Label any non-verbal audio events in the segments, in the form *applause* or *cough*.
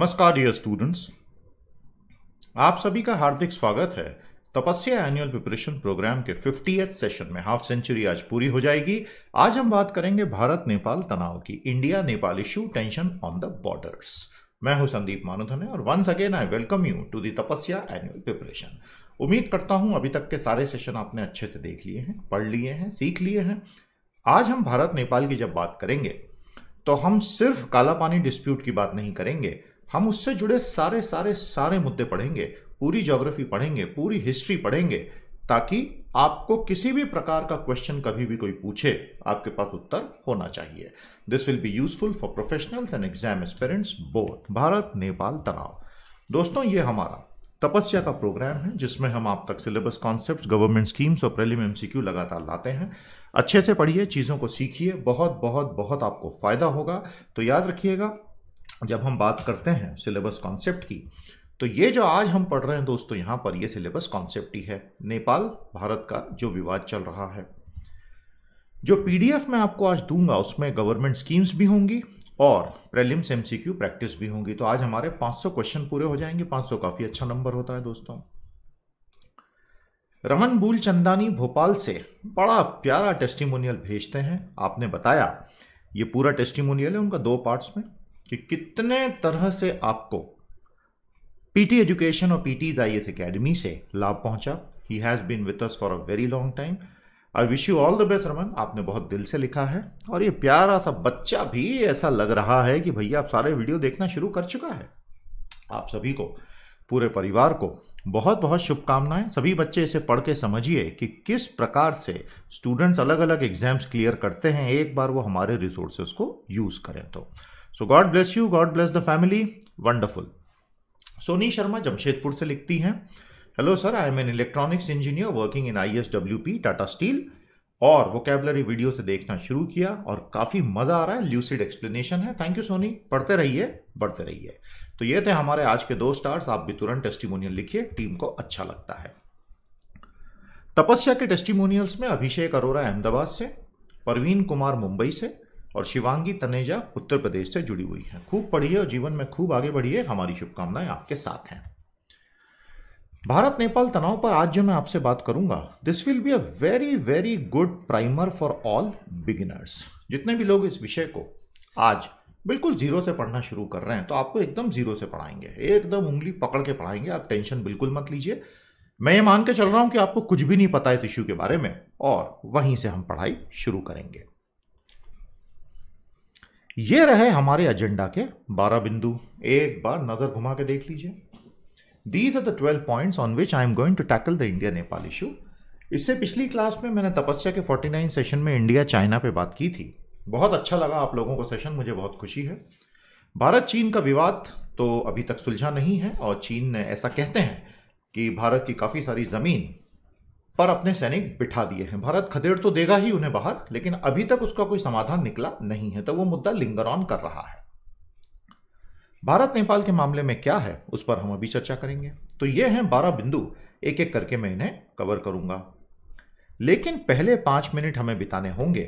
नमस्कार dear students आप सभी का हार्दिक स्वागत है तपस्या एनुअल प्रिपरेशन प्रोग्राम के फिफ्टी सेशन में हाफ सेंचुरी आज पूरी हो जाएगी आज हम बात करेंगे भारत नेपाल तनाव की India Nepal issue tension on the borders मैं हूं संदीप मानुधन और once again I welcome you to the Tapasya annual preparation उम्मीद करता हूं अभी तक के सारे सेशन आपने अच्छे से देख लिए हैं पढ़ लिए हैं सीख लिए हैं आज हम भारत नेपाल की जब बात करेंगे तो हम सिर्फ काला पानी डिस्प्यूट की बात नहीं करेंगे हम उससे जुड़े सारे सारे सारे मुद्दे पढ़ेंगे पूरी ज्योग्राफी पढ़ेंगे पूरी हिस्ट्री पढ़ेंगे ताकि आपको किसी भी प्रकार का क्वेश्चन कभी भी कोई पूछे आपके पास उत्तर होना चाहिए this will be useful for professionals and exam aspirants board Bharat Nepal तनाव दोस्तों ये हमारा तपस्या का प्रोग्राम है जिसमें हम आप तक सिलेबस कॉन्सेप्ट गवर्नमेंट स्कीम्स और प्रेलिम एमसीक्यू लगातार लाते हैं अच्छे से पढ़िए चीज़ों को सीखिए बहुत बहुत बहुत आपको फ़ायदा होगा तो याद रखिएगा जब हम बात करते हैं सिलेबस कॉन्सेप्ट की तो ये जो आज हम पढ़ रहे हैं दोस्तों यहाँ पर ये सिलेबस कॉन्सेप्ट ही है नेपाल भारत का जो विवाद चल रहा है जो पीडीएफ मैं आपको आज दूंगा उसमें गवर्नमेंट स्कीम्स भी होंगी और प्रेलिम्स एमसीक्यू प्रैक्टिस भी होंगी तो आज हमारे 500 क्वेश्चन पूरे हो जाएंगे 500 काफी अच्छा नंबर होता है दोस्तों रमन बूल चंदानी भोपाल से बड़ा प्यारा टेस्टिमोनियल भेजते हैं आपने बताया ये पूरा टेस्टिमोनियल है उनका दो पार्ट्स में कि कितने तरह से आपको पीटी एजुकेशन और पीटीज आई एस अकेडमी से लाभ पहुंचा ही has been with us for a very long time I wish you all the best Raman आपने बहुत दिल से लिखा है और ये प्यारा सा बच्चा भी ऐसा लग रहा है कि भैया आप सारे वीडियो देखना शुरू कर चुका है आप सभी को पूरे परिवार को बहुत बहुत शुभकामनाएं सभी बच्चे इसे पढ़ के समझिए कि किस प्रकार से स्टूडेंट्स अलग अलग एग्जाम्स क्लियर करते हैं एक बार वो हमारे रिसोर्सेज को यूज़ करें तो so God bless you God bless the family wonderful Soni Sharma Jamshedpur से लिखती हैं hello sir I am an electronics engineer working in I S W P Tata Steel और वोकेबलरी वीडियो से देखना शुरू किया और काफ़ी मज़ा आ रहा है ल्यूसिड एक्सप्लेनेशन है थैंक यू सोनी पढ़ते रहिए बढ़ते रहिए तो ये थे हमारे आज के दो स्टार्स आप भी तुरंत टेस्टिमोनियल लिखिए टीम को अच्छा लगता है तपस्या के टेस्टिमोनियल्स में अभिषेक अरोरा अहमदाबाद से परवीन कुमार मुंबई से और शिवांगी तनेजा उत्तर प्रदेश से जुड़ी हुई है खूब पढ़िए और जीवन में खूब आगे बढ़िए हमारी शुभकामनाएं आपके साथ हैं भारत नेपाल तनाव पर आज जो मैं आपसे बात करूंगा this will be a very very good primer for all beginners जितने भी लोग इस विषय को आज बिल्कुल जीरो से पढ़ना शुरू कर रहे हैं तो आपको एकदम जीरो से पढ़ाएंगे एकदम उंगली पकड़ के पढ़ाएंगे आप टेंशन बिल्कुल मत लीजिए मैं ये मान के चल रहा हूं कि आपको कुछ भी नहीं पता इस इश्यू के बारे में और वहीं से हम पढ़ाई शुरू करेंगे ये रहे हमारे एजेंडा के 12 बिंदु एक बार नजर घुमा के देख लीजिए these are the twelve points on which I am going to tackle the India Nepal issue इससे पिछली क्लास में मैंने तपस्या के 49 सेशन में इंडिया चाइना पे बात की थी बहुत अच्छा लगा आप लोगों को सेशन मुझे बहुत खुशी है भारत चीन का विवाद तो अभी तक सुलझा नहीं है और चीन ऐसा कहते हैं कि भारत की काफ़ी सारी ज़मीन पर अपने सैनिक बिठा दिए हैं भारत खदेड़ तो देगा ही उन्हें बाहर लेकिन अभी तक उसका कोई समाधान निकला नहीं है तो वो मुद्दा लिंगर ऑन कर रहा है भारत नेपाल के मामले में क्या है उस पर हम अभी चर्चा करेंगे तो ये हैं बारह बिंदु एक एक करके मैं इन्हें कवर करूंगा लेकिन पहले पांच मिनट हमें बिताने होंगे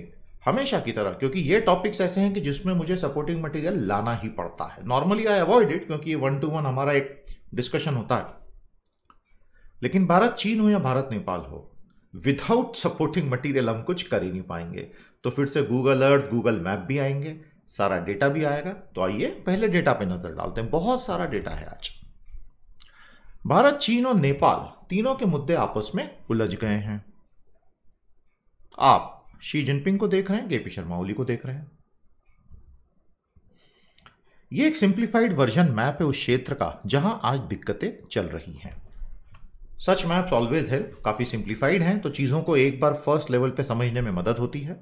हमेशा की तरह क्योंकि ये टॉपिक्स ऐसे हैं कि जिसमें मुझे सपोर्टिंग मटेरियल लाना ही पड़ता है नॉर्मली आई अवॉइड इट क्योंकि ये वन टू वन हमारा एक डिस्कशन होता है लेकिन भारत चीन हो या भारत नेपाल हो विदाउट सपोर्टिंग मटेरियल हम कुछ कर ही नहीं पाएंगे तो फिर से गूगल अर्थ गूगल मैप भी आएंगे सारा डेटा भी आएगा तो आइए पहले डेटा पे नजर डालते हैं बहुत सारा डेटा है आज भारत चीन और नेपाल तीनों के मुद्दे आपस में उलझ गए हैं आप शी जिनपिंग को देख रहे हैं केपी शर्मा ओली को देख रहे हैं यह एक सिंप्लीफाइड वर्जन मैप है उस क्षेत्र का जहां आज दिक्कतें चल रही हैं सच मैप्स ऑलवेज हेल्प काफ़ी सिंप्लीफाइड हैं तो चीज़ों को एक बार फर्स्ट लेवल पे समझने में मदद होती है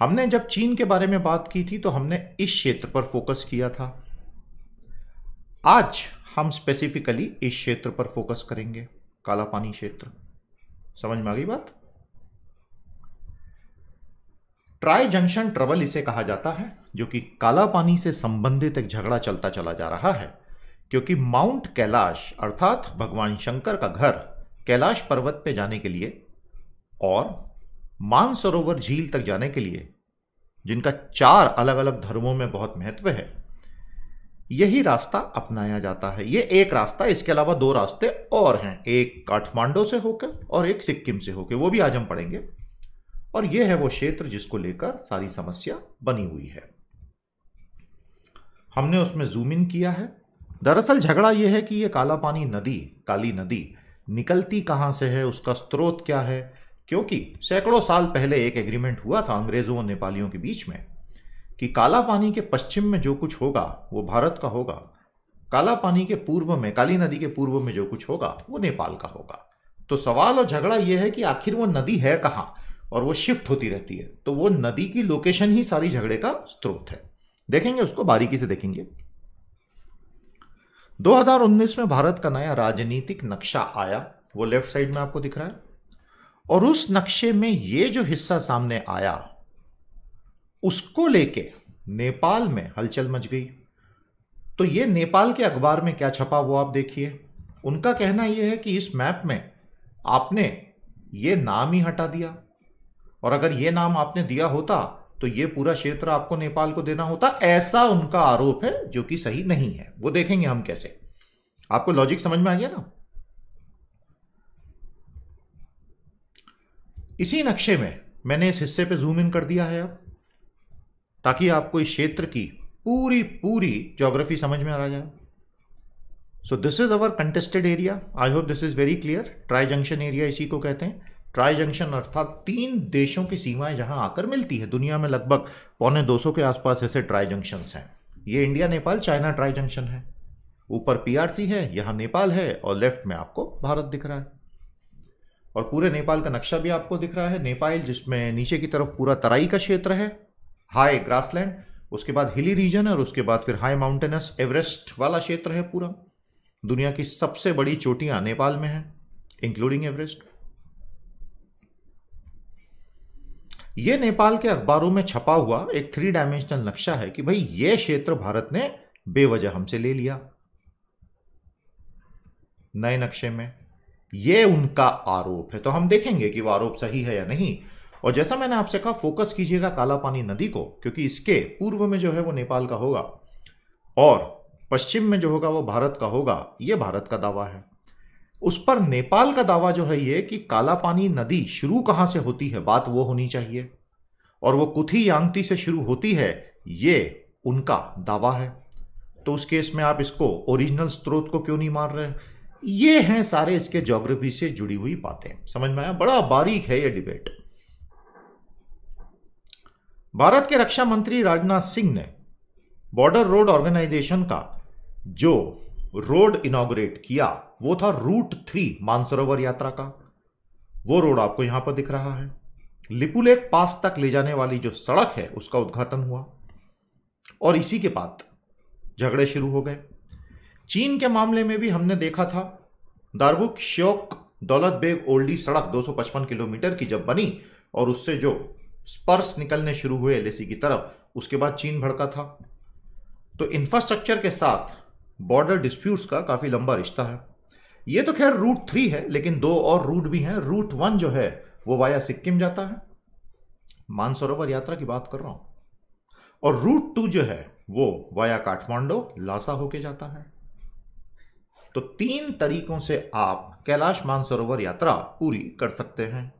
हमने जब चीन के बारे में बात की थी तो हमने इस क्षेत्र पर फोकस किया था आज हम स्पेसिफिकली इस क्षेत्र पर फोकस करेंगे काला पानी क्षेत्र समझ में आ गई बात ट्राई जंक्शन ट्रबल इसे कहा जाता है जो कि काला पानी से संबंधित एक झगड़ा चलता चला जा रहा है क्योंकि माउंट कैलाश अर्थात भगवान शंकर का घर कैलाश पर्वत पे जाने के लिए और मानसरोवर झील तक जाने के लिए जिनका चार अलग अलग धर्मों में बहुत महत्व है यही रास्ता अपनाया जाता है ये एक रास्ता इसके अलावा दो रास्ते और हैं एक काठमांडू से होकर और एक सिक्किम से होकर वो भी आज हम पढ़ेंगे और ये है वो क्षेत्र जिसको लेकर सारी समस्या बनी हुई है हमने उसमें जूम इन किया है दरअसल झगड़ा यह है कि ये काला पानी नदी काली नदी निकलती कहाँ से है उसका स्रोत क्या है क्योंकि सैकड़ों साल पहले एक एग्रीमेंट हुआ था अंग्रेजों और नेपालियों के बीच में कि काला पानी के पश्चिम में जो कुछ होगा वो भारत का होगा काला पानी के पूर्व में काली नदी के पूर्व में जो कुछ होगा वो नेपाल का होगा तो सवाल और झगड़ा यह है कि आखिर वो नदी है कहाँ और वो शिफ्ट होती रहती है तो वो नदी की लोकेशन ही सारी झगड़े का स्रोत है देखेंगे उसको बारीकी से देखेंगे 2019 में भारत का नया राजनीतिक नक्शा आया वो लेफ्ट साइड में आपको दिख रहा है और उस नक्शे में ये जो हिस्सा सामने आया उसको लेके नेपाल में हलचल मच गई तो ये नेपाल के अखबार में क्या छपा वो आप देखिए उनका कहना यह है कि इस मैप में आपने ये नाम ही हटा दिया और अगर ये नाम आपने दिया होता तो ये पूरा क्षेत्र आपको नेपाल को देना होता ऐसा उनका आरोप है जो कि सही नहीं है वो देखेंगे हम कैसे आपको लॉजिक समझ में आ गया ना इसी नक्शे में मैंने इस हिस्से पे जूम इन कर दिया है अब ताकि आपको इस क्षेत्र की पूरी पूरी ज्योग्राफी समझ में आ जाए so this is our contested area I hope this is very clear tri junction area इसी को कहते हैं ट्राई जंक्शन अर्थात तीन देशों की सीमाएं जहां आकर मिलती है दुनिया में लगभग पौने 200 के आसपास ऐसे ट्राई जंक्शन हैं ये India Nepal China tri junction है ऊपर पीआरसी है यहाँ नेपाल है और लेफ्ट में आपको भारत दिख रहा है और पूरे नेपाल का नक्शा भी आपको दिख रहा है नेपाल जिसमें नीचे की तरफ पूरा तराई का क्षेत्र है हाई ग्रासलैंड उसके बाद हिली रीजन और उसके बाद फिर हाई माउंटेनस एवरेस्ट वाला क्षेत्र है पूरा दुनिया की सबसे बड़ी चोटियां नेपाल में है इंक्लूडिंग एवरेस्ट ये नेपाल के अखबारों में छपा हुआ एक थ्री डायमेंशनल नक्शा है कि भाई ये क्षेत्र भारत ने बेवजह हमसे ले लिया नए नक्शे में ये उनका आरोप है तो हम देखेंगे कि वो आरोप सही है या नहीं और जैसा मैंने आपसे कहा फोकस कीजिएगा कालापानी नदी को क्योंकि इसके पूर्व में जो है वो नेपाल का होगा और पश्चिम में जो होगा वो भारत का होगा ये भारत का दावा है उस पर नेपाल का दावा जो है ये कि कालापानी नदी शुरू कहां से होती है बात वो होनी चाहिए और वो कुथी यांगती से शुरू होती है ये उनका दावा है तो उस केस में आप इसको ओरिजिनल स्रोत को क्यों नहीं मान रहे ये हैं सारे इसके ज्योग्राफी से जुड़ी हुई बातें समझ में आया बड़ा बारीक है ये डिबेट भारत के रक्षा मंत्री राजनाथ सिंह ने बॉर्डर रोड ऑर्गेनाइजेशन का जो रोड इनोग्रेट किया वो था रूट थ्री मानसरोवर यात्रा का वो रोड आपको यहां पर दिख रहा है लिपुलेक पास तक ले जाने वाली जो सड़क है उसका उद्घाटन हुआ और इसी के बाद झगड़े शुरू हो गए चीन के मामले में भी हमने देखा था दारबुक श्योक दौलत बेग ओल्डी सड़क 255 किलोमीटर की जब बनी और उससे जो स्पर्श निकलने शुरू हुए एलएसी की तरफ उसके बाद चीन भड़का था तो इंफ्रास्ट्रक्चर के साथ बॉर्डर डिस्प्यूट्स का काफ़ी लंबा रिश्ता है ये तो खैर रूट थ्री है लेकिन दो और रूट भी हैं रूट वन जो है वो वाया सिक्किम जाता है मानसरोवर यात्रा की बात कर रहा हूं और रूट टू जो है वो वाया काठमांडो लासा होके जाता है तो तीन तरीकों से आप कैलाश मानसरोवर यात्रा पूरी कर सकते हैं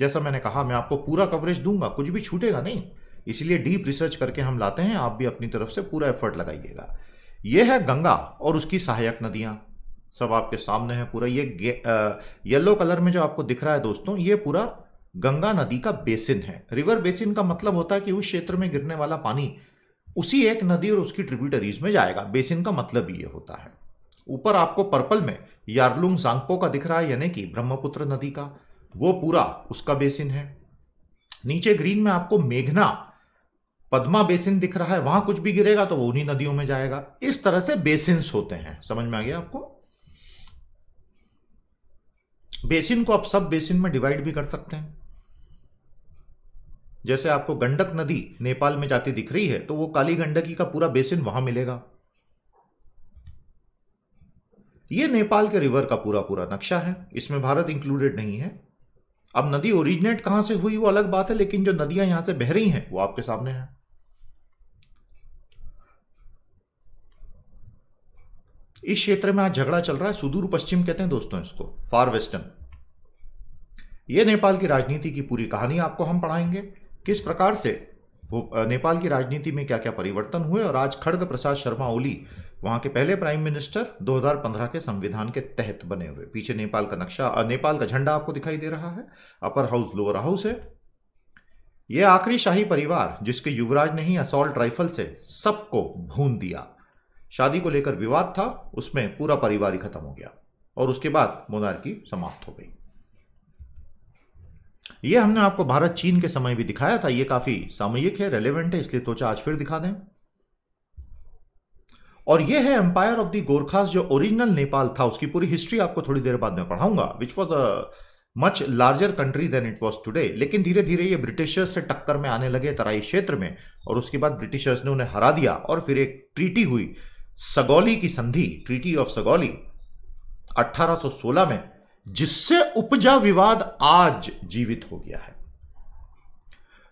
जैसा मैंने कहा मैं आपको पूरा कवरेज दूंगा कुछ भी छूटेगा नहीं इसलिए डीप रिसर्च करके हम लाते हैं आप भी अपनी तरफ से पूरा एफर्ट लगाइएगा ये है गंगा और उसकी सहायक नदियां सब आपके सामने है पूरा ये येलो कलर में जो आपको दिख रहा है दोस्तों ये पूरा गंगा नदी का बेसिन है रिवर बेसिन का मतलब होता है कि उस क्षेत्र में गिरने वाला पानी उसी एक नदी और उसकी ट्रिब्यूटरीज में जाएगा बेसिन का मतलब ये होता है ऊपर आपको पर्पल में यारलुंग सांगपो का दिख रहा है यानी कि ब्रह्मपुत्र नदी का वो पूरा उसका बेसिन है नीचे ग्रीन में आपको मेघना पद्मा बेसिन दिख रहा है वहां कुछ भी गिरेगा तो वो उन्हीं नदियों में जाएगा इस तरह से बेसिन होते हैं समझ में आ गया आपको बेसिन को आप सब बेसिन में डिवाइड भी कर सकते हैं जैसे आपको गंडक नदी नेपाल में जाती दिख रही है तो वो काली गंडकी का पूरा बेसिन वहां मिलेगा ये नेपाल के रिवर का पूरा पूरा नक्शा है इसमें भारत इंक्लूडेड नहीं है अब नदी ओरिजिनेट कहां से हुई वो अलग बात है लेकिन जो नदियां यहां से बह रही हैं वो आपके सामने है इस क्षेत्र में आज झगड़ा चल रहा है सुदूर पश्चिम कहते हैं दोस्तों इसको फार वेस्टर्न ये नेपाल की राजनीति की पूरी कहानी आपको हम पढ़ाएंगे किस प्रकार से नेपाल की राजनीति में क्या क्या परिवर्तन हुए और आज खड़ग प्रसाद शर्मा ओली वहां के पहले प्राइम मिनिस्टर 2015 के संविधान के तहत बने हुए पीछे नेपाल का नक्शा नेपाल का झंडा आपको दिखाई दे रहा है अपर हाउस लोअर हाउस है यह आखिरी शाही परिवार जिसके युवराज ने ही असॉल्ट राइफल से सबको भून दिया शादी को लेकर विवाद था उसमें पूरा परिवार ही खत्म हो गया और उसके बाद मोनार्की समाप्त हो गई ये हमने आपको भारत चीन के समय भी दिखाया था यह काफी सामयिक है रेलिवेंट है इसलिए त्वचा आज फिर दिखा दें और यह है एम्पायर ऑफ द गोरखास जो ओरिजिनल नेपाल था उसकी पूरी हिस्ट्री आपको थोड़ी देर बाद में पढ़ाऊंगा which was a much larger country than it was today लेकिन धीरे धीरे ये ब्रिटिशर्स से टक्कर में आने लगे तराई क्षेत्र में और उसके बाद ब्रिटिशर्स ने उन्हें हरा दिया और फिर एक ट्रीटी हुई सगौली की संधि ट्रीटी ऑफ सगौली 1816 में जिससे उपजा विवाद आज जीवित हो गया है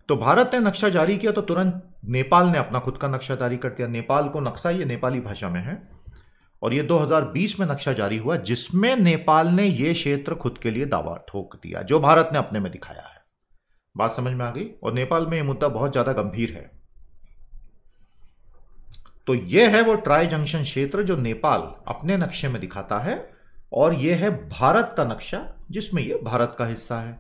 तो भारत ने नक्शा जारी किया तो तुरंत नेपाल ने अपना खुद का नक्शा जारी कर दिया नेपाल को नक्शा ये नेपाली भाषा में है और ये 2020 में नक्शा जारी हुआ जिसमें नेपाल ने यह क्षेत्र खुद के लिए दावा ठोक दिया जो भारत ने अपने में दिखाया है बात समझ में आ गई और नेपाल में यह मुद्दा बहुत ज्यादा गंभीर है तो यह है वो ट्राई जंक्शन क्षेत्र जो नेपाल अपने नक्शे में दिखाता है और यह है भारत का नक्शा जिसमें यह भारत का हिस्सा है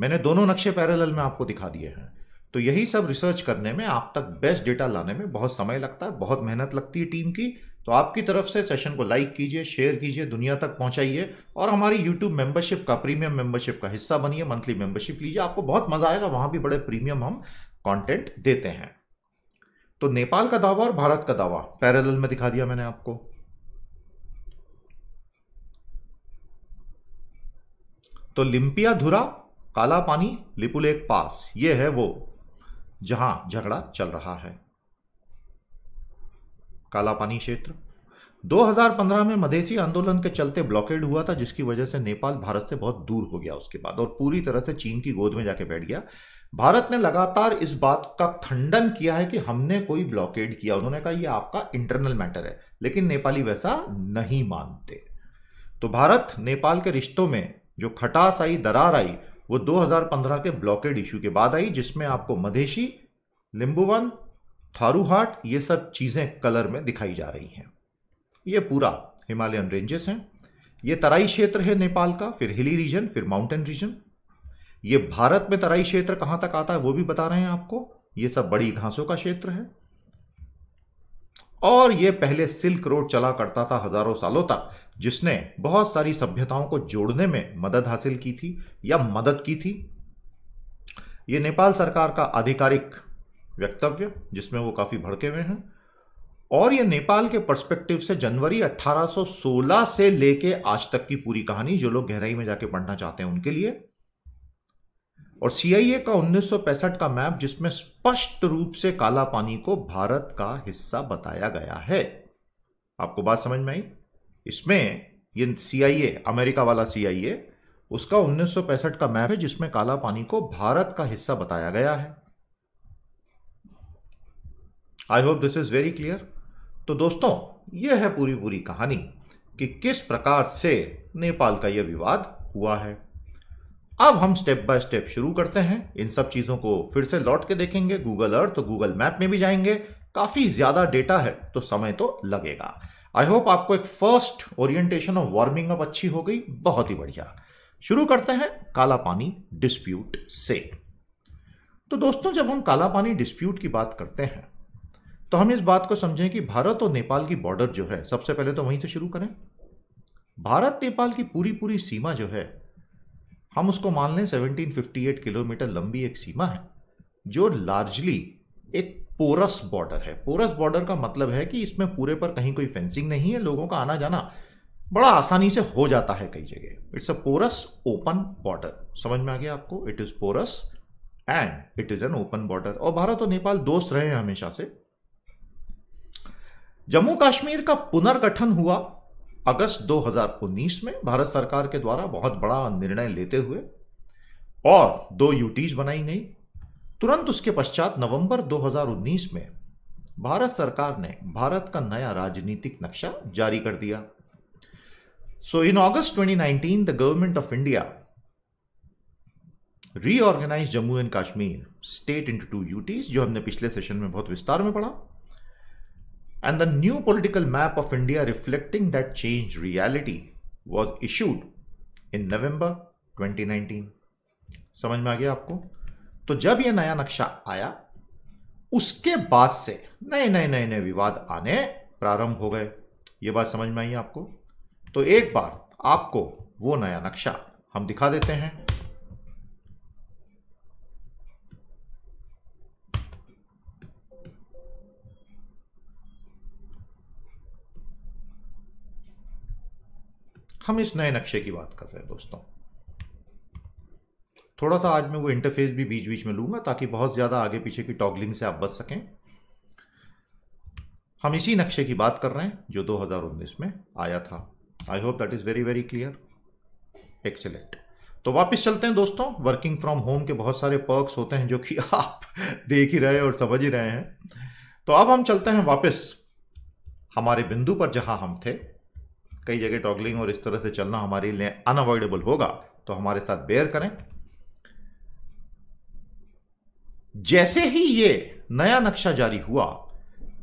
मैंने दोनों नक्शे पैरेलल में आपको दिखा दिए हैं तो यही सब रिसर्च करने में आप तक बेस्ट डेटा लाने में बहुत समय लगता है बहुत मेहनत लगती है टीम की तो आपकी तरफ से सेशन को लाइक कीजिए शेयर कीजिए दुनिया तक पहुंचाइए और हमारी यूट्यूब मेंबरशिप का प्रीमियम मेंबरशिप का हिस्सा बनिए मंथली मेंबरशिप लीजिए आपको बहुत मजा आएगा वहां भी बड़े प्रीमियम हम कंटेंट देते हैं तो नेपाल का दावा और भारत का दावा पैरेलल में दिखा दिया मैंने आपको तो लिंपिया धुरा काला पानी लिपुलेक पास ये है वो जहां झगड़ा चल रहा है काला पानी क्षेत्र 2015 में मधेसी आंदोलन के चलते ब्लॉकेड हुआ था जिसकी वजह से नेपाल भारत से बहुत दूर हो गया उसके बाद और पूरी तरह से चीन की गोद में जाके बैठ गया भारत ने लगातार इस बात का खंडन किया है कि हमने कोई ब्लॉकेड किया उन्होंने कहा यह आपका इंटरनल मैटर है लेकिन नेपाली वैसा नहीं मानते तो भारत नेपाल के रिश्तों में जो खटास आई दरार आई वो 2015 के ब्लॉकेड इशू के बाद आई जिसमें आपको मधेशी लिंबुवन थारूहाट ये सब चीज़ें कलर में दिखाई जा रही हैं ये पूरा हिमालयन रेंजेस हैं ये तराई क्षेत्र है नेपाल का फिर हिली रीजन फिर माउंटेन रीजन ये भारत में तराई क्षेत्र कहां तक आता है वो भी बता रहे हैं आपको ये सब बड़ी घासों का क्षेत्र है और ये पहले सिल्क रोड चला करता था हजारों सालों तक जिसने बहुत सारी सभ्यताओं को जोड़ने में मदद हासिल की थी या मदद की थी ये नेपाल सरकार का आधिकारिक वक्तव्य जिसमें वो काफी भड़के हुए हैं और ये नेपाल के पर्सपेक्टिव से जनवरी 1816 से लेके आज तक की पूरी कहानी जो लोग गहराई में जाके पढ़ना चाहते हैं उनके लिए और सीआईए का उन्नीस का मैप जिसमें स्पष्ट रूप से काला पानी को भारत का हिस्सा बताया गया है आपको बात समझ में आई इसमें ये सीआईए अमेरिका वाला सीआईए उसका उन्नीस का मैप है जिसमें काला पानी को भारत का हिस्सा बताया गया है I hope this is very clear तो दोस्तों यह है पूरी पूरी कहानी कि किस प्रकार से नेपाल का यह विवाद हुआ है अब हम स्टेप बाय स्टेप शुरू करते हैं इन सब चीज़ों को फिर से लौट के देखेंगे गूगल अर्थ तो गूगल मैप में भी जाएंगे काफ़ी ज़्यादा डेटा है तो समय तो लगेगा आई होप आपको एक फर्स्ट ओरिएंटेशन और वार्मिंग अप अच्छी हो गई बहुत ही बढ़िया शुरू करते हैं काला पानी डिस्प्यूट से तो दोस्तों जब हम काला पानी डिस्प्यूट की बात करते हैं तो हम इस बात को समझें कि भारत और नेपाल की बॉर्डर जो है सबसे पहले तो वहीं से शुरू करें भारत नेपाल की पूरी पूरी सीमा जो है हम उसको मान लें 1758 किलोमीटर लंबी एक सीमा है जो लार्जली एक पोरस बॉर्डर है पोरस बॉर्डर का मतलब है कि इसमें पूरे पर कहीं कोई फेंसिंग नहीं है लोगों का आना जाना बड़ा आसानी से हो जाता है कई जगह it's a porous open border समझ में आ गया आपको it is porous and it is an open border और भारत और नेपाल दोस्त रहे हैं हमेशा से जम्मू कश्मीर का पुनर्गठन हुआ अगस्त 2019 में भारत सरकार के द्वारा बहुत बड़ा निर्णय लेते हुए और दो यूटीज बनाई गई तुरंत उसके पश्चात नवंबर 2019 में भारत सरकार ने भारत का नया राजनीतिक नक्शा जारी कर दिया so in August 2019 the government of India reorganize Jammu and Kashmir state into two UTs जो हमने पिछले सेशन में बहुत विस्तार में पढ़ा and the new political map of India reflecting that changed reality was issued in November 2019. समझ में आ गया आपको तो जब यह नया नक्शा आया उसके बाद से नए नए नए नए विवाद आने प्रारंभ हो गए ये बात समझ में आई आपको तो एक बार आपको वो नया नक्शा हम दिखा देते हैं हम इस नए नक्शे की बात कर रहे हैं दोस्तों थोड़ा सा आज मैं वो इंटरफेस भी बीच बीच में लूंगा ताकि बहुत ज़्यादा आगे पीछे की टॉगलिंग से आप बच सकें हम इसी नक्शे की बात कर रहे हैं जो 2019 में आया था I hope that is very very clear excellent तो वापस चलते हैं दोस्तों वर्किंग फ्रॉम होम के बहुत सारे पर्क्स होते हैं जो कि *laughs* आप देख ही रहे और समझ ही रहे हैं तो अब हम चलते हैं वापस हमारे बिंदु पर जहां हम थे कई जगह टॉगलिंग और इस तरह से चलना हमारे लिए अनअवॉइडेबल होगा तो हमारे साथ बेयर करें जैसे ही ये नया नक्शा जारी हुआ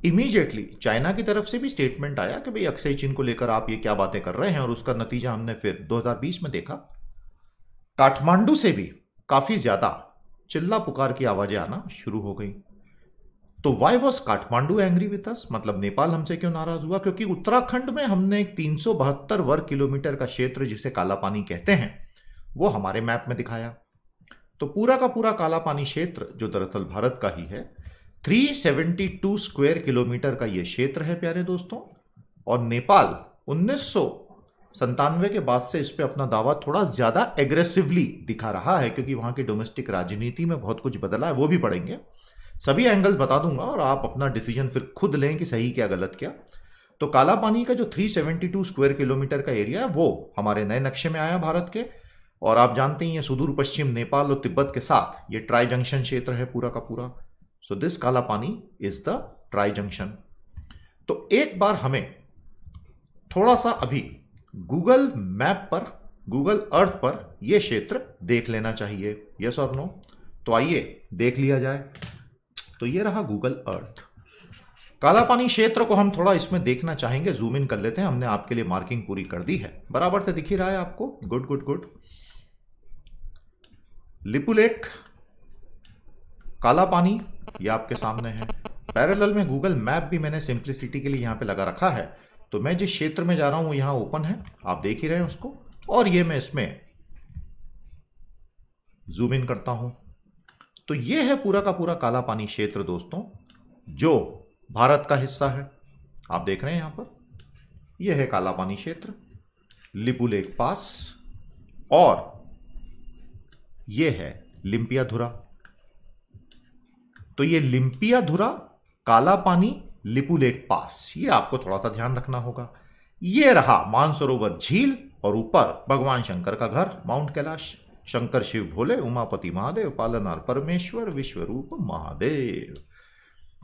इमीजिएटली चाइना की तरफ से भी स्टेटमेंट आया कि भाई अक्सई चीन को लेकर आप ये क्या बातें कर रहे हैं और उसका नतीजा हमने फिर 2020 में देखा काठमांडू से भी काफी ज्यादा चिल्ला पुकार की आवाजें आना शुरू हो गई तो why was Kathmandu angry with us मतलब नेपाल हमसे क्यों नाराज हुआ क्योंकि उत्तराखंड में हमने एक तीन वर्ग किलोमीटर का क्षेत्र जिसे काला पानी कहते हैं वो हमारे मैप में दिखाया तो पूरा का पूरा काला पानी क्षेत्र जो दरअसल भारत का ही है 372 स्क्वायर किलोमीटर का ये क्षेत्र है प्यारे दोस्तों और नेपाल उन्नीस संतानवे के बाद से इस पर अपना दावा थोड़ा ज़्यादा एग्रेसिवली दिखा रहा है क्योंकि वहां की डोमेस्टिक राजनीति में बहुत कुछ बदला है वो भी पढ़ेंगे सभी एंगल्स बता दूंगा और आप अपना डिसीजन फिर खुद लें कि सही क्या गलत क्या तो काला पानी का जो 372 स्क्वायर किलोमीटर का एरिया है वो हमारे नए नक्शे में आया भारत के और आप जानते ही हैं सुदूर पश्चिम नेपाल और तिब्बत के साथ ये ट्राई जंक्शन क्षेत्र है पूरा का पूरा सो दिस काला पानी इज द ट्राई जंक्शन तो एक बार हमें थोड़ा सा अभी गूगल मैप पर गूगल अर्थ पर यह क्षेत्र देख लेना चाहिए यस और नो तो आइए देख लिया जाए तो ये रहा गूगल अर्थ काला पानी क्षेत्र को हम थोड़ा इसमें देखना चाहेंगे जूम इन कर लेते हैं हमने आपके लिए मार्किंग पूरी कर दी है बराबर से दिख ही रहा है आपको गुड गुड गुड लिपुलेक काला पानी ये आपके सामने है पैरेलल में गूगल मैप भी मैंने सिंप्लिसिटी के लिए यहां पे लगा रखा है तो मैं जिस क्षेत्र में जा रहा हूं वो ओपन है आप देख ही रहे हैं उसको और ये मैं इसमें जूम इन करता हूं तो ये है पूरा का पूरा काला पानी क्षेत्र दोस्तों जो भारत का हिस्सा है आप देख रहे हैं यहां पर यह है काला पानी क्षेत्र लिपू लेक पास और यह है लिंपिया धुरा तो यह लिंपिया धुरा काला पानी लिपू लेक पास ये आपको थोड़ा सा ध्यान रखना होगा यह रहा मानसरोवर झील और ऊपर भगवान शंकर का घर माउंट कैलाश शंकर शिव भोले उमापति महादेव पालनार परमेश्वर विश्व रूप महादेव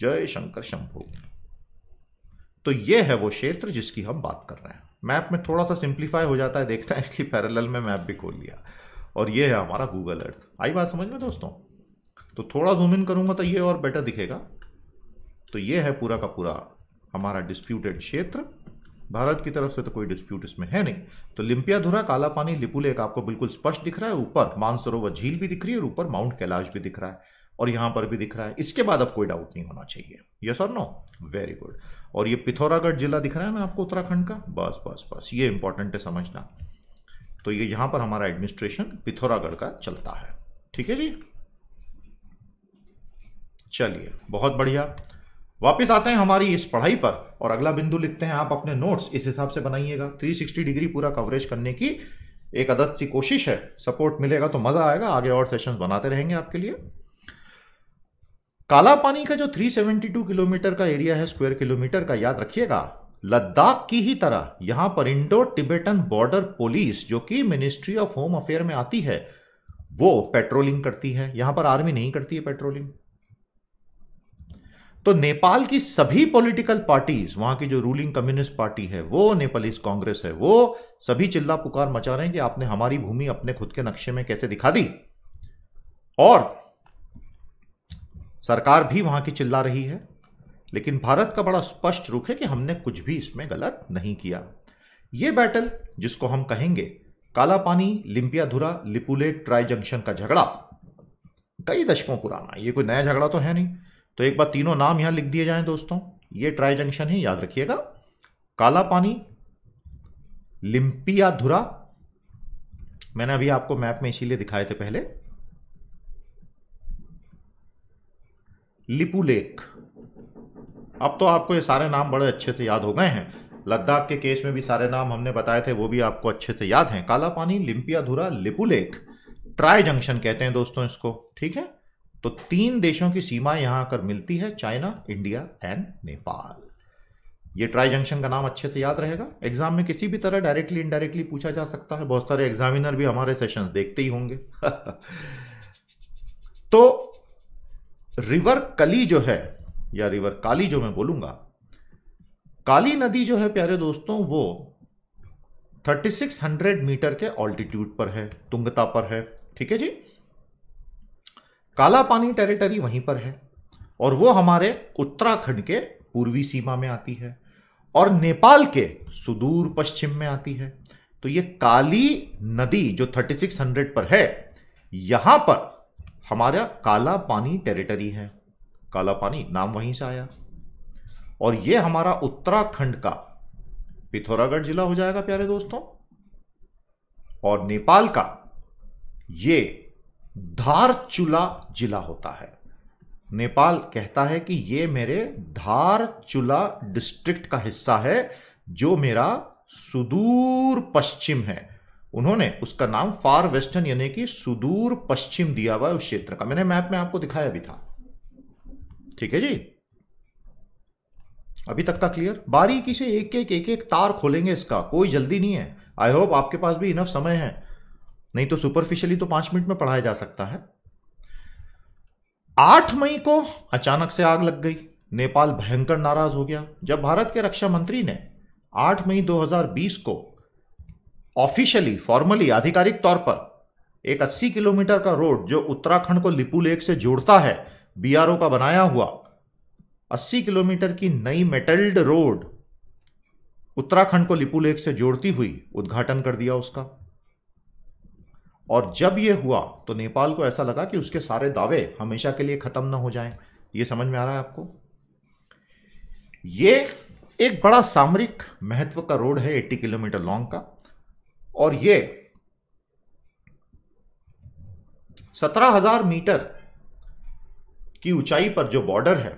जय शंकर शंभु तो ये है वो क्षेत्र जिसकी हम बात कर रहे हैं मैप में थोड़ा सा सिंप्लीफाई हो जाता है देखते हैं इसलिए पैरेलल में मैप भी खोल लिया और ये है हमारा गूगल अर्थ आई बात समझ में दोस्तों तो थोड़ा जूम इन करूंगा तो ये और बेटर दिखेगा तो ये है पूरा का पूरा हमारा डिस्प्यूटेड क्षेत्र भारत की तरफ से तो कोई डिस्प्यूट इसमें है नहीं तो लिम्पियाधुरा काला पानी लिपुलेक आपको बिल्कुल स्पष्ट दिख रहा है ऊपर मानसरोवर झील भी दिख रही है और ऊपर माउंट कैलाश भी दिख रहा है और यहां पर भी दिख रहा है इसके बाद अब कोई डाउट नहीं होना चाहिए यस और नो वेरी गुड और ये पिथौरागढ़ जिला दिख रहा है ना आपको उत्तराखंड का बस बस बस ये इंपॉर्टेंट है समझना तो ये यहां पर हमारा एडमिनिस्ट्रेशन पिथौरागढ़ का चलता है ठीक है जी चलिए बहुत बढ़िया वापस आते हैं हमारी इस पढ़ाई पर और अगला बिंदु लिखते हैं आप अपने नोट्स इस हिसाब से बनाइएगा 360 डिग्री पूरा कवरेज करने की एक अदत सी कोशिश है सपोर्ट मिलेगा तो मजा आएगा आगे और सेशन बनाते रहेंगे आपके लिए काला पानी का जो 372 किलोमीटर का एरिया है स्क्वायर किलोमीटर का याद रखिएगा लद्दाख की ही तरह यहां पर इंडो टिबेटन बॉर्डर पुलिस जो कि मिनिस्ट्री ऑफ होम अफेयर में आती है वो पेट्रोलिंग करती है यहां पर आर्मी नहीं करती है पेट्रोलिंग तो नेपाल की सभी पॉलिटिकल पार्टीज वहां की जो रूलिंग कम्युनिस्ट पार्टी है वो नेपालीज कांग्रेस है वो सभी चिल्ला पुकार मचा रहे हैं कि आपने हमारी भूमि अपने खुद के नक्शे में कैसे दिखा दी और सरकार भी वहां की चिल्ला रही है लेकिन भारत का बड़ा स्पष्ट रुख है कि हमने कुछ भी इसमें गलत नहीं किया ये बैटल जिसको हम कहेंगे काला पानी लिंपियाधुरा लिपुलेट ट्राई जंक्शन का झगड़ा कई दशकों पुराना ये कोई नया झगड़ा तो है नहीं तो एक बार तीनों नाम यहां लिख दिए जाए दोस्तों ये ट्राई जंक्शन है याद रखिएगा काला पानी लिंपिया धुरा मैंने अभी आपको मैप में इसीलिए दिखाए थे पहले लिपू लेक अब तो आपको ये सारे नाम बड़े अच्छे से याद हो गए हैं लद्दाख के केस में भी सारे नाम हमने बताए थे वो भी आपको अच्छे से याद हैं काला पानी लिंपिया धुरा लिपू लेक ट्राई जंक्शन कहते हैं दोस्तों इसको ठीक है तो तीन देशों की सीमा यहां आकर मिलती है चाइना इंडिया एंड नेपाल ये ट्राई जंक्शन का नाम अच्छे से याद रहेगा एग्जाम में किसी भी तरह डायरेक्टली इनडायरेक्टली पूछा जा सकता है बहुत सारे एग्जामिनर भी हमारे सेशन देखते ही होंगे *laughs* तो रिवर कली जो है या रिवर काली जो मैं बोलूंगा काली नदी जो है प्यारे दोस्तों वो 3600 मीटर के ऑल्टीट्यूड पर है तुंगता पर है ठीक है जी काला पानी टेरिटरी वहीं पर है और वो हमारे उत्तराखंड के पूर्वी सीमा में आती है और नेपाल के सुदूर पश्चिम में आती है तो ये काली नदी जो 3600 पर है यहां पर हमारा काला पानी टेरिटरी है काला पानी नाम वहीं से आया और ये हमारा उत्तराखंड का पिथौरागढ़ जिला हो जाएगा प्यारे दोस्तों और नेपाल का ये धारचूला जिला होता है नेपाल कहता है कि यह मेरे धारचूला डिस्ट्रिक्ट का हिस्सा है जो मेरा सुदूर पश्चिम है उन्होंने उसका नाम फार वेस्टर्न यानी कि सुदूर पश्चिम दिया हुआ है उस क्षेत्र का मैंने मैप में आपको दिखाया भी था ठीक है जी अभी तक का क्लियर बारीकी से एक एक एक एक तार खोलेंगे इसका कोई जल्दी नहीं है आई होप आपके पास भी इनफ समय है नहीं तो सुपरफिशियली तो पांच मिनट में पढ़ाया जा सकता है आठ मई को अचानक से आग लग गई नेपाल भयंकर नाराज हो गया जब भारत के रक्षा मंत्री ने आठ मई 2020 को ऑफिशियली फॉर्मली आधिकारिक तौर पर एक 80 किलोमीटर का रोड जो उत्तराखंड को लिपू लेक से जोड़ता है बीआरओ का बनाया हुआ 80 किलोमीटर की नई मेटल्ड रोड उत्तराखंड को लिपू लेक से जोड़ती हुई उद्घाटन कर दिया उसका और जब ये हुआ तो नेपाल को ऐसा लगा कि उसके सारे दावे हमेशा के लिए खत्म ना हो जाएं ये समझ में आ रहा है आपको ये एक बड़ा सामरिक महत्व का रोड है 80 किलोमीटर लॉन्ग का और ये 17,000 मीटर की ऊंचाई पर जो बॉर्डर है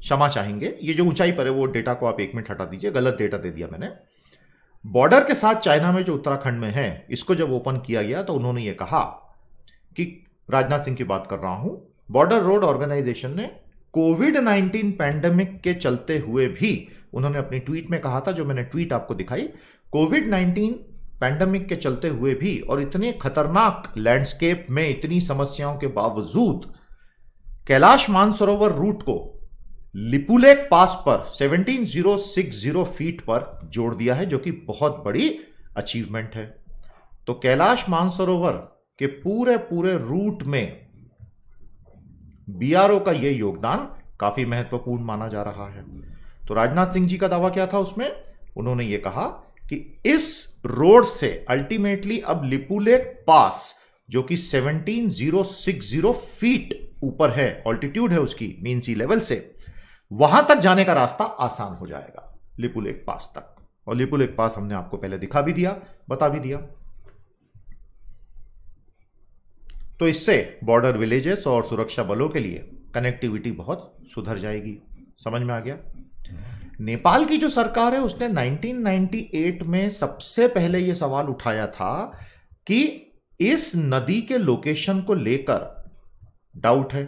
क्षमा चाहेंगे ये जो ऊंचाई पर है वो डेटा को आप एक मिनट हटा दीजिए गलत डेटा दे दिया मैंने बॉर्डर के साथ चाइना में जो उत्तराखंड में है इसको जब ओपन किया गया तो उन्होंने ये कहा कि राजनाथ सिंह की बात कर रहा हूं बॉर्डर रोड ऑर्गेनाइजेशन ने कोविड 19 पैंडेमिक के चलते हुए भी उन्होंने अपनी ट्वीट में कहा था जो मैंने ट्वीट आपको दिखाई कोविड 19 पैंडेमिक के चलते हुए भी और इतने खतरनाक लैंडस्केप में इतनी समस्याओं के बावजूद कैलाश मानसरोवर रूट को लिपुलेक पास पर 17060 फीट पर जोड़ दिया है जो कि बहुत बड़ी अचीवमेंट है तो कैलाश मानसरोवर के पूरे पूरे रूट में बीआरओ का यह योगदान काफी महत्वपूर्ण माना जा रहा है तो राजनाथ सिंह जी का दावा क्या था उसमें उन्होंने यह कहा कि इस रोड से अल्टीमेटली अब लिपुलेक पास जो कि 17060 फीट ऊपर है ऑल्टीट्यूड है उसकी मीन सी लेवल से वहां तक जाने का रास्ता आसान हो जाएगा लिपुल एक पास तक और लिपुल एक पास हमने आपको पहले दिखा भी दिया बता भी दिया तो इससे बॉर्डर विलेजेस और सुरक्षा बलों के लिए कनेक्टिविटी बहुत सुधर जाएगी समझ में आ गया नेपाल की जो सरकार है उसने 1998 में सबसे पहले यह सवाल उठाया था कि इस नदी के लोकेशन को लेकर डाउट है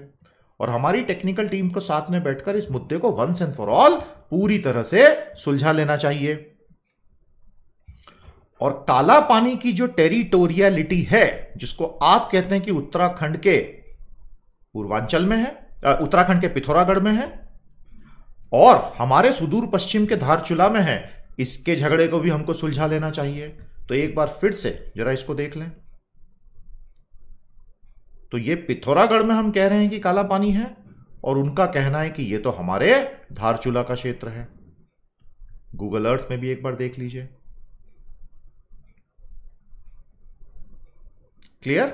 और हमारी टेक्निकल टीम को साथ में बैठकर इस मुद्दे को वंस एंड फॉर ऑल पूरी तरह से सुलझा लेना चाहिए और काला पानी की जो टेरिटोरियलिटी है जिसको आप कहते हैं कि उत्तराखंड के पूर्वांचल में है उत्तराखंड के पिथौरागढ़ में है और हमारे सुदूर पश्चिम के धारचूला में है इसके झगड़े को भी हमको सुलझा लेना चाहिए तो एक बार फिर से जरा इसको देख लें तो ये पिथौरागढ़ में हम कह रहे हैं कि काला पानी है और उनका कहना है कि ये तो हमारे धारचूला का क्षेत्र है गूगल अर्थ में भी एक बार देख लीजिए क्लियर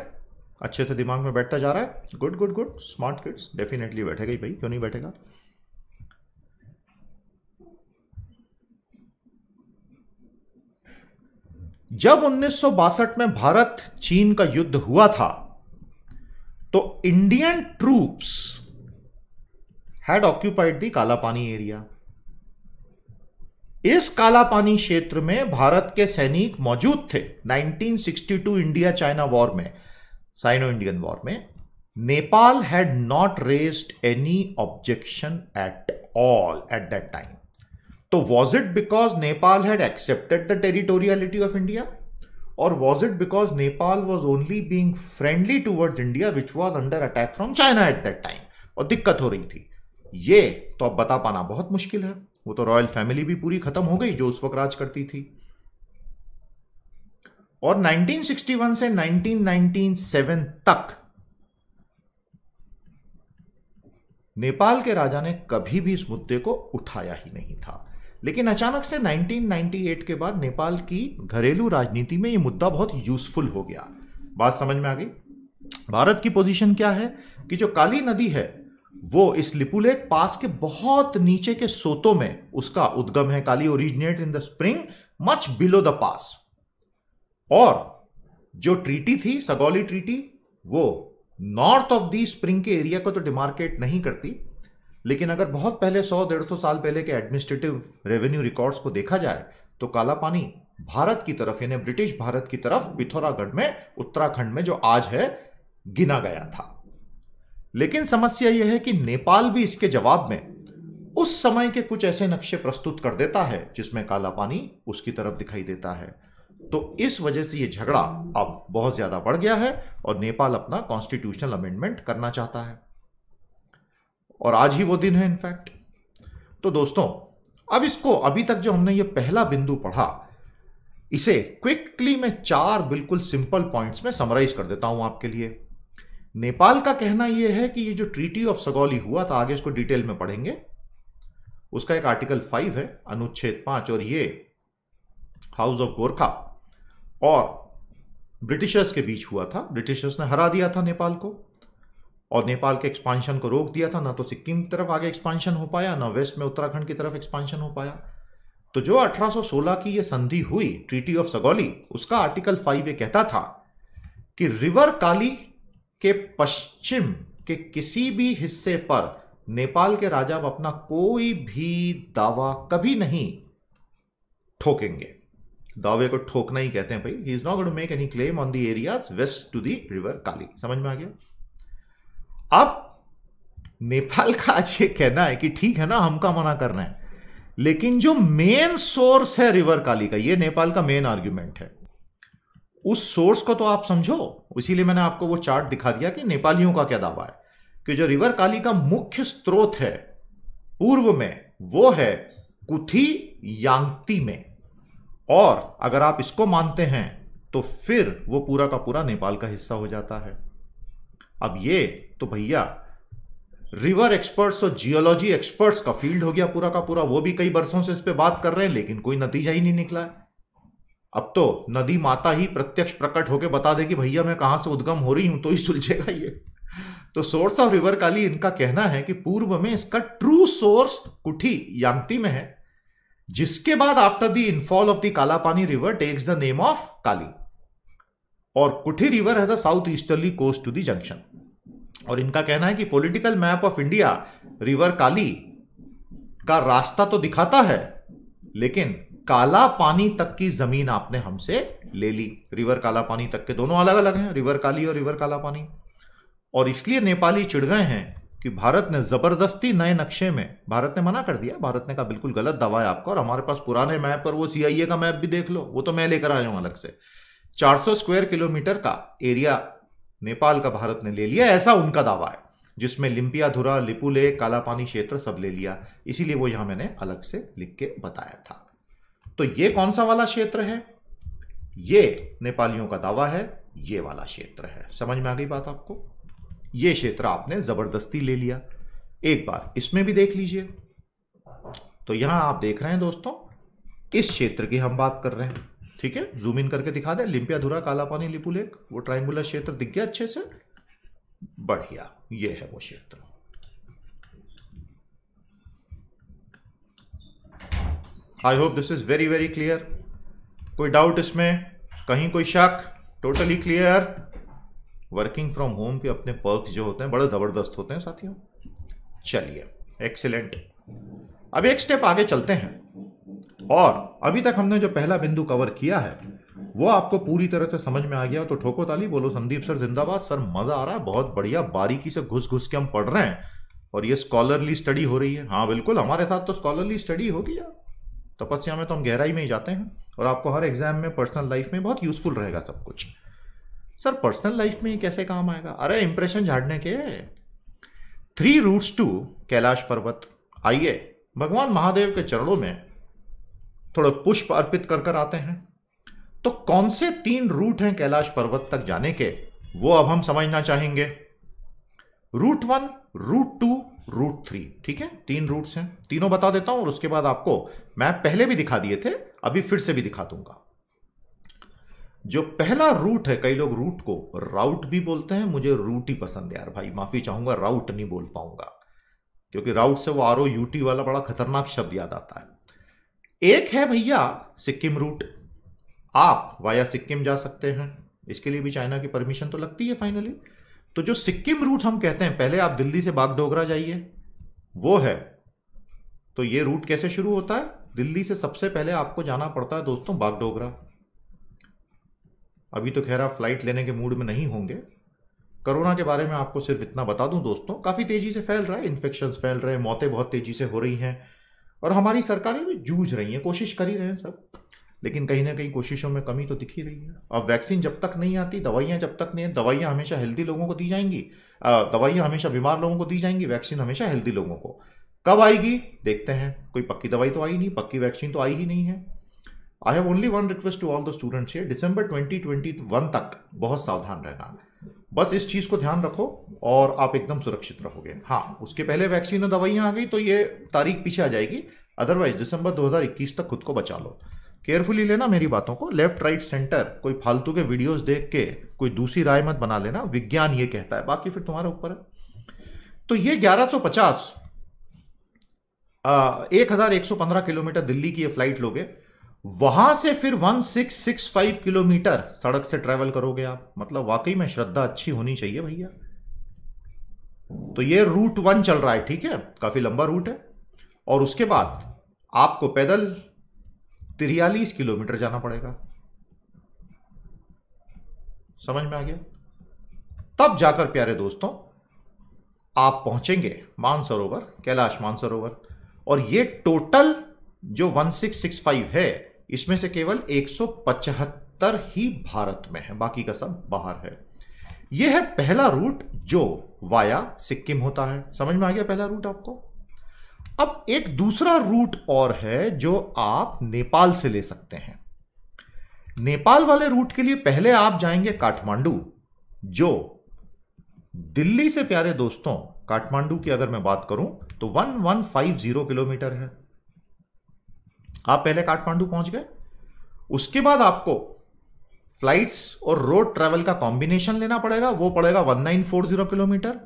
अच्छे से दिमाग में बैठता जा रहा है good good good smart kids definitely बैठेगा ही भाई क्यों नहीं बैठेगा जब उन्नीस में भारत चीन का युद्ध हुआ था तो Indian troops had occupied the Kalapani area इस कालापानी क्षेत्र में भारत के सैनिक मौजूद थे 1962 इंडिया चाइना वॉर में साइनो इंडियन वॉर में Nepal had not raised any objection at all at that time तो was it because Nepal had accepted the territoriality of India और was it because Nepal was only being friendly towards India which was under attack from China at that time और दिक्कत हो रही थी ये तो अब बता पाना बहुत मुश्किल है वो तो रॉयल फैमिली भी पूरी खत्म हो गई जो उस वक्त राज करती थी और 1961 से 1997 तक नेपाल के राजा ने कभी भी इस मुद्दे को उठाया ही नहीं था लेकिन अचानक से 1998 के बाद नेपाल की घरेलू राजनीति में यह मुद्दा बहुत यूजफुल हो गया बात समझ में आ गई भारत की पोजीशन क्या है कि जो काली नदी है वो इस लिपुलेक पास के बहुत नीचे के सोतों में उसका उद्गम है Kali originate in the spring much below the pass और जो ट्रीटी थी सगौली ट्रीटी वो नॉर्थ ऑफ दी स्प्रिंग के एरिया को तो डिमार्केट नहीं करती लेकिन अगर बहुत पहले सौ डेढ़ सौ साल पहले के एडमिनिस्ट्रेटिव रेवेन्यू रिकॉर्ड्स को देखा जाए तो काला पानी भारत की तरफ यानी ब्रिटिश भारत की तरफ पिथौरागढ़ में उत्तराखंड में जो आज है गिना गया था लेकिन समस्या यह है कि नेपाल भी इसके जवाब में उस समय के कुछ ऐसे नक्शे प्रस्तुत कर देता है जिसमें काला पानी उसकी तरफ दिखाई देता है तो इस वजह से यह झगड़ा अब बहुत ज्यादा बढ़ गया है और नेपाल अपना कॉन्स्टिट्यूशनल अमेंडमेंट करना चाहता है और आज ही वो दिन है इनफैक्ट तो दोस्तों अब इसको अभी तक जो हमने ये पहला बिंदु पढ़ा इसे क्विकली मैं चार बिल्कुल सिंपल पॉइंट्स में समराइज कर देता हूं आपके लिए नेपाल का कहना यह है कि ये जो ट्रीटी ऑफ सगौली हुआ था आगे इसको डिटेल में पढ़ेंगे उसका एक आर्टिकल फाइव है अनुच्छेद पांच और ये हाउस ऑफ गोरखा और ब्रिटिशर्स के बीच हुआ था ब्रिटिशर्स ने हरा दिया था नेपाल को और नेपाल के एक्सपांशन को रोक दिया था ना तो सिक्किम की तरफ आगे एक्सपांशन हो पाया ना वेस्ट में उत्तराखंड की तरफ एक्सपांशन हो पाया तो जो 1816 की ये संधि हुई ट्रीटी ऑफ सगौली उसका आर्टिकल फाइव ये कहता था कि रिवर काली के पश्चिम के किसी भी हिस्से पर नेपाल के राजा अब अपना कोई भी दावा कभी नहीं ठोकेंगे दावे को ठोकना ही कहते हैं भाई he is not got make any claim on the areas west to the river Kali समझ में आ गया अब नेपाल का आज ये कहना है कि ठीक है ना हमका मना करना है लेकिन जो मेन सोर्स है रिवर काली का ये नेपाल का मेन आर्ग्यूमेंट है उस सोर्स को तो आप समझो इसीलिए मैंने आपको वो चार्ट दिखा दिया कि नेपालियों का क्या दावा है कि जो रिवर काली का मुख्य स्रोत है पूर्व में वो है कुथी यांगती में और अगर आप इसको मानते हैं तो फिर वो पूरा का पूरा नेपाल का हिस्सा हो जाता है अब ये तो भैया रिवर एक्सपर्ट्स और जियोलॉजी एक्सपर्ट्स का फील्ड हो गया पूरा का पूरा वो भी कई बरसों से इस पर बात कर रहे हैं लेकिन कोई नतीजा ही नहीं निकला है अब तो नदी माता ही प्रत्यक्ष प्रकट होकर बता दे कि भैया मैं कहां से उद्गम हो रही हूं तो ही सुलझेगा ये तो सोर्स ऑफ रिवर काली इनका कहना है कि पूर्व में इसका ट्रू सोर्स कुठी यांगती में है जिसके बाद after the infall of the Kalapani river takes the name of Kali और कुठी रिवर है साउथ ईस्टर्ली कोस्ट टू द जंक्शन और इनका कहना है कि political map of India river Kali का रास्ता तो दिखाता है लेकिन काला पानी तक की जमीन आपने हमसे ले ली रिवर काला पानी तक के दोनों अलग अलग हैं रिवर काली और रिवर काला पानी और इसलिए नेपाली चिड़ गए हैं कि भारत ने जबरदस्ती नए नक्शे में भारत ने मना कर दिया भारत ने कहा बिल्कुल गलत दवा है आपका और हमारे पास पुराने मैप पर वो सीआईए का मैप भी देख लो वो तो मैं लेकर आया हूं अलग से 400 स्क्वायर किलोमीटर का एरिया नेपाल का भारत ने ले लिया ऐसा उनका दावा है जिसमें लिंपिया धुरा लिपुले कालापानी क्षेत्र सब ले लिया इसीलिए वो यहां मैंने अलग से लिख के बताया था तो ये कौन सा वाला क्षेत्र है ये नेपालियों का दावा है ये वाला क्षेत्र है समझ में आ गई बात आपको ये क्षेत्र आपने जबरदस्ती ले लिया एक बार इसमें भी देख लीजिए तो यहां आप देख रहे हैं दोस्तों इस क्षेत्र की हम बात कर रहे हैं ठीक है जूम इन करके दिखा दे लिंपिया धुरा काला लिपू लेक वो ट्राइंगुलर क्षेत्र दिख गया अच्छे से बढ़िया ये है वो क्षेत्र I hope this is very very clear कोई डाउट इसमें कहीं कोई शक totally clear working from home के अपने पर्क जो होते हैं बड़े ज़बरदस्त होते हैं साथियों चलिए एक्सीलेंट अब एक स्टेप आगे चलते हैं और अभी तक हमने जो पहला बिंदु कवर किया है वो आपको पूरी तरह से समझ में आ गया तो ठोको ताली बोलो संदीप सर जिंदाबाद सर मजा आ रहा है बहुत बढ़िया बारीकी से घुस घुस के हम पढ़ रहे हैं और ये स्कॉलरली स्टडी हो रही है हाँ बिल्कुल हमारे साथ तो स्कॉलरली स्टडी होगी यार तपस्या में तो हम गहराई में ही जाते हैं और आपको हर एग्जाम में पर्सनल लाइफ में बहुत यूजफुल रहेगा सब कुछ सर पर्सनल लाइफ में कैसे काम आएगा अरे इंप्रेशन झाड़ने के थ्री रूट्स टू कैलाश पर्वत आइए भगवान महादेव के चरणों में थोड़े पुष्प अर्पित कर कर आते हैं तो कौन से तीन रूट हैं कैलाश पर्वत तक जाने के वो अब हम समझना चाहेंगे route one route two route three ठीक है तीन रूट्स हैं तीनों बता देता हूं और उसके बाद आपको मैं पहले भी दिखा दिए थे अभी फिर से भी दिखा दूंगा जो पहला रूट है कई लोग रूट को राउट भी बोलते हैं मुझे रूट ही पसंद है यार भाई माफी चाहूंगा राउट नहीं बोल पाऊंगा क्योंकि राउट से वो आर ओ यूटी वाला बड़ा खतरनाक शब्द याद आता है एक है भैया सिक्किम रूट आप वाया सिक्किम जा सकते हैं इसके लिए भी चाइना की परमिशन तो लगती है फाइनली तो जो सिक्किम रूट हम कहते हैं पहले आप दिल्ली से बागडोगरा जाइए वो है तो ये रूट कैसे शुरू होता है दिल्ली से सबसे पहले आपको जाना पड़ता है दोस्तों बागडोगरा अभी तो खैर आप फ्लाइट लेने के मूड में नहीं होंगे कोरोना के बारे में आपको सिर्फ इतना बता दूं दोस्तों काफ़ी तेज़ी से फैल रहा है इन्फेक्शन फैल रहे हैं मौतें बहुत तेज़ी से हो रही हैं और हमारी सरकारें भी जूझ रही हैं कोशिश कर ही रहे हैं सब लेकिन कहीं ना कहीं कोशिशों में कमी तो दिख ही रही है अब वैक्सीन जब तक नहीं आती दवाइयाँ जब तक नहीं दवाइयाँ हमेशा हेल्दी लोगों को दी जाएंगी दवाइयाँ हमेशा बीमार लोगों को दी जाएंगी वैक्सीन हमेशा हेल्दी लोगों को कब आएगी देखते हैं कोई पक्की दवाई तो आई नहीं पक्की वैक्सीन तो आई ही नहीं है I have only one request to all the students ये दिसंबर वन तक बहुत सावधान रहना बस इस चीज़ को ध्यान रखो और आप एकदम सुरक्षित रहोगे हाँ उसके पहले वैक्सीन और दवाइयाँ आ गई तो ये तारीख पीछे आ जाएगी अदरवाइज दिसंबर 2021 तक खुद को बचा लो केयरफुली लेना मेरी बातों को लेफ्ट राइट सेंटर कोई फालतू के वीडियोस देख के कोई दूसरी राय मत बना लेना विज्ञान ये कहता है बाकी फिर तुम्हारे ऊपर है तो ये 1150 सौ 1115 किलोमीटर दिल्ली की ये फ्लाइट लोगे वहां से फिर 1665 किलोमीटर सड़क से ट्रेवल करोगे आप मतलब वाकई में श्रद्धा अच्छी होनी चाहिए भैया तो ये रूट वन चल रहा है ठीक है काफी लंबा रूट है और उसके बाद आपको पैदल तिरयालीस किलोमीटर जाना पड़ेगा समझ में आ गया तब जाकर प्यारे दोस्तों आप पहुंचेंगे मानसरोवर कैलाश मानसरोवर और ये टोटल जो 1665 है इसमें से केवल एक ही भारत में है बाकी का सब बाहर है यह है पहला रूट जो वाया सिक्किम होता है समझ में आ गया पहला रूट आपको अब एक दूसरा रूट और है जो आप नेपाल से ले सकते हैं नेपाल वाले रूट के लिए पहले आप जाएंगे काठमांडू जो दिल्ली से प्यारे दोस्तों काठमांडू की अगर मैं बात करूं तो 1150 किलोमीटर है आप पहले काठमांडू पहुंच गए उसके बाद आपको फ्लाइट्स और रोड ट्रैवल का कॉम्बिनेशन लेना पड़ेगा वो पड़ेगा 1940 किलोमीटर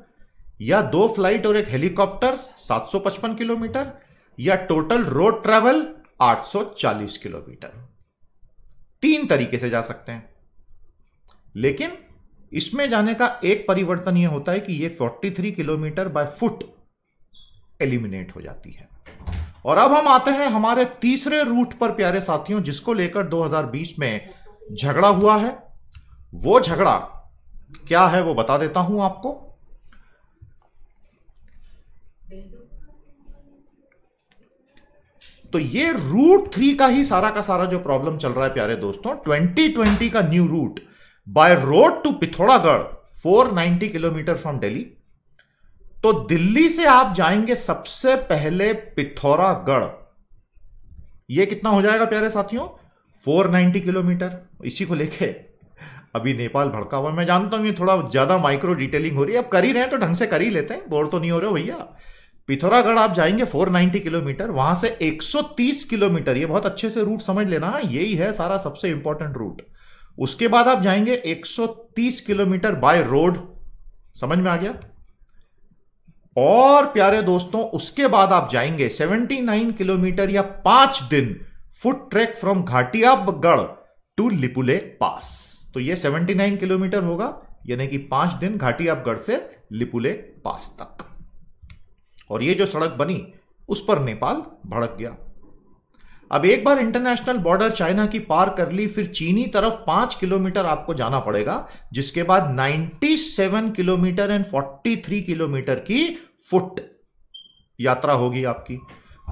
या दो फ्लाइट और एक हेलीकॉप्टर 755 किलोमीटर या टोटल रोड ट्रैवल 840 किलोमीटर तीन तरीके से जा सकते हैं लेकिन इसमें जाने का एक परिवर्तन यह होता है कि यह 43 किलोमीटर बाय फुट एलिमिनेट हो जाती है और अब हम आते हैं हमारे तीसरे रूट पर प्यारे साथियों जिसको लेकर 2020 में झगड़ा हुआ है वो झगड़ा क्या है वो बता देता हूं आपको तो ये रूट थ्री का ही सारा का सारा जो प्रॉब्लम चल रहा है प्यारे दोस्तों 2020 का new route by road to Pithoragarh 490 kilometre from Delhi तो दिल्ली से आप जाएंगे सबसे पहले पिथौरागढ़ यह कितना हो जाएगा प्यारे साथियों 490 किलोमीटर इसी को लेके अभी नेपाल भड़का हुआ मैं जानता हूं ये थोड़ा ज्यादा माइक्रो डिटेलिंग हो रही है अब कर ही रहे हैं तो ढंग से कर ही लेते हैं बोर तो नहीं हो रहे भैया पिथौरागढ़ आप जाएंगे 490 किलोमीटर वहां से 130 किलोमीटर ये बहुत अच्छे से रूट समझ लेना यही है सारा सबसे इंपॉर्टेंट रूट उसके बाद आप जाएंगे 130 किलोमीटर बाय रोड समझ में आ गया और प्यारे दोस्तों उसके बाद आप जाएंगे 79 किलोमीटर या पांच दिन foot track from Ghatiabagarh to Lipulekh pass तो ये 79 किलोमीटर होगा यानी कि पांच दिन घाटियाबगढ़ से लिपुले पास तक और ये जो सड़क बनी उस पर नेपाल भड़क गया अब एक बार इंटरनेशनल बॉर्डर चाइना की पार कर ली फिर चीनी तरफ पांच किलोमीटर आपको जाना पड़ेगा जिसके बाद 97 किलोमीटर एंड 43 किलोमीटर की फुट यात्रा होगी आपकी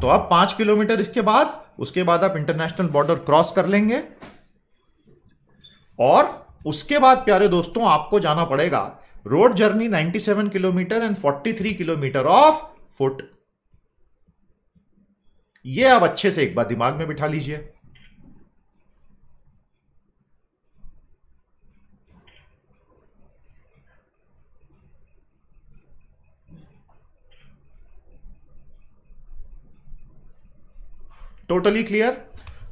तो अब पांच किलोमीटर इसके बाद उसके बाद आप इंटरनेशनल बॉर्डर क्रॉस कर लेंगे और उसके बाद प्यारे दोस्तों आपको जाना पड़ेगा road journey 97 kilometre and 43 kilometre of foot ये आप अच्छे से एक बार दिमाग में बिठा लीजिए टोटली क्लियर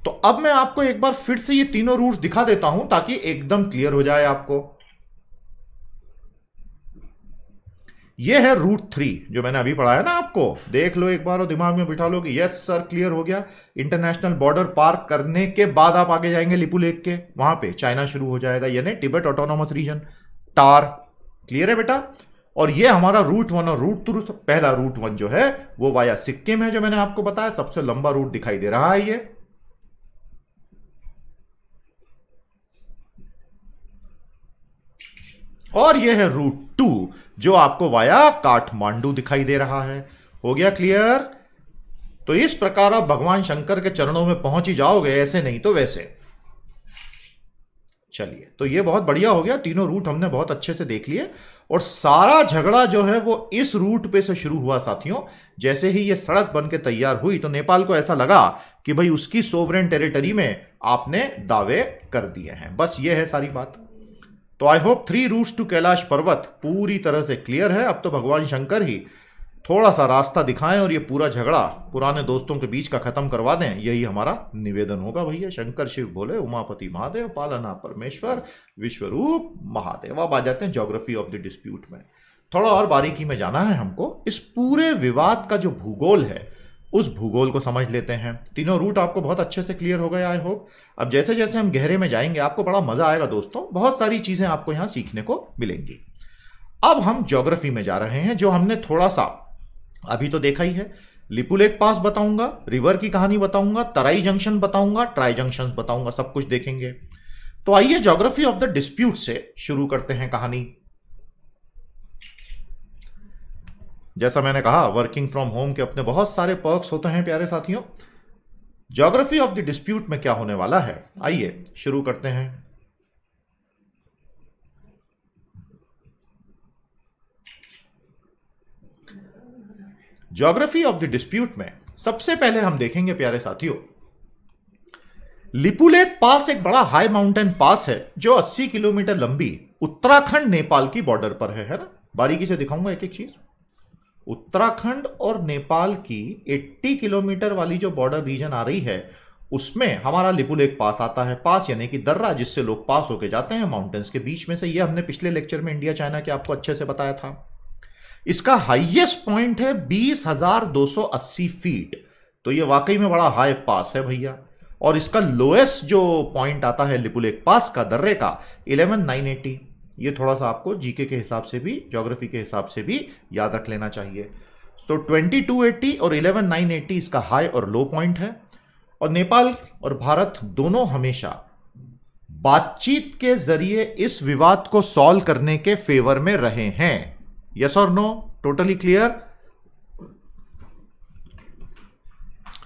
तो अब मैं आपको एक बार फिर से ये तीनों रूट्स दिखा देता हूं ताकि एकदम क्लियर हो जाए आपको ये है रूट थ्री जो मैंने अभी पढ़ाया ना आपको देख लो एक बार और दिमाग में बिठा लो कि यस सर क्लियर हो गया इंटरनेशनल बॉर्डर पार करने के बाद आप आगे जाएंगे लिपू लेक के वहां पे चाइना शुरू हो जाएगा यानी Tibet autonomous region TAR clear है बेटा और ये हमारा रूट वन और रूट टू पहला रूट वन जो है वो वाया सिक्किम है जो मैंने आपको बताया सबसे लंबा रूट दिखाई दे रहा है ये और ये है रूट टू जो आपको वाया काठमांडू दिखाई दे रहा है हो गया क्लियर तो इस प्रकार आप भगवान शंकर के चरणों में पहुंच ही जाओगे ऐसे नहीं तो वैसे चलिए तो ये बहुत बढ़िया हो गया तीनों रूट हमने बहुत अच्छे से देख लिए और सारा झगड़ा जो है वो इस रूट पे से शुरू हुआ साथियों जैसे ही ये सड़क बन के तैयार हुई तो नेपाल को ऐसा लगा कि भाई उसकी सोवरेन टेरिटरी में आपने दावे कर दिए हैं बस ये है सारी बात तो I hope three routes to Kailash Parvat पूरी तरह से क्लियर है अब तो भगवान शंकर ही थोड़ा सा रास्ता दिखाएं और ये पूरा झगड़ा पुराने दोस्तों के बीच का खत्म करवा दें यही हमारा निवेदन होगा भैया शंकर शिव बोले उमापति महादेव पालना परमेश्वर विश्वरूप महादेव अब आ जाते हैं ज्योग्राफी ऑफ द डिस्प्यूट में थोड़ा और बारीकी में जाना है हमको इस पूरे विवाद का जो भूगोल है उस भूगोल को समझ लेते हैं तीनों रूट आपको बहुत अच्छे से क्लियर हो गए आई होप अब जैसे जैसे हम गहरे में जाएंगे आपको बड़ा मजा आएगा दोस्तों बहुत सारी चीजें आपको यहां सीखने को मिलेंगी अब हम ज्योग्राफी में जा रहे हैं जो हमने थोड़ा सा अभी तो देखा ही है लिपुलेक पास बताऊंगा रिवर की कहानी बताऊंगा तराई जंक्शन बताऊंगा ट्राई जंक्शन बताऊंगा सब कुछ देखेंगे तो आइए ज्योग्राफी ऑफ द डिस्प्यूट से शुरू करते हैं कहानी जैसा मैंने कहा वर्किंग फ्रॉम होम के अपने बहुत सारे पर्क्स होते हैं प्यारे साथियों ज्योग्राफी ऑफ द डिस्प्यूट में क्या होने वाला है आइए शुरू करते हैं ज्योग्राफी ऑफ द डिस्प्यूट में सबसे पहले हम देखेंगे प्यारे साथियों लिपुलेट पास एक बड़ा हाई माउंटेन पास है जो 80 किलोमीटर लंबी उत्तराखंड नेपाल की बॉर्डर पर है है ना बारीकी से दिखाऊंगा एक एक चीज उत्तराखंड और नेपाल की 80 किलोमीटर वाली जो बॉर्डर रीजन आ रही है उसमें हमारा लिपुल एक पास आता है पास यानी कि दर्रा जिससे लोग पास होके जाते हैं माउंटेन्स के बीच में से ये हमने पिछले लेक्चर में इंडिया चाइना के आपको अच्छे से बताया था इसका हाइएस्ट पॉइंट है बीस फीट तो ये वाकई में बड़ा हाई पास है भैया और इसका लोएस्ट जो पॉइंट आता है लिपुलेक पास का दर्रे का 11,980 ये थोड़ा सा आपको जीके के हिसाब से भी ज्योग्राफी के हिसाब से भी याद रख लेना चाहिए तो 2280 और 11980 इसका हाई और लो पॉइंट है और नेपाल और भारत दोनों हमेशा बातचीत के जरिए इस विवाद को सॉल्व करने के फेवर में रहे हैं यस और नो टोटली क्लियर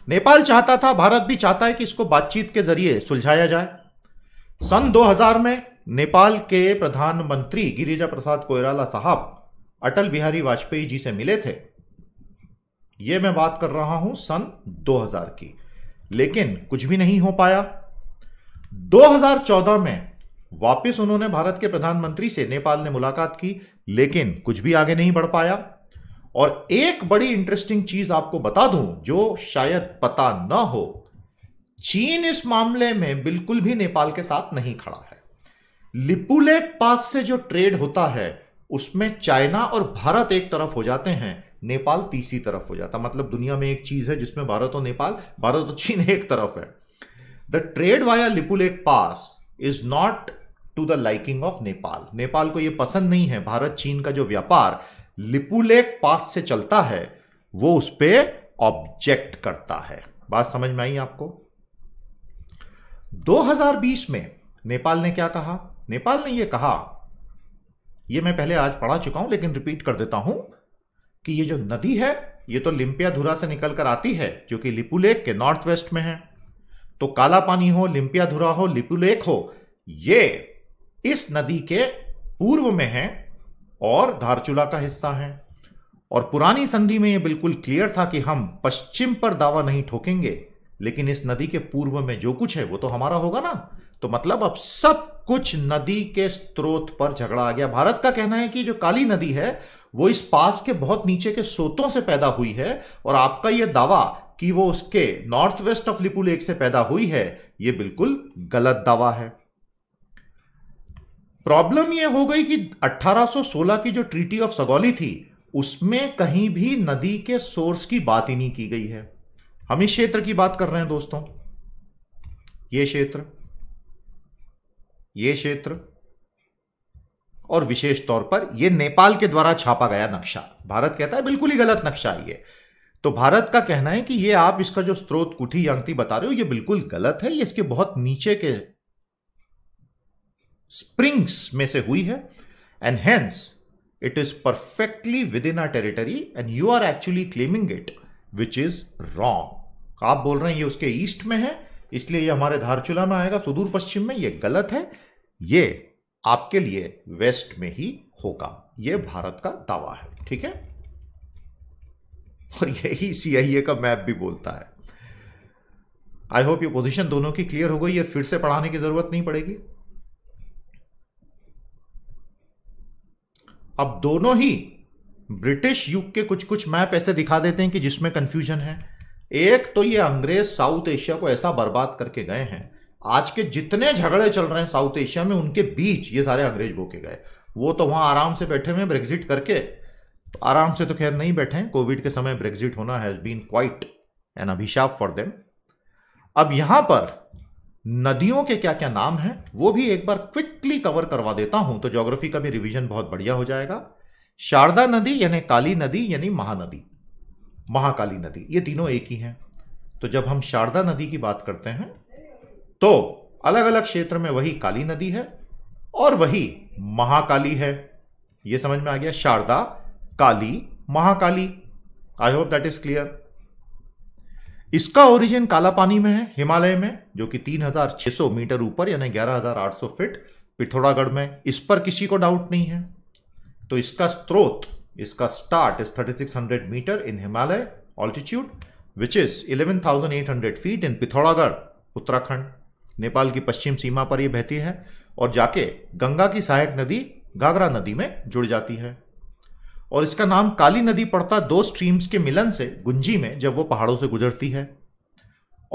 नेपाल चाहता था भारत भी चाहता है कि इसको बातचीत के जरिए सुलझाया जाए सन 2000 में नेपाल के प्रधानमंत्री गिरिजा प्रसाद कोयराला साहब अटल बिहारी वाजपेयी जी से मिले थे यह मैं बात कर रहा हूं सन 2000 की लेकिन कुछ भी नहीं हो पाया 2014 में वापस उन्होंने भारत के प्रधानमंत्री से नेपाल ने मुलाकात की लेकिन कुछ भी आगे नहीं बढ़ पाया और एक बड़ी इंटरेस्टिंग चीज आपको बता दूं जो शायद पता ना हो चीन इस मामले में बिल्कुल भी नेपाल के साथ नहीं खड़ा है लिपुले पास से जो ट्रेड होता है उसमें चाइना और भारत एक तरफ हो जाते हैं नेपाल तीसरी तरफ हो जाता मतलब दुनिया में एक चीज है जिसमें भारत और नेपाल भारत और चीन एक तरफ है the trade via Lipulekh pass is not to the liking of Nepal Nepal को यह पसंद नहीं है भारत चीन का जो व्यापार लिपुलेक पास से चलता है वो उस पर ऑब्जेक्ट करता है बात समझ में आई आपको 2020 में नेपाल ने क्या कहा नेपाल ने यह कहा यह मैं पहले आज पढ़ा चुका हूं लेकिन रिपीट कर देता हूं कि यह जो नदी है यह तो धुरा से निकलकर आती है जो कि लिपू लेक के नॉर्थ वेस्ट में है तो काला पानी हो धुरा हो लिपू लेक हो ये इस नदी के पूर्व में है और धारचूला का हिस्सा है और पुरानी संधि में यह बिल्कुल क्लियर था कि हम पश्चिम पर दावा नहीं ठोकेंगे लेकिन इस नदी के पूर्व में जो कुछ है वो तो हमारा होगा ना तो मतलब अब सब कुछ नदी के स्रोत पर झगड़ा आ गया भारत का कहना है कि जो काली नदी है वो इस पास के बहुत नीचे के स्रोतों से पैदा हुई है और आपका यह दावा कि वो उसके north west of Lipulekh से पैदा हुई है ये बिल्कुल गलत दावा है प्रॉब्लम यह हो गई कि 1816 की जो ट्रीटी ऑफ सगौली थी उसमें कहीं भी नदी के सोर्स की बात ही नहीं की गई है हम इस क्षेत्र की बात कर रहे हैं दोस्तों ये क्षेत्र ये क्षेत्र और विशेष तौर पर यह नेपाल के द्वारा छापा गया नक्शा भारत कहता है बिल्कुल ही गलत नक्शा ये तो भारत का कहना है कि ये आप इसका जो स्रोत कुठी अंगती बता रहे हो ये बिल्कुल गलत है ये इसके बहुत नीचे के स्प्रिंग्स में से हुई है and hence it is perfectly within our territory and you are actually claiming it which is wrong आप बोल रहे हैं ये उसके ईस्ट में है इसलिए ये हमारे धारचूला में आएगा सुदूर पश्चिम में ये गलत है ये आपके लिए वेस्ट में ही होगा ये भारत का दावा है ठीक है और यही सीआईए का मैप भी बोलता है आई होप ये पोजीशन दोनों की क्लियर हो गई ये फिर से पढ़ाने की जरूरत नहीं पड़ेगी अब दोनों ही ब्रिटिश युग के कुछ कुछ मैप ऐसे दिखा देते हैं कि जिसमें कंफ्यूजन है एक तो ये अंग्रेज साउथ एशिया को ऐसा बर्बाद करके गए हैं आज के जितने झगड़े चल रहे हैं साउथ एशिया में उनके बीच ये सारे अंग्रेज बोके गए वो तो वहां आराम से बैठे हुए ब्रेग्जिट करके तो आराम से तो खैर नहीं बैठे हैं कोविड के समय ब्रेग्जिट होना हैज बीन क्वाइट एन अभिशाप फॉर देम अब यहां पर नदियों के क्या क्या नाम हैं वो भी एक बार क्विकली कवर करवा देता हूं तो ज्योग्राफी का भी रिवीजन बहुत बढ़िया हो जाएगा शारदा नदी यानी काली नदी यानी महानदी महाकाली नदी ये तीनों एक ही हैं तो जब हम शारदा नदी की बात करते हैं तो अलग अलग क्षेत्र में वही काली नदी है और वही महाकाली है ये समझ में आ गया Sharda Kali Mahakali I hope that is clear इसका ओरिजिन कालापानी में है हिमालय में जो कि 3600 मीटर ऊपर यानी 11800 फीट पिथौरागढ़ में इस पर किसी को डाउट नहीं है तो इसका स्रोत इसका start is 3600 metre in Himalaya altitude which is 11,800 feet in Pithoragarh Uttarakhand Nepal की पश्चिम सीमा पर यह बहती है और जाके गंगा की सहायक नदी घाघरा नदी में जुड़ जाती है और इसका नाम काली नदी पड़ता दो स्ट्रीम्स के मिलन से गुंजी में जब वो पहाड़ों से गुजरती है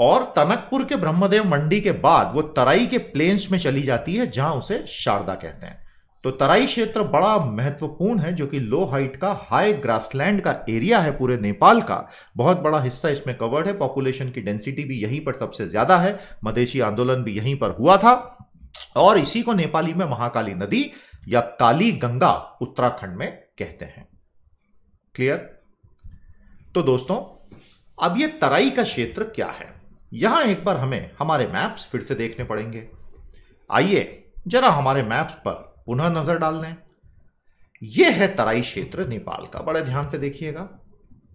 और तनकपुर के ब्रह्मदेव मंडी के बाद वो तराई के प्लेन्स में चली जाती है जहां उसे शारदा कहते हैं तो तराई क्षेत्र बड़ा महत्वपूर्ण है जो कि लो हाइट का हाई ग्रासलैंड का एरिया है पूरे नेपाल का बहुत बड़ा हिस्सा इसमें कवर्ड है पॉपुलेशन की डेंसिटी भी यहीं पर सबसे ज्यादा है मदेशी आंदोलन भी यहीं पर हुआ था और इसी को नेपाली में महाकाली नदी या काली गंगा उत्तराखंड में कहते हैं क्लियर तो दोस्तों अब ये तराई का क्षेत्र क्या है यहां एक बार हमें हमारे मैप्स फिर से देखने पड़ेंगे आइए जरा हमारे मैप्स पर पुनः नजर डाल लें यह है तराई क्षेत्र नेपाल का बड़े ध्यान से देखिएगा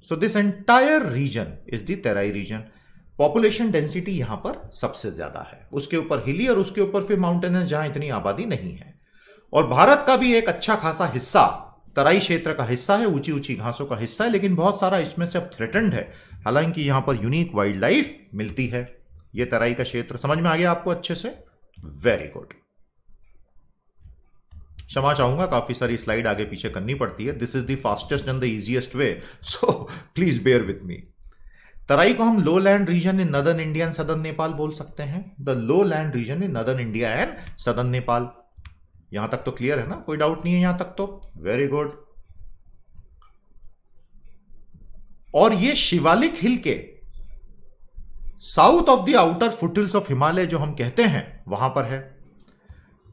so this entire region is the Terai region population density यहां पर सबसे ज्यादा है उसके ऊपर हिली और उसके ऊपर फिर माउंटेनस जहां इतनी आबादी नहीं है और भारत का भी एक अच्छा खासा हिस्सा तराई क्षेत्र का हिस्सा है ऊंची ऊंची घासों का हिस्सा है लेकिन बहुत सारा इसमें से अब थ्रेटेंड है हालांकि यहां पर यूनिक वाइल्ड लाइफ मिलती है ये तराई का क्षेत्र समझ में आ गया आपको अच्छे से वेरी गुड क्षमा चाहूंगा काफी सारी स्लाइड आगे पीछे करनी पड़ती है this is the fastest and the easiest way so please bear with me Terai को हम लो land region in northern India and southern Nepal बोल सकते हैं the low land region in northern India and सदर नेपाल यहां तक तो क्लियर है ना कोई डाउट नहीं है यहां तक तो वेरी गुड और ये शिवालिक हिल के south of the outer foothills of Himalaya जो हम कहते हैं वहां पर है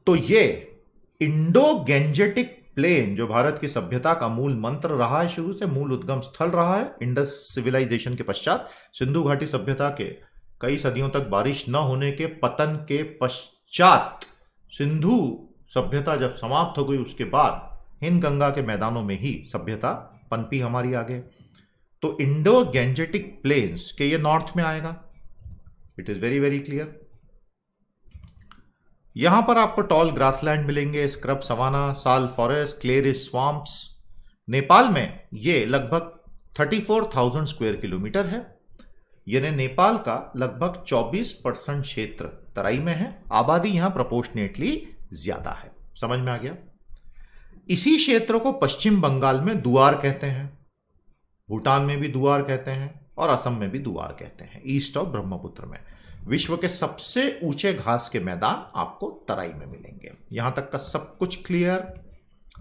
तो ये इंडो गेंजेटिक प्लेन जो भारत की सभ्यता का मूल मंत्र रहा है शुरू से मूल उद्गम स्थल रहा है इंडस सिविलाइजेशन के पश्चात सिंधु घाटी सभ्यता के कई सदियों तक बारिश न होने के पतन के पश्चात सिंधु सभ्यता जब समाप्त हो गई उसके बाद हिंद गंगा के मैदानों में ही सभ्यता पनपी हमारी आगे तो इंडो गेंजेटिक प्लेन्स के ये नॉर्थ में आएगा it is very very clear यहां पर आपको टॉल ग्रासलैंड मिलेंगे scrub savanna sal forest clearings swamps Nepal में ये लगभग 34,000 स्क्वायर किलोमीटर है यानी नेपाल का लगभग 24 परसेंट क्षेत्र तराई में है आबादी यहां प्रपोर्शनेटली ज्यादा है समझ में आ गया इसी क्षेत्र को पश्चिम बंगाल में दुआर कहते हैं भूटान में भी दुआर कहते हैं और असम में भी दुआर कहते हैं ईस्ट ऑफ ब्रह्मपुत्र में विश्व के सबसे ऊंचे घास के मैदान आपको तराई में मिलेंगे यहां तक का सब कुछ क्लियर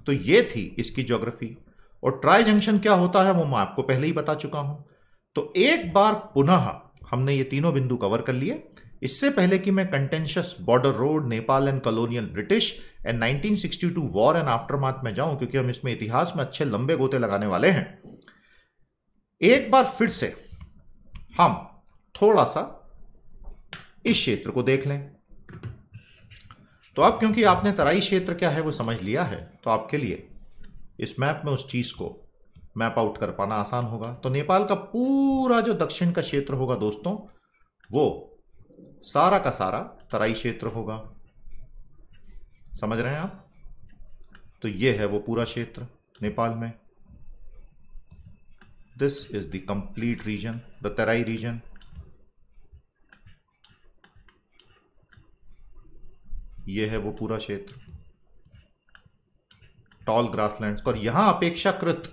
तो ये थी इसकी ज्योग्राफी और ट्राई जंक्शन क्या होता है वो मैं आपको पहले ही बता चुका हूं तो एक बार पुनः हमने ये तीनों बिंदु कवर कर लिए इससे पहले कि मैं contentious border road Nepal and colonial British and 1962 war and aftermath में जाऊं क्योंकि हम इसमें इतिहास में अच्छे लंबे गोते लगाने वाले हैं एक बार फिर से हम थोड़ा सा इस क्षेत्र को देख लें तो अब क्योंकि आपने तराई क्षेत्र क्या है वो समझ लिया है तो आपके लिए इस मैप में उस चीज़ को मैप आउट कर पाना आसान होगा तो नेपाल का पूरा जो दक्षिण का क्षेत्र होगा दोस्तों वो सारा का सारा तराई क्षेत्र होगा समझ रहे हैं आप तो ये है वो पूरा क्षेत्र नेपाल में this is the complete region the Terai region ये है वो पूरा क्षेत्र टॉल ग्रासलैंड्स और यहां अपेक्षाकृत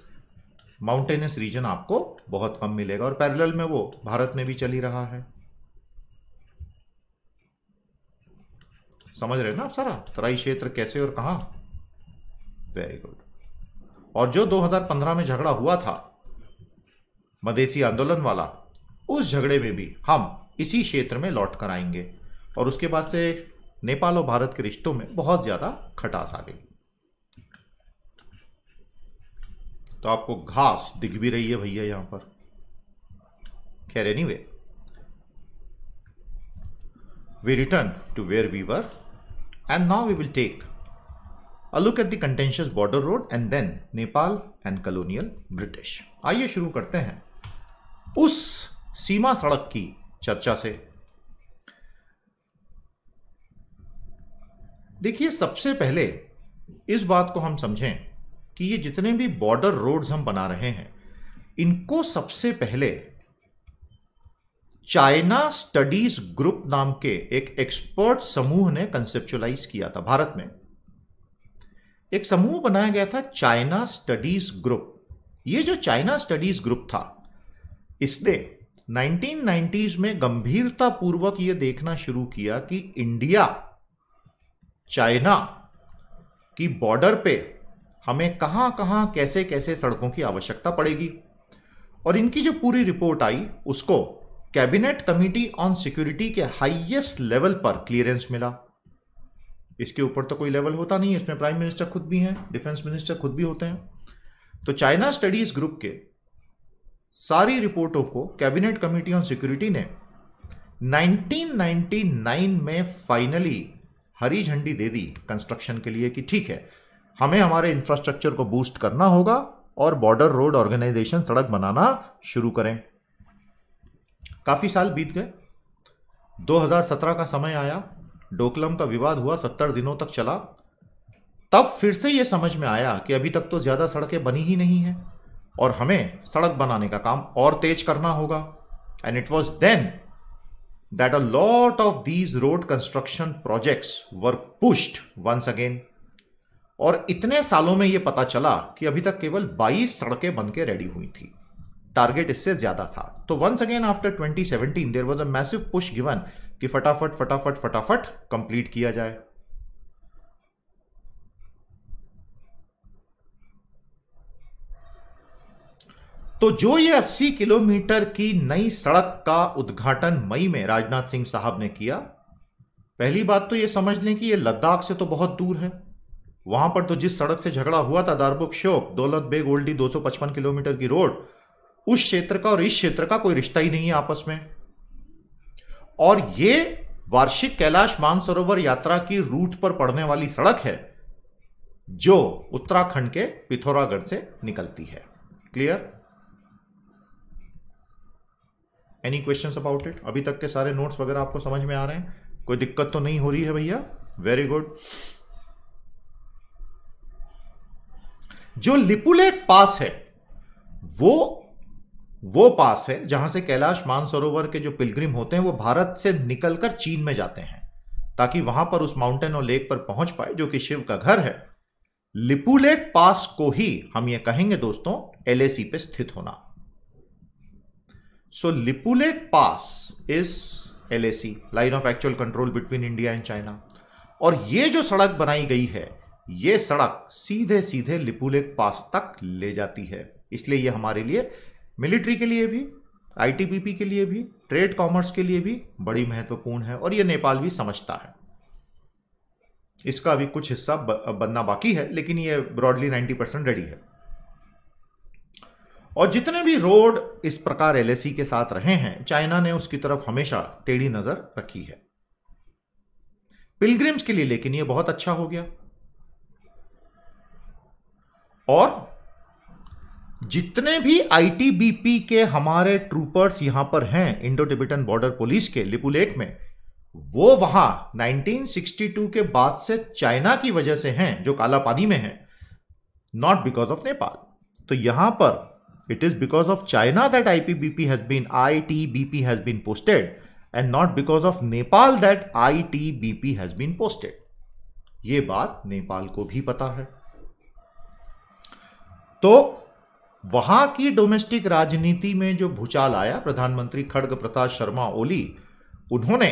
माउंटेनस रीजन आपको बहुत कम मिलेगा और पैरेलल में वो भारत में भी चली रहा है समझ रहे हैं ना आप सारा तराई क्षेत्र कैसे और कहा वेरी गुड और जो 2015 में झगड़ा हुआ था मदेशी आंदोलन वाला उस झगड़े में भी हम इसी क्षेत्र में लौट कर आएंगे और उसके बाद से नेपाल और भारत के रिश्तों में बहुत ज्यादा खटास आ गई तो आपको घास दिख भी रही है भैया यहां पर खैर anyway we return to where we were and now we will take a look at the border road and then Nepal and colonial British आइए शुरू करते हैं उस सीमा सड़क की चर्चा से देखिए सबसे पहले इस बात को हम समझें कि ये जितने भी बॉर्डर रोड्स हम बना रहे हैं इनको सबसे पहले चाइना स्टडीज ग्रुप नाम के एक एक्सपर्ट समूह ने कंसेप्चुलाइज किया था भारत में एक समूह बनाया गया था चाइना स्टडीज ग्रुप ये जो चाइना स्टडीज ग्रुप था इसने 1990s में गंभीरतापूर्वक यह देखना शुरू किया कि इंडिया चाइना की बॉर्डर पे हमें कहां कहां कैसे कैसे सड़कों की आवश्यकता पड़ेगी और इनकी जो पूरी रिपोर्ट आई उसको कैबिनेट कमिटी ऑन सिक्योरिटी के हाईएस्ट लेवल पर क्लियरेंस मिला इसके ऊपर तो कोई लेवल होता नहीं है इसमें प्राइम मिनिस्टर खुद भी हैं डिफेंस मिनिस्टर खुद भी होते हैं तो चाइना स्टडीज ग्रुप के सारी रिपोर्टों को कैबिनेट कमेटी ऑन सिक्योरिटी ने 1999 में फाइनली हरी झंडी दे दी कंस्ट्रक्शन के लिए कि ठीक है हमें हमारे इंफ्रास्ट्रक्चर को बूस्ट करना होगा और बॉर्डर रोड ऑर्गेनाइजेशन सड़क बनाना शुरू करें काफ़ी साल बीत गए 2017 का समय आया डोकलम का विवाद हुआ 70 दिनों तक चला तब फिर से यह समझ में आया कि अभी तक तो ज़्यादा सड़कें बनी ही नहीं है और हमें सड़क बनाने का काम और तेज करना होगा and it was then that a lot of these road construction projects were pushed once again और इतने सालों में यह पता चला कि अभी तक केवल 22 सड़कें बनकर रेडी हुई थी टारगेट इससे ज्यादा था तो once again after 2017 there was a massive push given कि फटाफट फटाफट फटाफट कंप्लीट किया जाए तो जो ये 80 किलोमीटर की नई सड़क का उद्घाटन मई में राजनाथ सिंह साहब ने किया पहली बात तो ये समझ लें कि ये लद्दाख से तो बहुत दूर है वहां पर तो जिस सड़क से झगड़ा हुआ था दारबुक शोक दौलत बेग ओल्डी 255 किलोमीटर की रोड उस क्षेत्र का और इस क्षेत्र का कोई रिश्ता ही नहीं है आपस में और ये वार्षिक कैलाश मानसरोवर यात्रा की रूट पर पड़ने वाली सड़क है जो उत्तराखंड के पिथौरागढ़ से निकलती है clear any question about it अभी तक के सारे नोट्स वगैरह आपको समझ में आ रहे हैं कोई दिक्कत तो नहीं हो रही है भैया वेरी गुड जो लिपुलेट पास है वो वो पास है जहां से कैलाश मानसरोवर के जो पिलग्रिम होते हैं वो भारत से निकलकर चीन में जाते हैं ताकि वहां पर उस माउंटेन और लेक पर पहुंच पाए जो कि शिव का घर है लिपुलेट पास को ही हम ये कहेंगे दोस्तों एलएसी पे स्थित होना So Lipulek Pass is LAC, line of actual control between India and China और ये जो सड़क बनाई गई है ये सड़क सीधे सीधे लिपुलेक पास तक ले जाती है इसलिए ये हमारे लिए मिलिट्री के लिए भी आईटीबीपी के लिए भी ट्रेड कॉमर्स के लिए भी बड़ी महत्वपूर्ण है और ये नेपाल भी समझता है इसका अभी कुछ हिस्सा बनना बाकी है लेकिन ये ब्रॉडली 90 परसेंट रेडी है और जितने भी रोड इस प्रकार एलएसी e के साथ रहे हैं चाइना ने उसकी तरफ हमेशा टेढ़ी नजर रखी है पिलग्रिम्स के लिए लेकिन यह बहुत अच्छा हो गया और जितने भी आईटीबीपी के हमारे ट्रूपर्स यहां पर हैं इंडो टिबिटन बॉर्डर पुलिस के लिपुलेट में वो वहां 1962 के बाद से चाइना की वजह से हैं जो काला पानी में है नॉट बिकॉज ऑफ नेपाल तो यहां पर It is because of China that IPBP has been, ITBP has been posted and not because of Nepal that ITBP has been posted. ये बात नेपाल को भी पता है तो वहां की डोमेस्टिक राजनीति में जो भूचाल आया प्रधानमंत्री खड़ग प्रताप शर्मा ओली उन्होंने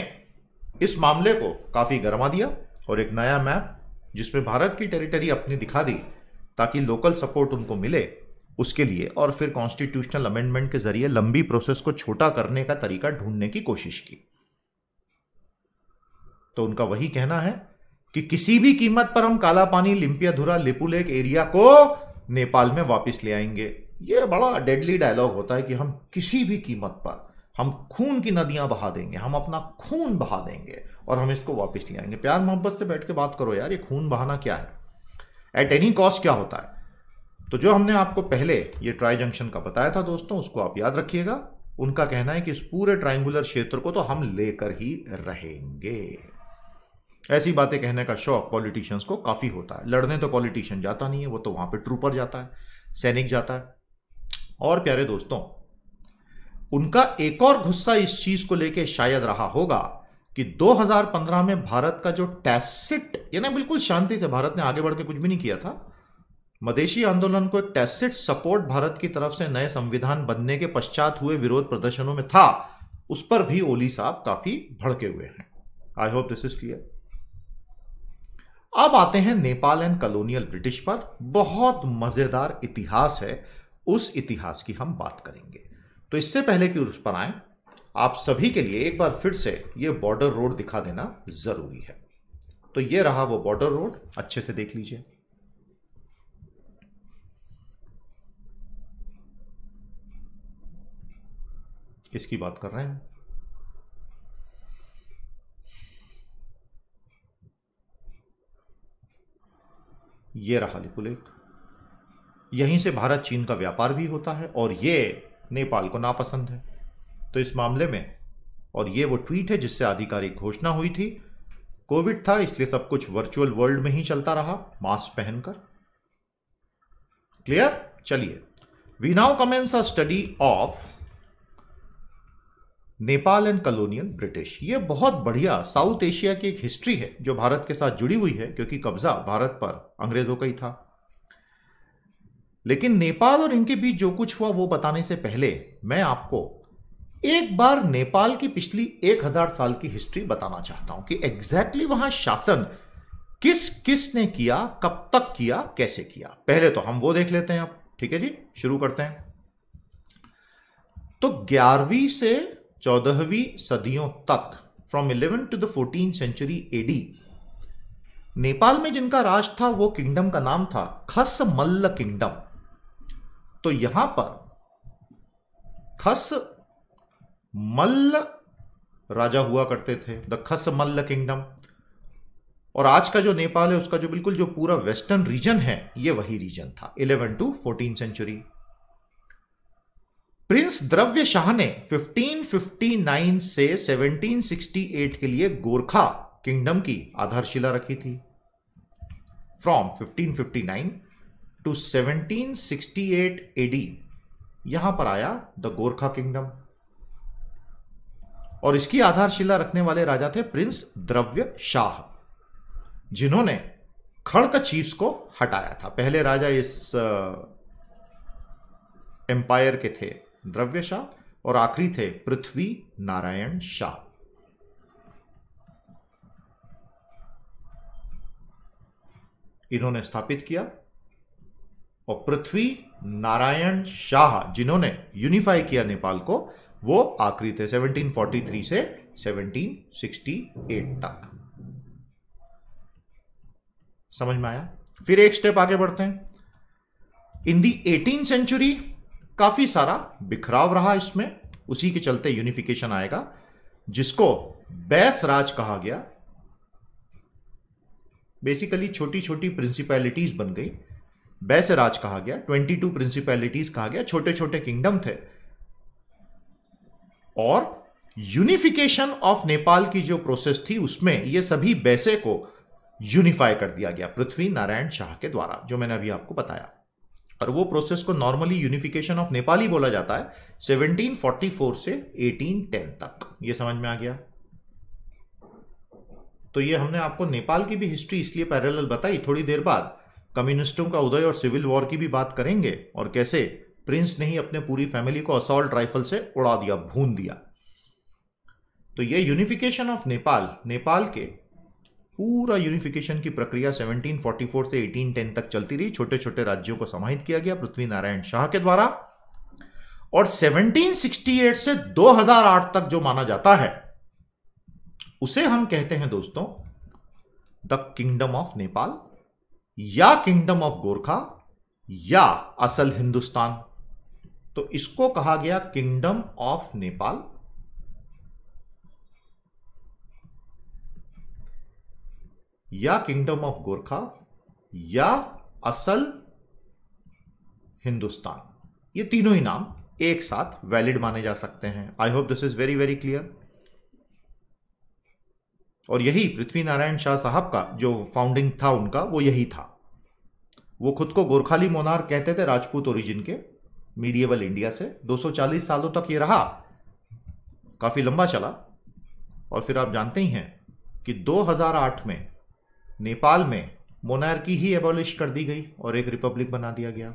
इस मामले को काफी गर्मा दिया और एक नया मैप जिसमें भारत की टेरिटरी अपनी दिखा दी ताकि लोकल सपोर्ट उनको मिले उसके लिए और फिर कॉन्स्टिट्यूशनल अमेंडमेंट के जरिए लंबी प्रोसेस को छोटा करने का तरीका ढूंढने की कोशिश की तो उनका वही कहना है कि किसी भी कीमत पर हम काला पानी लिम्पियाधुरा लिपुलेक एरिया को नेपाल में वापस ले आएंगे ये बड़ा डेडली डायलॉग होता है कि हम किसी भी कीमत पर हम खून की नदियां बहा देंगे हम अपना खून बहा देंगे और हम इसको वापस ले आएंगे प्यार मोहब्बत से बैठ के बात करो यार ये खून बहाना क्या है एट एनी कॉस्ट क्या होता है तो जो हमने आपको पहले ये ट्राई जंक्शन का बताया था दोस्तों उसको आप याद रखिएगा उनका कहना है कि इस पूरे ट्राइंगुलर क्षेत्र को तो हम लेकर ही रहेंगे ऐसी बातें कहने का शौक पॉलिटिशियंस को काफ़ी होता है लड़ने तो पॉलिटिशियन जाता नहीं है वो तो वहां पर ट्रूपर जाता है सैनिक जाता है और प्यारे दोस्तों उनका एक और गुस्सा इस चीज़ को लेकर शायद रहा होगा कि 2015 में भारत का जो टैसिट यानी बिल्कुल शांति से भारत ने आगे बढ़ के कुछ भी नहीं किया था मदेशी आंदोलन को टेसिट सपोर्ट भारत की तरफ से नए संविधान बनने के पश्चात हुए विरोध प्रदर्शनों में था उस पर भी ओली साहब काफी भड़के हुए हैं I hope this is clear अब आते हैं नेपाल एंड कॉलोनियल ब्रिटिश पर बहुत मजेदार इतिहास है उस इतिहास की हम बात करेंगे तो इससे पहले कि उस पर आए आप सभी के लिए एक बार फिर से ये बॉर्डर रोड दिखा देना जरूरी है तो ये रहा वो बॉर्डर रोड अच्छे से देख लीजिए किसकी बात कर रहे हैं ये रहा लिपुलेख यहीं से भारत चीन का व्यापार भी होता है और ये नेपाल को नापसंद है तो इस मामले में और ये वो ट्वीट है जिससे आधिकारिक घोषणा हुई थी कोविड था इसलिए सब कुछ वर्चुअल वर्ल्ड में ही चलता रहा मास्क पहनकर क्लियर चलिए we now commence a study of Nepal and colonial British ये बहुत बढ़िया साउथ एशिया की एक हिस्ट्री है जो भारत के साथ जुड़ी हुई है क्योंकि कब्जा भारत पर अंग्रेजों का ही था लेकिन नेपाल और इनके बीच जो कुछ हुआ वो बताने से पहले मैं आपको एक बार नेपाल की पिछली एक हजार साल की हिस्ट्री बताना चाहता हूं कि एग्जैक्टली वहां शासन किस किस ने किया कब तक किया कैसे किया पहले तो हम वो देख लेते हैं अब ठीक है जी शुरू करते हैं तो ग्यारहवीं से चौदहवीं सदियों तक from eleven to the fourteen century AD Nepal में जिनका राज था वो किंगडम का नाम था खस मल्ल किंगडम तो यहां पर खस मल्ल राजा हुआ करते थे द खस मल्ल किंगडम और आज का जो नेपाल है उसका जो बिल्कुल जो पूरा वेस्टर्न रीजन है ये वही रीजन था 11 टू 14 सेंचुरी प्रिंस द्रव्य शाह ने 1559 से 1768 के लिए गोरखा किंगडम की आधारशिला रखी थी फ्रॉम 1559 टू 1768 एडी यहां पर आया द गोरखा किंगडम और इसकी आधारशिला रखने वाले राजा थे प्रिंस द्रव्य शाह जिन्होंने खड़क चीफ्स को हटाया था पहले राजा इस एम्पायर के थे द्रव्य शाह और आखिरी थे पृथ्वी नारायण शाह इन्होंने स्थापित किया और पृथ्वी नारायण शाह जिन्होंने यूनिफाई किया नेपाल को वो आखिरी थे 1743 से 1768 तक समझ में आया फिर एक स्टेप आगे बढ़ते हैं इन दी एटीन सेंचुरी काफ़ी सारा बिखराव रहा इसमें उसी के चलते यूनिफिकेशन आएगा जिसको बैस राज कहा गया बेसिकली छोटी छोटी प्रिंसिपैलिटीज बन गई बैस राज कहा गया 22 प्रिंसिपैलिटीज कहा गया छोटे छोटे किंगडम थे और यूनिफिकेशन ऑफ नेपाल की जो प्रोसेस थी उसमें ये सभी बैसे को यूनिफाई कर दिया गया पृथ्वी नारायण शाह के द्वारा जो मैंने अभी आपको बताया पर वो प्रोसेस को नॉर्मली यूनिफिकेशन ऑफ नेपाली बोला जाता है 1744 से 1810 तक ये समझ में आ गया तो ये हमने आपको नेपाल की भी हिस्ट्री इसलिए पैरेलल बताई थोड़ी देर बाद कम्युनिस्टों का उदय और सिविल वॉर की भी बात करेंगे और कैसे प्रिंस ने ही अपने पूरी फैमिली को असॉल्ट राइफल से उड़ा दिया भून दिया तो ये यूनिफिकेशन ऑफ नेपाल नेपाल के पूरा यूनिफिकेशन की प्रक्रिया 1744 से 1810 तक चलती रही छोटे छोटे राज्यों को समाहित किया गया पृथ्वी नारायण शाह के द्वारा और 1768 से 2008 तक जो माना जाता है उसे हम कहते हैं दोस्तों द किंगडम ऑफ नेपाल या किंगडम ऑफ गोरखा या असल हिंदुस्तान तो इसको कहा गया किंगडम ऑफ नेपाल या किंगडम ऑफ गोरखा या असल हिंदुस्तान ये तीनों ही नाम एक साथ वैलिड माने जा सकते हैं I hope this is very very clear और यही पृथ्वी नारायण शाह साहब का जो फाउंडिंग था उनका वो यही था वो खुद को गोरखाली मोनार कहते थे राजपूत ओरिजिन के मीडियवल इंडिया से 240 सालों तक ये रहा काफी लंबा चला और फिर आप जानते ही हैं कि 2008 में नेपाल में मोनार्की ही एबॉलिश कर दी गई और एक रिपब्लिक बना दिया गया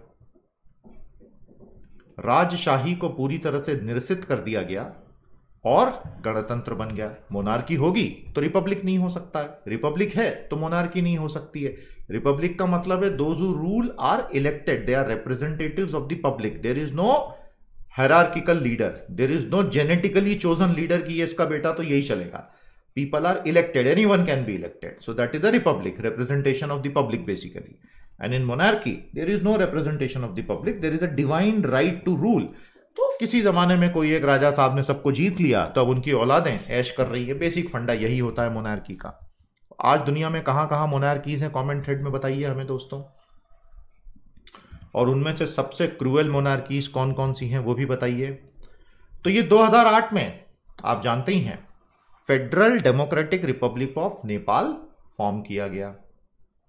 राजशाही को पूरी तरह से निरसित कर दिया गया और गणतंत्र बन गया मोनार्की होगी तो रिपब्लिक नहीं हो सकता है रिपब्लिक है तो मोनार्की नहीं हो सकती है रिपब्लिक का मतलब है those rule are elected they are representative of the public there is no hierarchical leader there is no genetically chosen leader की ये इसका बेटा तो यही चलेगा people are elected anyone can be elected so that is the republic representation of the public basically and in monarchy there is no representation of the public there is a divine right to rule तो किसी ज़माने में कोई एक राजा साहब ने सबको जीत लिया तो अब उनकी औलादें ऐश कर रही है बेसिक फंडा यही होता है मोनार्की का आज दुनिया में कहाँ कहाँ मोनार्कीज हैं कमेंट थ्रेड में बताइए हमें दोस्तों और उनमें से सबसे क्रूएल मोनार्कीज कौन कौन सी हैं वो भी बताइए तो ये 2008 में आप जानते ही हैं federal democratic republic of Nepal form किया गया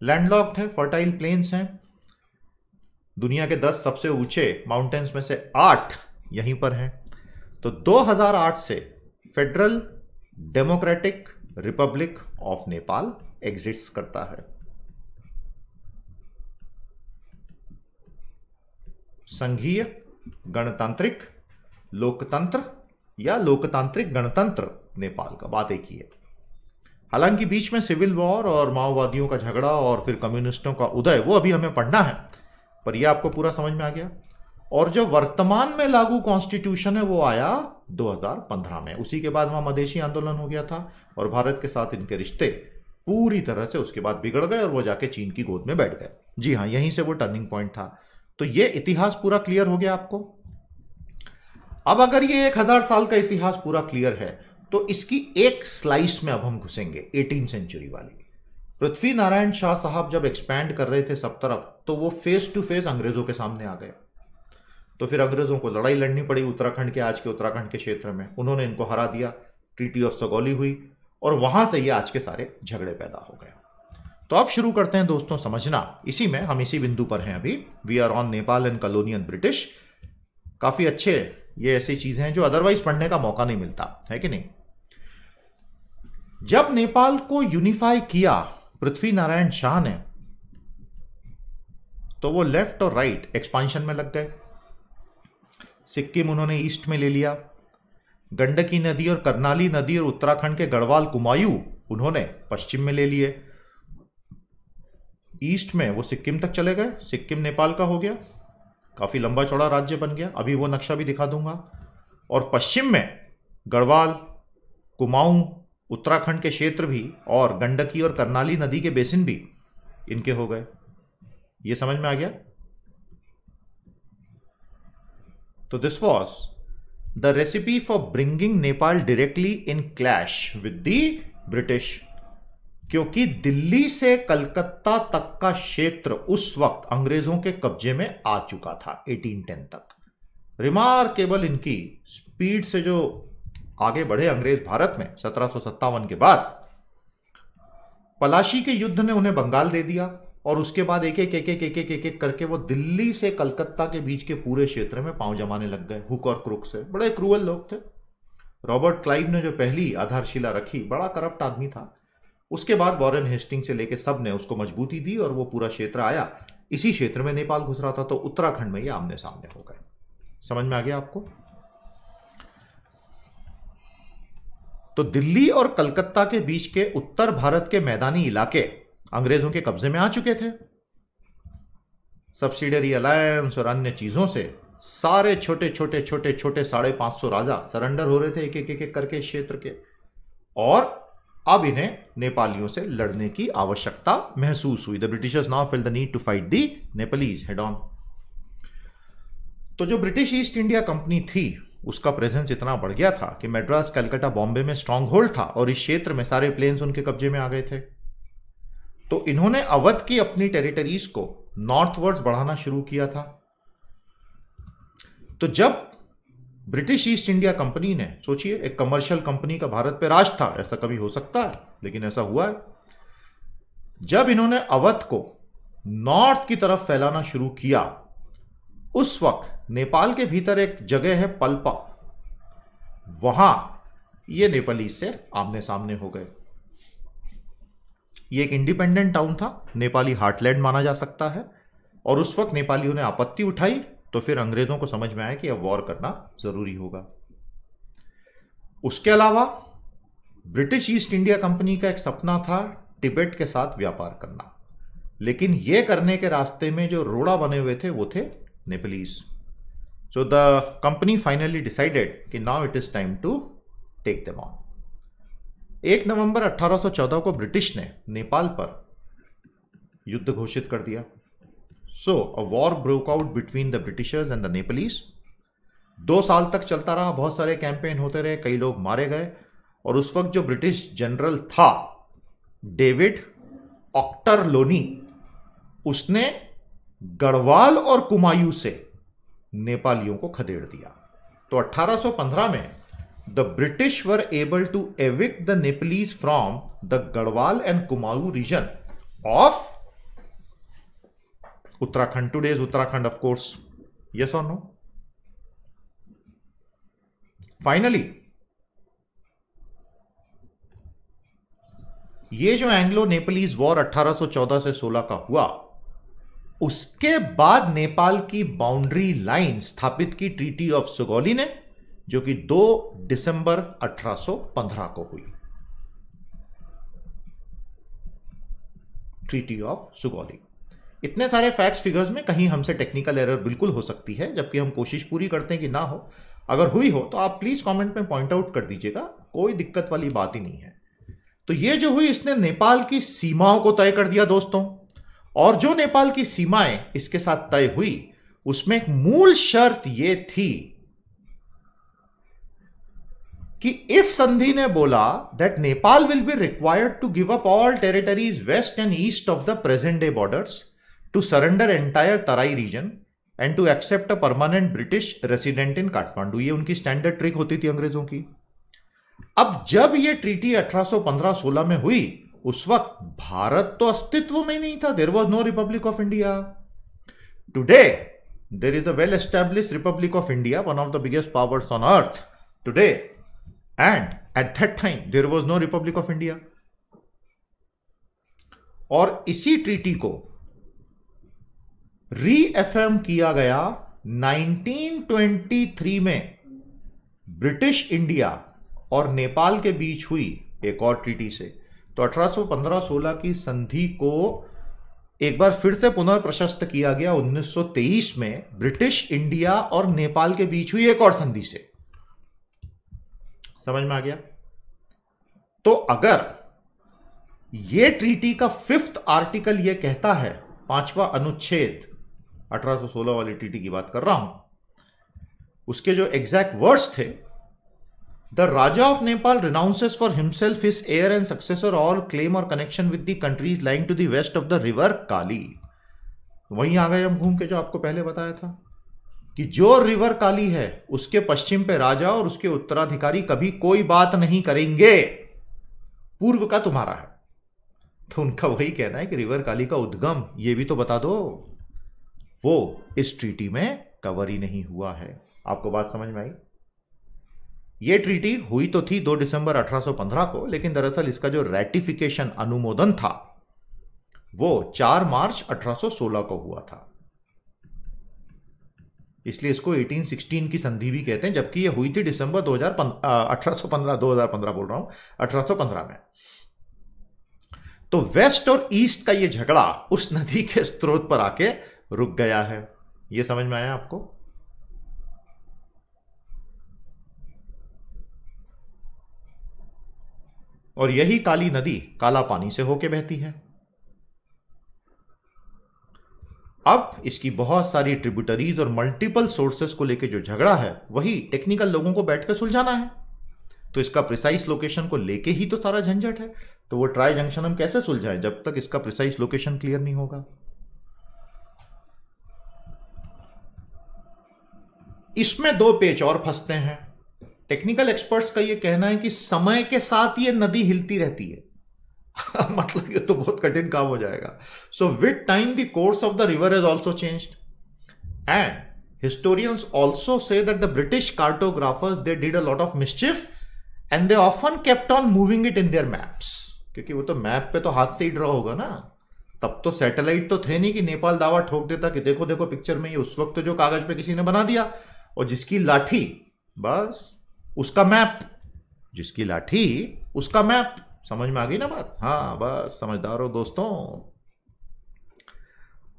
लैंडलॉक्ड है फर्टाइल प्लेन्स हैं दुनिया के 10 सबसे ऊंचे माउंटेन्स में से आठ यहीं पर हैं तो 2008 से federal democratic republic of Nepal exist करता है संघीय गणतांत्रिक लोकतंत्र या लोकतांत्रिक गणतंत्र नेपाल का बातें की है हालांकि बीच में सिविल वॉर और माओवादियों का झगड़ा और फिर कम्युनिस्टों का उदय वो अभी हमें पढ़ना है पर यह आपको पूरा समझ में आ गया और जो वर्तमान में लागू कॉन्स्टिट्यूशन है वो आया 2015 में उसी के बाद वहां मदेशी आंदोलन हो गया था और भारत के साथ इनके रिश्ते पूरी तरह से उसके बाद बिगड़ गए और वो जाके चीन की गोद में बैठ गए जी हाँ यहीं से वो टर्निंग पॉइंट था तो ये इतिहास पूरा क्लियर हो गया आपको अब अगर ये एक हजार साल का इतिहास पूरा क्लियर है तो इसकी एक स्लाइस में अब हम घुसेंगे एटीन सेंचुरी वाली पृथ्वी नारायण शाह साहब जब एक्सपैंड कर रहे थे सब तरफ तो वो फेस टू फेस अंग्रेजों के सामने आ गए तो फिर अंग्रेजों को लड़ाई लड़नी पड़ी उत्तराखंड के आज के उत्तराखंड के क्षेत्र में उन्होंने इनको हरा दिया ट्रीटी ऑफ सगौली हुई और वहां से ये आज के सारे झगड़े पैदा हो गए तो अब शुरू करते हैं दोस्तों समझना इसी में हम इसी बिंदु पर हैं अभी we are on Nepal and colonial British काफी अच्छे ये ऐसी चीजें हैं जो अदरवाइज पढ़ने का मौका नहीं मिलता है कि नहीं जब नेपाल को यूनिफाई किया पृथ्वी नारायण शाह ने तो वो लेफ्ट और राइट एक्सपांशन में लग गए सिक्किम उन्होंने ईस्ट में ले लिया गंडकी नदी और करनाली नदी और उत्तराखंड के गढ़वाल कुमायूं उन्होंने पश्चिम में ले लिए ईस्ट में वो सिक्किम तक चले गए सिक्किम नेपाल का हो गया काफ़ी लंबा चौड़ा राज्य बन गया अभी वो नक्शा भी दिखा दूंगा और पश्चिम में गढ़वाल कुमाऊं उत्तराखंड के क्षेत्र भी और गंडकी और करनाली नदी के बेसिन भी इनके हो गए ये समझ में आ गया तो this was the recipe for bringing Nepal directly in clash with the British क्योंकि दिल्ली से कलकत्ता तक का क्षेत्र उस वक्त अंग्रेजों के कब्जे में आ चुका था 1810 तक रिमार्केबल इनकी स्पीड से जो आगे बढ़े अंग्रेज भारत में सत्रह के बाद पलाशी के युद्ध ने उन्हें बंगाल दे दिया और उसके बाद एक एक एक एक एक एक एक करके वो दिल्ली से कलकत्ता के बीच के पूरे क्षेत्र में पांव जमाने लग गए हुक और क्रुक से बड़े क्रूअल लोग थे रॉबर्ट क्लाइव ने जो पहली आधारशिला रखी बड़ा करप्ट आदमी था उसके बाद वॉरेन हेस्टिंग से लेके सब ने उसको मजबूती दी और वो पूरा क्षेत्र आया इसी क्षेत्र में नेपाल घुस रहा था तो उत्तराखंड में ये आमने सामने हो गए समझ में आ गया आपको तो दिल्ली और कलकत्ता के बीच के उत्तर भारत के मैदानी इलाके अंग्रेजों के कब्जे में आ चुके थे सब्सिडरी अलायंस और अन्य चीजों से सारे छोटे छोटे छोटे छोटे साढ़े पांच सौ राजा सरेंडर हो रहे थे एक एक एक करके क्षेत्र के और अब इन्हें नेपालियों से लड़ने की आवश्यकता महसूस हुई the Britishers now feel the need to fight the Nepalese head on तो जो ब्रिटिश ईस्ट इंडिया कंपनी थी उसका प्रेजेंस इतना बढ़ गया था कि मेड्रास कलकत्ता बॉम्बे में स्ट्रांग होल्ड था और इस क्षेत्र में सारे प्लेन्स उनके कब्जे में आ गए थे तो इन्होंने अवध की अपनी टेरिटरीज को नॉर्थवर्ड्स बढ़ाना शुरू किया था तो जब ब्रिटिश ईस्ट इंडिया कंपनी ने सोचिए एक कमर्शियल कंपनी का भारत पे राज था ऐसा कभी हो सकता है लेकिन ऐसा हुआ है जब इन्होंने अवध को नॉर्थ की तरफ फैलाना शुरू किया उस वक्त नेपाल के भीतर एक जगह है पल्पा वहां ये नेपाली से आमने सामने हो गए ये एक इंडिपेंडेंट टाउन था नेपाली हार्टलैंड माना जा सकता है और उस वक्त नेपालियों ने आपत्ति उठाई तो फिर अंग्रेजों को समझ में आया कि अब वॉर करना जरूरी होगा उसके अलावा ब्रिटिश ईस्ट इंडिया कंपनी का एक सपना था टिबेट के साथ व्यापार करना लेकिन यह करने के रास्ते में जो रोड़ा बने हुए थे वो थे नेपालीज़ So the company finally decided कि now it is time to take them on. एक नवंबर 1814 को ब्रिटिश ने नेपाल पर युद्ध घोषित कर दिया so a war broke out between the Britishers and the Nepalese दो साल तक चलता रहा बहुत सारे कैंपेन होते रहे कई लोग मारे गए और उस वक्त जो ब्रिटिश जनरल था डेविड ऑक्टर लोनी उसने गढ़वाल और कुमायूं से नेपालियों को खदेड़ दिया तो 1815 में the British were able to evict the Nepalese from the Garhwal and Kumaon region of Uttarakhand today's Uttarakhand of course yes और नो फाइनली ये जो एंग्लो नेपलीज वॉर 1814 से 16 का हुआ उसके बाद नेपाल की बाउंड्री लाइन स्थापित की ट्रीटी ऑफ सुगौली ने जो कि 2 दिसंबर 1815 को हुई ट्रीटी ऑफ सुगौली इतने सारे फैक्ट्स फिगर्स में कहीं हमसे टेक्निकल एरर बिल्कुल हो सकती है जबकि हम कोशिश पूरी करते हैं कि ना हो अगर हुई हो तो आप प्लीज कमेंट में पॉइंट आउट कर दीजिएगा कोई दिक्कत वाली बात ही नहीं है तो ये जो हुई इसने नेपाल की सीमाओं को तय कर दिया दोस्तों और जो नेपाल की सीमाएं इसके साथ तय हुई उसमें एक मूल शर्त यह थी कि इस संधि ने बोला that Nepal will be required to give up all territories west and east of the present day borders to surrender entire Terai region and to accept a permanent British resident in Kathmandu ये उनकी स्टैंडर्ड ट्रिक होती थी अंग्रेजों की अब जब ये treaty 1815-16 में हुई उस वक्त भारत तो अस्तित्व में ही नहीं था there was no Republic of India today there is a well establish Republic of India one of the biggest powers on earth today and at that time there was no Republic of India और इसी treaty को रीएफएम किया गया 1923 में British India और नेपाल के बीच हुई एक और ट्रीटी से तो 1815-16 की संधि को एक बार फिर से पुनर्प्रशस्त किया गया 1923 में ब्रिटिश इंडिया और नेपाल के बीच हुई एक और संधि से समझ में आ गया तो अगर यह ट्रीटी का फिफ्थ आर्टिकल यह कहता है पांचवा अनुच्छेद 1816 वाली ट्रीटी की बात कर रहा हूं उसके जो एग्जैक्ट वर्ड्स थे The Raja of Nepal renounces for himself, his heir, and successor all claim or connection with the countries lying to the west of the river Kali. वहीं आ गए हम घूम के जो आपको पहले बताया था कि जो रिवर काली है उसके पश्चिम पे राजा और उसके उत्तराधिकारी कभी कोई बात नहीं करेंगे पूर्व का तुम्हारा है तो उनका वही कहना है कि रिवर काली का उद्गम ये भी तो बता दो वो इस ट्रीटी में कवर ही नहीं हुआ है आपको बात समझ में आई ये ट्रीटी हुई तो थी 2 दिसंबर 1815 को लेकिन दरअसल इसका जो रेटिफिकेशन अनुमोदन था वो 4 मार्च 1816 को हुआ था इसलिए इसको 1816 की संधि भी कहते हैं जबकि ये हुई थी दिसंबर 2015 पंद्रह बोल रहा हूं 1815 में तो वेस्ट और ईस्ट का ये झगड़ा उस नदी के स्रोत पर आके रुक गया है ये समझ में आया आपको और यही काली नदी काला पानी से होके बहती है अब इसकी बहुत सारी ट्रिब्यूटरीज और मल्टीपल सोर्सेस को लेके जो झगड़ा है वही टेक्निकल लोगों को बैठकर सुलझाना है तो इसका प्रिसाइस लोकेशन को लेके ही तो सारा झंझट है तो वो ट्राई जंक्शन हम कैसे सुलझाएं जब तक इसका प्रिसाइस लोकेशन क्लियर नहीं होगा इसमें दो पेच और फंसते हैं टेक्निकल एक्सपर्ट्स का ये कहना है कि समय के साथ ये नदी हिलती रहती है *laughs* मतलब ये तो बहुत कठिन काम हो जाएगा so with time the course of the river is also change and historians also say that the British cartographers they did a lot of mischief and they often kept on moving it in their maps क्योंकि वो तो map पे तो हाथ से ही draw होगा ना तब तो सैटेलाइट तो थे नहीं कि नेपाल दावा ठोक देता कि देखो देखो पिक्चर में ये उस वक्त तो जो कागज पे किसी ने बना दिया और जिसकी लाठी बस उसका मैप जिसकी लाठी उसका मैप समझ में आ गई ना बात हाँ बस समझदार हो दोस्तों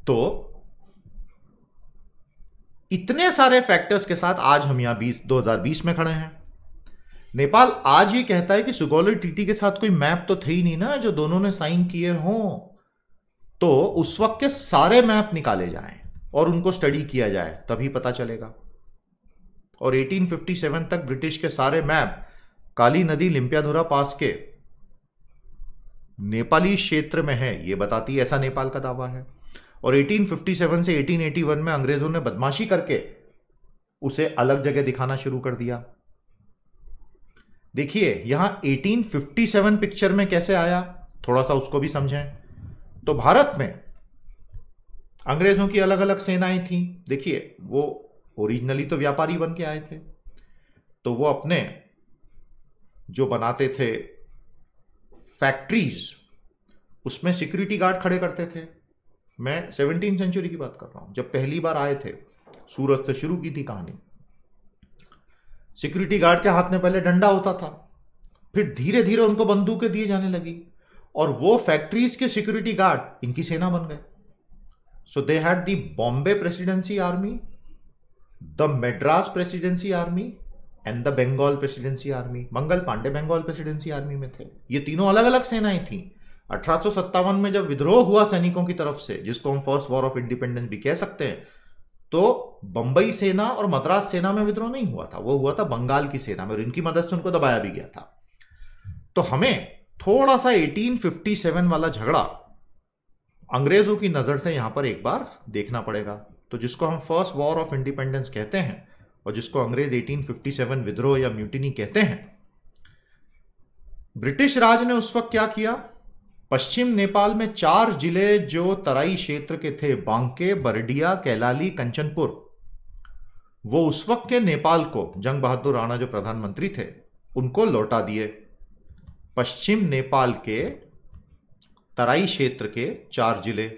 तो इतने सारे फैक्टर्स के साथ आज हम यहां 20 2020 में खड़े हैं नेपाल आज ये कहता है कि सुगौली टीटी के साथ कोई मैप तो थे ही नहीं ना जो दोनों ने साइन किए हों तो उस वक्त के सारे मैप निकाले जाएं और उनको स्टडी किया जाए तभी पता चलेगा और 1857 तक ब्रिटिश के सारे मैप काली नदी लिंपियाधुरा पास के नेपाली क्षेत्र में है यह बताती है ऐसा नेपाल का दावा है और 1857 से 1881 में अंग्रेजों ने बदमाशी करके उसे अलग जगह दिखाना शुरू कर दिया देखिए यहां 1857 पिक्चर में कैसे आया थोड़ा सा उसको भी समझें तो भारत में अंग्रेजों की अलग अलग सेनाएं थी देखिए वो ओरिजिनली तो व्यापारी बन के आए थे तो वो अपने जो बनाते थे फैक्ट्रीज उसमें सिक्योरिटी गार्ड खड़े करते थे मैं सेवनटीन सेंचुरी की बात कर रहा हूं जब पहली बार आए थे सूरत से शुरू की थी कहानी सिक्योरिटी गार्ड के हाथ में पहले डंडा होता था फिर धीरे धीरे उनको बंदूकें दिए जाने लगी और वो फैक्ट्रीज के सिक्योरिटी गार्ड इनकी सेना बन गए so they had the Bombay presidency army the Madras presidency army and the Bengal presidency army Mangal Pandey Bengal presidency army में थे ये तीनों अलग अलग सेनाएं थी अठारह में जब विद्रोह हुआ सैनिकों की तरफ से जिसको हम फर्स्ट वॉर ऑफ इंडिपेंडेंस भी कह सकते हैं तो बंबई सेना और मद्रास सेना में विद्रोह नहीं हुआ था वो हुआ था बंगाल की सेना में और इनकी मदद से उनको दबाया भी गया था तो हमें थोड़ा सा 1857 वाला झगड़ा अंग्रेजों की नजर से यहां पर एक बार देखना पड़ेगा तो जिसको हम फर्स्ट वॉर ऑफ इंडिपेंडेंस कहते हैं और जिसको अंग्रेज 1857 विद्रोह या म्यूटिनी कहते हैं ब्रिटिश राज ने उस वक्त क्या किया पश्चिम नेपाल में चार जिले जो तराई क्षेत्र के थे बांके बरडिया कैलाली कंचनपुर वो उस वक्त के नेपाल को जंग बहादुर राणा जो प्रधानमंत्री थे उनको लौटा दिए पश्चिम नेपाल के तराई क्षेत्र के चार जिले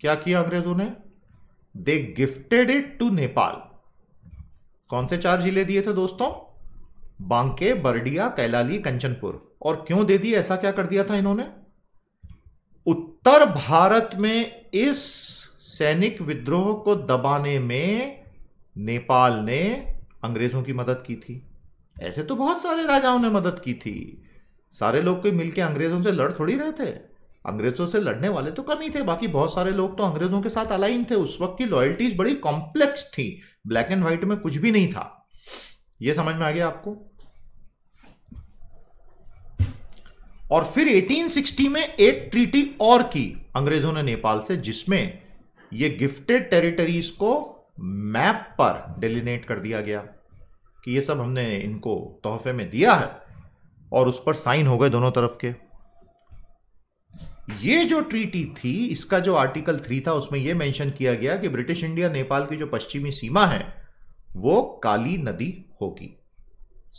क्या किया अंग्रेजों ने they gifted it to Nepal कौन से चार जिले दिए थे दोस्तों बांके बर्डिया कैलाली कंचनपुर और क्यों दे दिए ऐसा क्या कर दिया था इन्होंने उत्तर भारत में इस सैनिक विद्रोह को दबाने में नेपाल ने अंग्रेजों की मदद की थी ऐसे तो बहुत सारे राजाओं ने मदद की थी सारे लोग कोई मिलकर अंग्रेजों से लड़ थोड़ी रहे थे अंग्रेजों से लड़ने वाले तो कम ही थे बाकी बहुत सारे लोग तो अंग्रेजों के साथ अलाइन थे उस वक्त की लॉयल्टीज बड़ी कॉम्प्लेक्स थी ब्लैक एंड व्हाइट में कुछ भी नहीं था यह समझ में आ गया आपको और फिर 1860 में एक ट्रीटी और की अंग्रेजों ने नेपाल से जिसमें ये गिफ्टेड टेरिटरीज को मैप पर डेलिनेट कर दिया गया कि ये सब हमने इनको तोहफे में दिया है और उस पर साइन हो गए दोनों तरफ के ये जो ट्रीटी थी इसका जो आर्टिकल थ्री था उसमें यह मेंशन किया गया कि ब्रिटिश इंडिया नेपाल की जो पश्चिमी सीमा है वो काली नदी होगी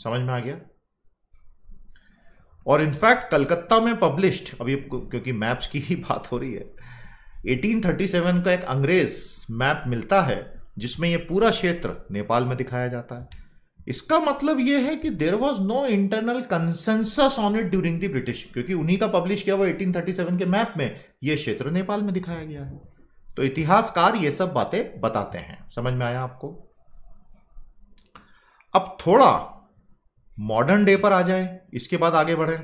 समझ में आ गया और इनफैक्ट कलकत्ता में पब्लिश्ड अभी क्योंकि मैप्स की ही बात हो रही है 1837 का एक अंग्रेज मैप मिलता है जिसमें यह पूरा क्षेत्र नेपाल में दिखाया जाता है इसका मतलब यह है कि there was no internal consensus on it during the British क्योंकि उन्हीं का पब्लिश किया हुआ 1837 के मैप में यह क्षेत्र नेपाल में दिखाया गया है तो इतिहासकार ये सब बातें बताते हैं समझ में आया आपको अब थोड़ा मॉडर्न डे पर आ जाए इसके बाद आगे बढ़े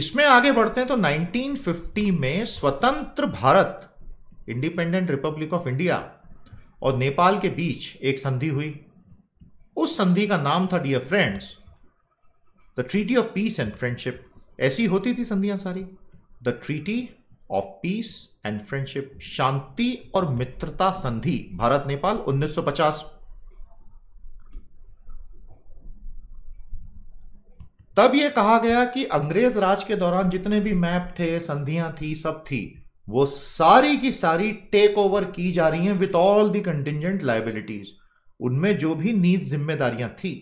इसमें आगे बढ़ते हैं तो 1950 में स्वतंत्र Bharat independent Republic of India और नेपाल के बीच एक संधि हुई उस संधि का नाम था dear friends the treaty of peace and friendship ऐसी होती थी संधियां सारी the treaty of peace and friendship शांति और मित्रता संधि भारत नेपाल 1950 तब यह कहा गया कि अंग्रेज राज के दौरान जितने भी मैप थे संधियां थी सब थी वो सारी की सारी टेक ओवर की जा रही हैं with all the contingent liabilities उनमें जो भी नीज जिम्मेदारियां थी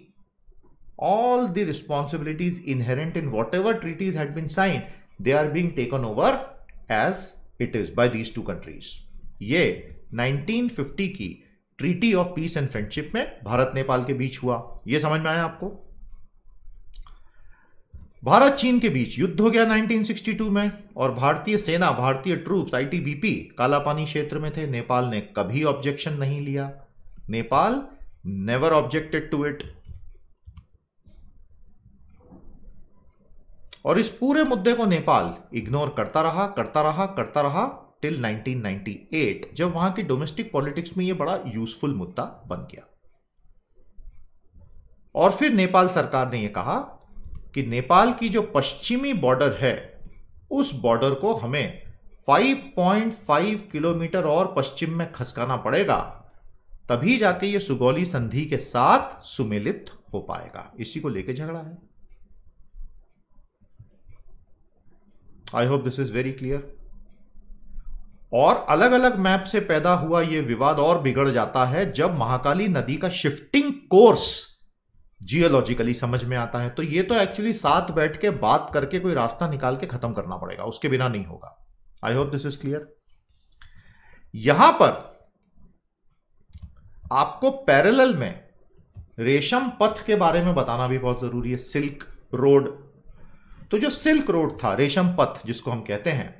all the responsibilities inherent in whatever treaties had been sign they are being taken over as it is by these two countries ये 1950 की treaty of peace and friendship में भारत नेपाल के बीच हुआ यह समझ में आया आपको भारत चीन के बीच युद्ध हो गया 1962 में और भारतीय सेना भारतीय ट्रूप्स आईटीबीपी कालापानी क्षेत्र में थे नेपाल ने कभी ऑब्जेक्शन नहीं लिया Nepal never objected to it और इस पूरे मुद्दे को नेपाल इग्नोर करता रहा करता रहा करता रहा टिल 1998 जब वहां की डोमेस्टिक पॉलिटिक्स में यह बड़ा यूजफुल मुद्दा बन गया और फिर नेपाल सरकार ने यह कहा कि नेपाल की जो पश्चिमी बॉर्डर है उस बॉर्डर को हमें 5.5 किलोमीटर और पश्चिम में खसकाना पड़ेगा तभी जाके ये सुगौली संधि के साथ सुमेलित हो पाएगा इसी को लेके झगड़ा है I hope this is very clear और अलग अलग मैप से पैदा हुआ यह विवाद और बिगड़ जाता है जब महाकाली नदी का शिफ्टिंग कोर्स जियोलॉजिकली समझ में आता है तो ये तो एक्चुअली साथ बैठ के बात करके कोई रास्ता निकाल के खत्म करना पड़ेगा उसके बिना नहीं होगा I hope this is clear यहां पर आपको पैरेलल में रेशम पथ के बारे में बताना भी बहुत जरूरी है सिल्क रोड तो जो सिल्क रोड था रेशम पथ जिसको हम कहते हैं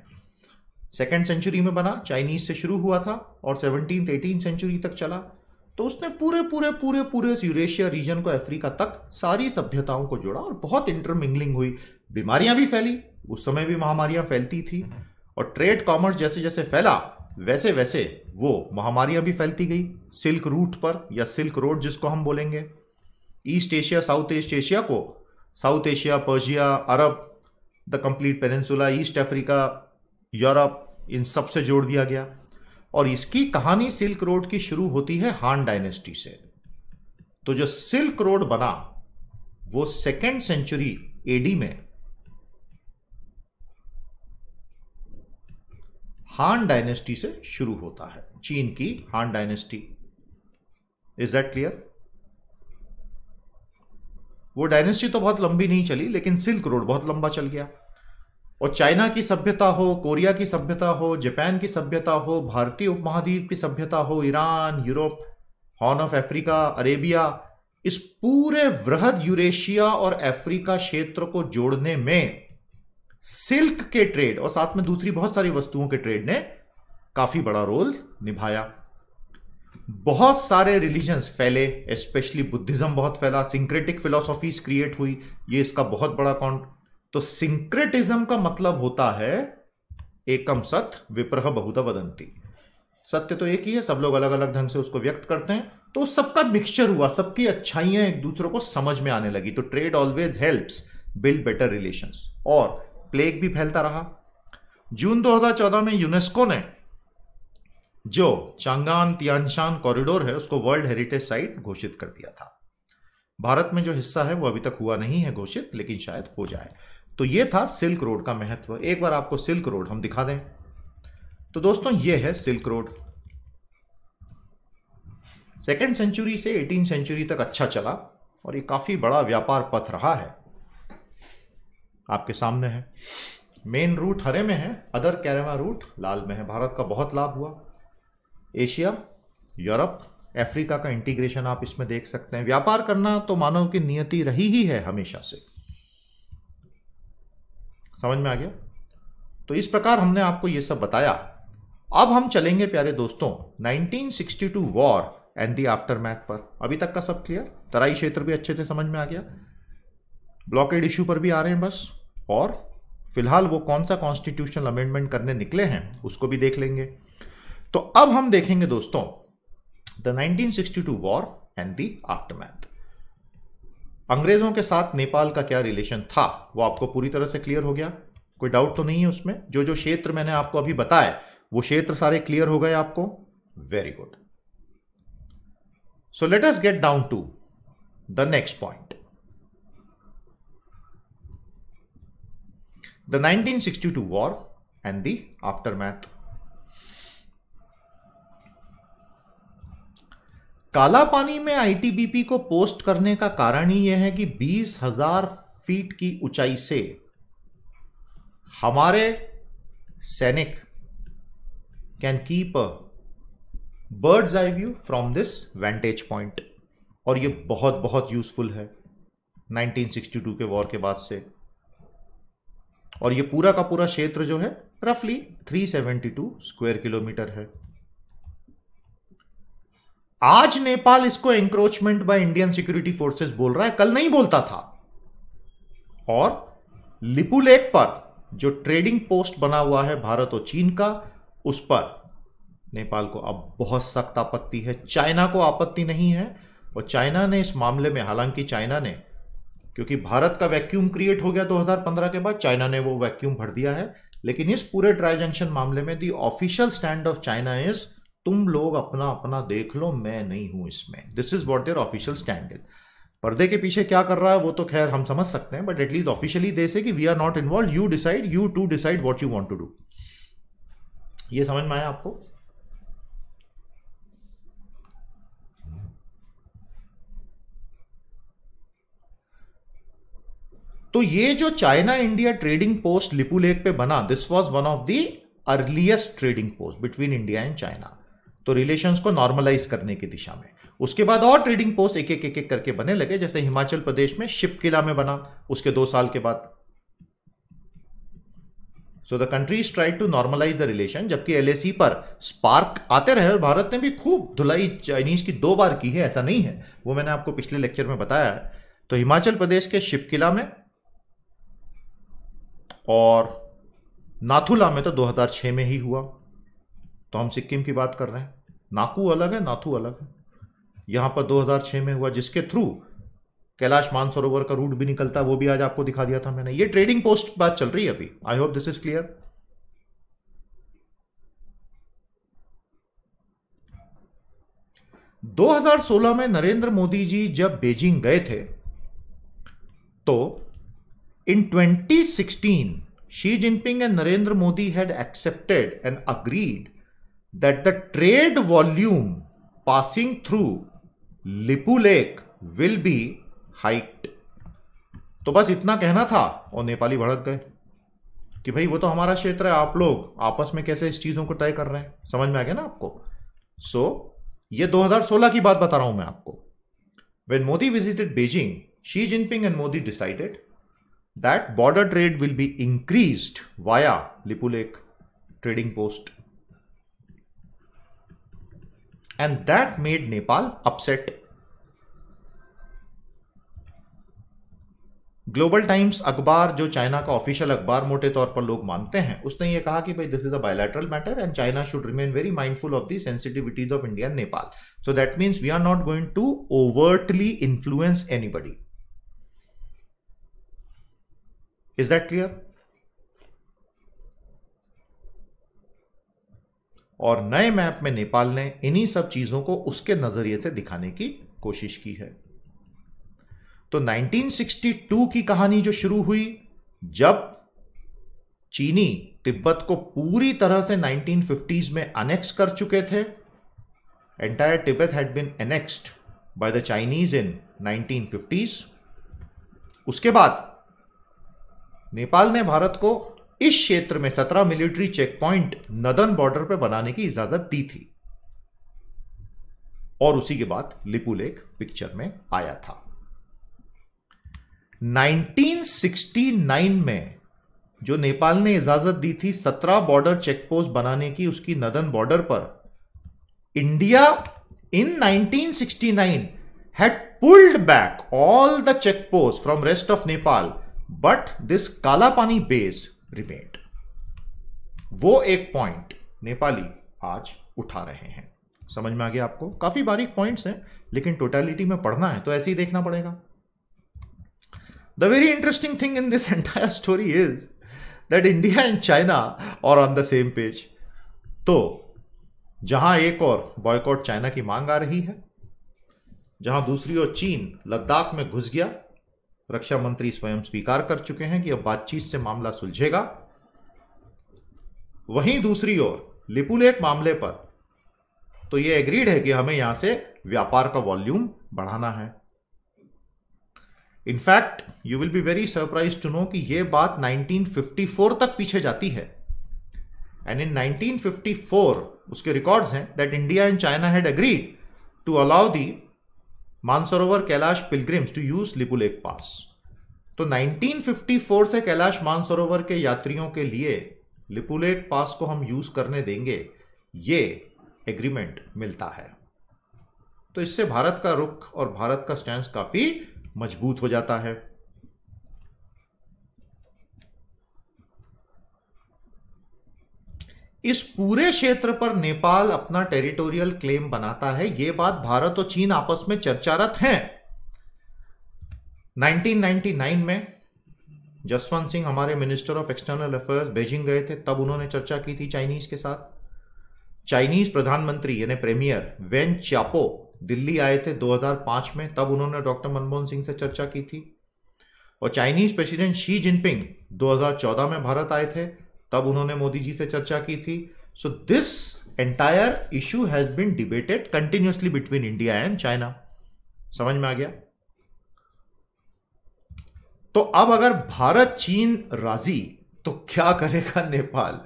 सेकेंड सेंचुरी में बना चाइनीज से शुरू हुआ था और सेवनटीन एटीन सेंचुरी तक चला तो उसने पूरे पूरे पूरे पूरे यूरेशिया रीजन को अफ्रीका तक सारी सभ्यताओं को जोड़ा और बहुत इंटरमिंगलिंग हुई बीमारियां भी फैली उस समय भी महामारियां फैलती थी और ट्रेड कॉमर्स जैसे जैसे फैला वैसे वैसे वो महामारियां भी फैलती गई सिल्क रूट पर या सिल्क रोड जिसको हम बोलेंगे East Asia South East Asia को South Asia Persia Arab the complete peninsula East Africa Europe इन सब से जोड़ दिया गया और इसकी कहानी सिल्क रोड की शुरू होती है हान डायनेस्टी से तो जो सिल्क रोड बना वो सेकेंड सेंचुरी एडी में हान डायनेस्टी से शुरू होता है चीन की Han dynasty is that clear वो डायनेस्टी तो बहुत लंबी नहीं चली लेकिन सिल्क रोड बहुत लंबा चल गया और चाइना की सभ्यता हो कोरिया की सभ्यता हो जापान की सभ्यता हो भारतीय उपमहाद्वीप की सभ्यता हो Iran Europe Horn of Africa Arabia इस पूरे वृहद यूरेशिया और अफ्रीका क्षेत्र को जोड़ने में सिल्क के ट्रेड और साथ में दूसरी बहुत सारी वस्तुओं के ट्रेड ने काफी बड़ा रोल निभाया बहुत सारे रिलीजन्स फैले स्पेशली बुद्धिज्म बहुत फैला सिंक्रेटिक फिलोसॉफीज क्रिएट हुई ये इसका बहुत बड़ा कॉन्ट तो सिंक्रेटिज्म का मतलब होता है एकम सत विप्रह बहुत वदंती सत्य तो एक ही है सब लोग अलग अलग ढंग से उसको व्यक्त करते हैं तो सबका मिक्सचर हुआ सबकी अच्छाइयां एक दूसरे को समझ में आने लगी तो trade always helps build better relations और प्लेग भी फैलता रहा जून 2014 में यूनेस्को ने जो चांगान तियानशान कॉरिडोर है उसको वर्ल्ड हेरिटेज साइट घोषित कर दिया था भारत में जो हिस्सा है वो अभी तक हुआ नहीं है घोषित लेकिन शायद हो जाए तो ये था सिल्क रोड का महत्व एक बार आपको सिल्क रोड हम दिखा दें तो दोस्तों ये है सिल्क रोड सेकेंड सेंचुरी से एटीन सेंचुरी तक अच्छा चला और ये काफ़ी बड़ा व्यापार पथ रहा है आपके सामने है मेन रूट हरे में है अदर कैरेवा रूट लाल में है भारत का बहुत लाभ हुआ एशिया यूरोप अफ्रीका का इंटीग्रेशन आप इसमें देख सकते हैं व्यापार करना तो मानव की नियति रही ही है हमेशा से समझ में आ गया तो इस प्रकार हमने आपको ये सब बताया अब हम चलेंगे प्यारे दोस्तों 1962 war and the aftermath पर अभी तक का सब क्लियर तराई क्षेत्र भी अच्छे से समझ में आ गया ब्लॉकेड इशू पर भी आ रहे हैं बस और फिलहाल वो कौन सा कॉन्स्टिट्यूशनल अमेंडमेंट करने निकले हैं उसको भी देख लेंगे तो अब हम देखेंगे दोस्तों the 1962 war and the aftermath अंग्रेजों के साथ नेपाल का क्या रिलेशन था वो आपको पूरी तरह से क्लियर हो गया कोई डाउट तो नहीं है उसमें जो जो क्षेत्र मैंने आपको अभी बताया वो क्षेत्र सारे क्लियर हो गए आपको very good so let us get down to the next point the 1962 war and the aftermath. काला पानी में आईटीबीपी को पोस्ट करने का कारण ही यह है कि 20,000 फीट की ऊंचाई से हमारे सैनिक can keep a bird's eye view from this vantage point और यह बहुत बहुत यूजफुल है 1962 के वॉर के बाद से और ये पूरा का पूरा क्षेत्र जो है रफली 372 स्क्वायर किलोमीटर है आज नेपाल इसको encroachment by Indian security forces बोल रहा है कल नहीं बोलता था और लिपू लेक पर जो ट्रेडिंग पोस्ट बना हुआ है भारत और चीन का उस पर नेपाल को अब बहुत सख्त आपत्ति है चाइना को आपत्ति नहीं है और चाइना ने इस मामले में हालांकि चाइना ने क्योंकि भारत का वैक्यूम क्रिएट हो गया 2015 के बाद चाइना ने वो वैक्यूम भर दिया है लेकिन इस पूरे ट्राई जंक्शन मामले में the official stand of China is तुम लोग अपना अपना देख लो मैं नहीं हूं इसमें this is what their official stand is पर्दे के पीछे क्या कर रहा है वो तो खैर हम समझ सकते हैं but at least officially they say कि we are not involve you decide you to decide what you want to do ये समझ में आया आपको तो ये जो China India trading post Lipu Lekh पे बना this was one of the earliest trading post between India and China तो रिलेशंस को नॉर्मलाइज करने की दिशा में उसके बाद और ट्रेडिंग पोस्ट एक एक एक एक करके बने लगे जैसे हिमाचल प्रदेश में शिप किला में बना उसके दो साल के बाद so the countries try to normalize the relation जबकि एलएसी पर स्पार्क आते रहे और भारत ने भी खूब धुलाई चाइनीज की दो बार की है ऐसा नहीं है वो मैंने आपको पिछले लेक्चर में बताया है तो हिमाचल प्रदेश के शिपकिला में और नाथुला में तो 2006 में ही हुआ तो हम सिक्किम की बात कर रहे हैं नाकू अलग है नाथू अलग है यहां पर 2006 में हुआ जिसके थ्रू कैलाश मानसरोवर का रूट भी निकलता है वो भी आज आपको दिखा दिया था मैंने ये ट्रेडिंग पोस्ट बात चल रही है अभी I hope this is clear दो हजार सोलह में नरेंद्र मोदी जी जब बेजिंग गए थे तो In 2016, Xi Jinping and Narendra Modi had accepted and agreed that the trade volume passing through Lipu Lekh will be hiked. तो बस इतना कहना था और नेपाली भड़क गए कि भाई वो तो हमारा क्षेत्र है आप लोग आपस में कैसे इस चीज़ों को तय कर रहे हैं समझ में आ गया ना आपको सो so, ये 2016 की बात बता रहा हूं मैं आपको when Modi visited Beijing Xi Jinping and Modi decided that border trade will be increased via Lipulek trading post. And that made Nepal upset. Global Times अखबार जो चाइना का ऑफिशियल अखबार मोटे तौर पर लोग मानते हैं उसने ये कहा कि भाई this is a bilateral matter and China should remain very mindful of the sensitivities of India and Nepal so that means we are not going to overtly influence anybody Is that clear? और नए map में नेपाल ने इन्हीं सब चीजों को उसके नजरिए से दिखाने की कोशिश की है तो 1962 की कहानी जो शुरू हुई जब चीनी तिब्बत को पूरी तरह से 1950s में अनेक्स कर चुके थे entire Tibet had been annexed by the Chinese इन 1950s उसके बाद नेपाल ने भारत को इस क्षेत्र में सत्रह military check point northern border पर बनाने की इजाजत दी थी और उसी के बाद लिपू लेख पिक्चर में आया था 1969 में जो नेपाल ने इजाजत दी थी सत्रह बॉर्डर चेक पोस्ट बनाने की उसकी नदन बॉर्डर पर India in 1969 had pulled back all the check post from rest of Nepal but this Kalapani base remained वो एक पॉइंट नेपाली आज उठा रहे हैं समझ में आ गया आपको काफी बारीक पॉइंट्स हैं लेकिन टोटलिटी में पढ़ना है तो ऐसे ही देखना पड़ेगा the very interesting thing in this entire story is that India and China are on the same page तो जहां एक और बॉयकॉट चाइना की मांग आ रही है जहां दूसरी ओर चीन लद्दाख में घुस गया रक्षा मंत्री स्वयं स्वीकार कर चुके हैं कि अब बातचीत से मामला सुलझेगा वहीं दूसरी ओर लिपुलेट मामले पर तो यह एग्रीड है कि हमें यहां से व्यापार का वॉल्यूम बढ़ाना है in fact you will be very surprise to know कि यह बात 1954 तक पीछे जाती है एंड इन 1954 उसके रिकॉर्ड्स हैं that India and China had agreed to allow the Mansarovar Kailash pilgrims to use Lipu Lekh pass तो 1954 से कैलाश मानसरोवर के यात्रियों के लिए लिपुलेक पास को हम यूज करने देंगे ये एग्रीमेंट मिलता है तो इससे भारत का रुख और भारत का स्टैंड काफी मजबूत हो जाता है इस पूरे क्षेत्र पर नेपाल अपना टेरिटोरियल क्लेम बनाता है यह बात भारत और चीन आपस में चर्चारत हैं 1999 में जसवंत सिंह हमारे minister of external affairs Beijing गए थे तब उन्होंने चर्चा की थी चाइनीज के साथ चाइनीज प्रधानमंत्री यानी प्रीमियर वेन चापो दिल्ली आए थे 2005 में तब उन्होंने डॉक्टर मनमोहन सिंह से चर्चा की थी और चाइनीज प्रेसिडेंट शी जिनपिंग 2014 में भारत आए थे तब उन्होंने मोदी जी से चर्चा की थी so this entire issue has been debated continuously between India and China समझ में आ गया तो अब अगर भारत चीन राजी तो क्या करेगा नेपाल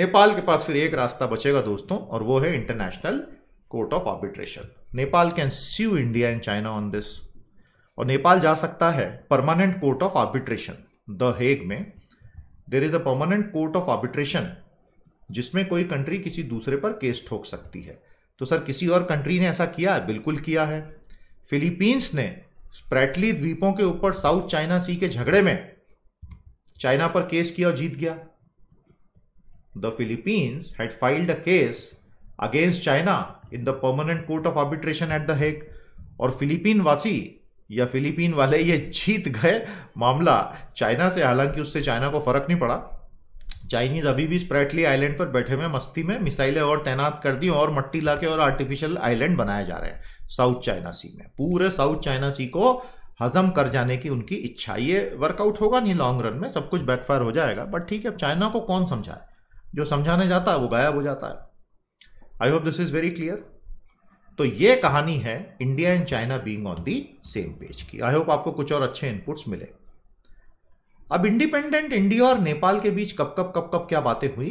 नेपाल के पास फिर एक रास्ता बचेगा दोस्तों और वो है international court of arbitration Nepal can see India and China on this और नेपाल जा सकता है permanent court of arbitration the Hague में there is a permanent court of arbitration जिसमें कोई कंट्री किसी दूसरे पर केस ठोक सकती है तो सर किसी और कंट्री ने ऐसा किया है बिल्कुल किया है फिलीपींस ने स्प्रैटली द्वीपों के ऊपर साउथ चाइना सी के झगड़े में चाइना पर केस किया और जीत गया the Philippines had filed a case against China in the permanent court of arbitration at the Hague और फिलीपीन वासी या फिलीपीन वाले ये जीत गए मामला चाइना से हालांकि उससे चाइना को फर्क नहीं पड़ा चाइनीज अभी भी स्प्रेटली आइलैंड पर बैठे हुए मस्ती में मिसाइलें और तैनात कर दी और मट्टी लाके और आर्टिफिशियल आइलैंड बनाए जा रहे हैं साउथ चाइना सी में पूरे साउथ चाइना सी को हजम कर जाने की उनकी इच्छा ये वर्कआउट होगा नहीं लॉन्ग रन में सब कुछ बैकफायर हो जाएगा बट ठीक है अब चाइना को कौन समझाए जो समझाने जाता है वो गायब हो जाता है I hope this is very clear तो ये कहानी है India and China being on the same page की आई होप आपको कुछ और अच्छे इनपुट्स मिले अब इंडिपेंडेंट इंडिया और नेपाल के बीच कब कब कब कब क्या बातें हुई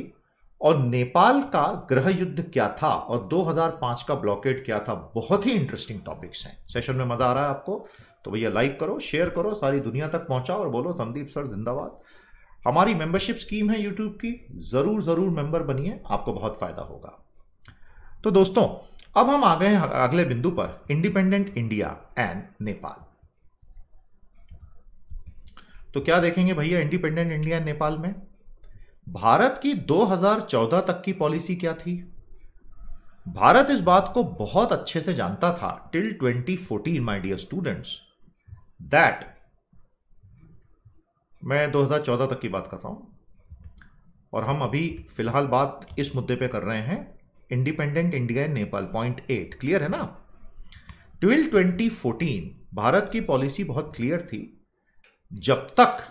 और नेपाल का ग्रह युद्ध क्या था और 2005 का ब्लॉकेट क्या था बहुत ही इंटरेस्टिंग टॉपिक्स हैं सेशन में मजा आ रहा है आपको तो भैया लाइक करो शेयर करो सारी दुनिया तक पहुंचाओ और बोलो संदीप सर जिंदाबाद हमारी मेंबरशिप स्कीम है यूट्यूब की ज़रूर ज़रूर मेंबर बनिए आपको बहुत फ़ायदा होगा तो दोस्तों अब हम आ गए अगले बिंदु पर इंडिपेंडेंट इंडिया एंड नेपाल तो क्या देखेंगे भैया इंडिपेंडेंट इंडिया एंड नेपाल में भारत की 2014 तक की पॉलिसी क्या थी भारत इस बात को बहुत अच्छे से जानता था till 2014 my dear students that मैं 2014 तक की बात कर रहा हूं और हम अभी फिलहाल बात इस मुद्दे पे कर रहे हैं independent India in Nepal point eight clear है ना ट्वेल्व ट्वेंटी फोर्टीन भारत की पॉलिसी बहुत क्लियर थी जब तक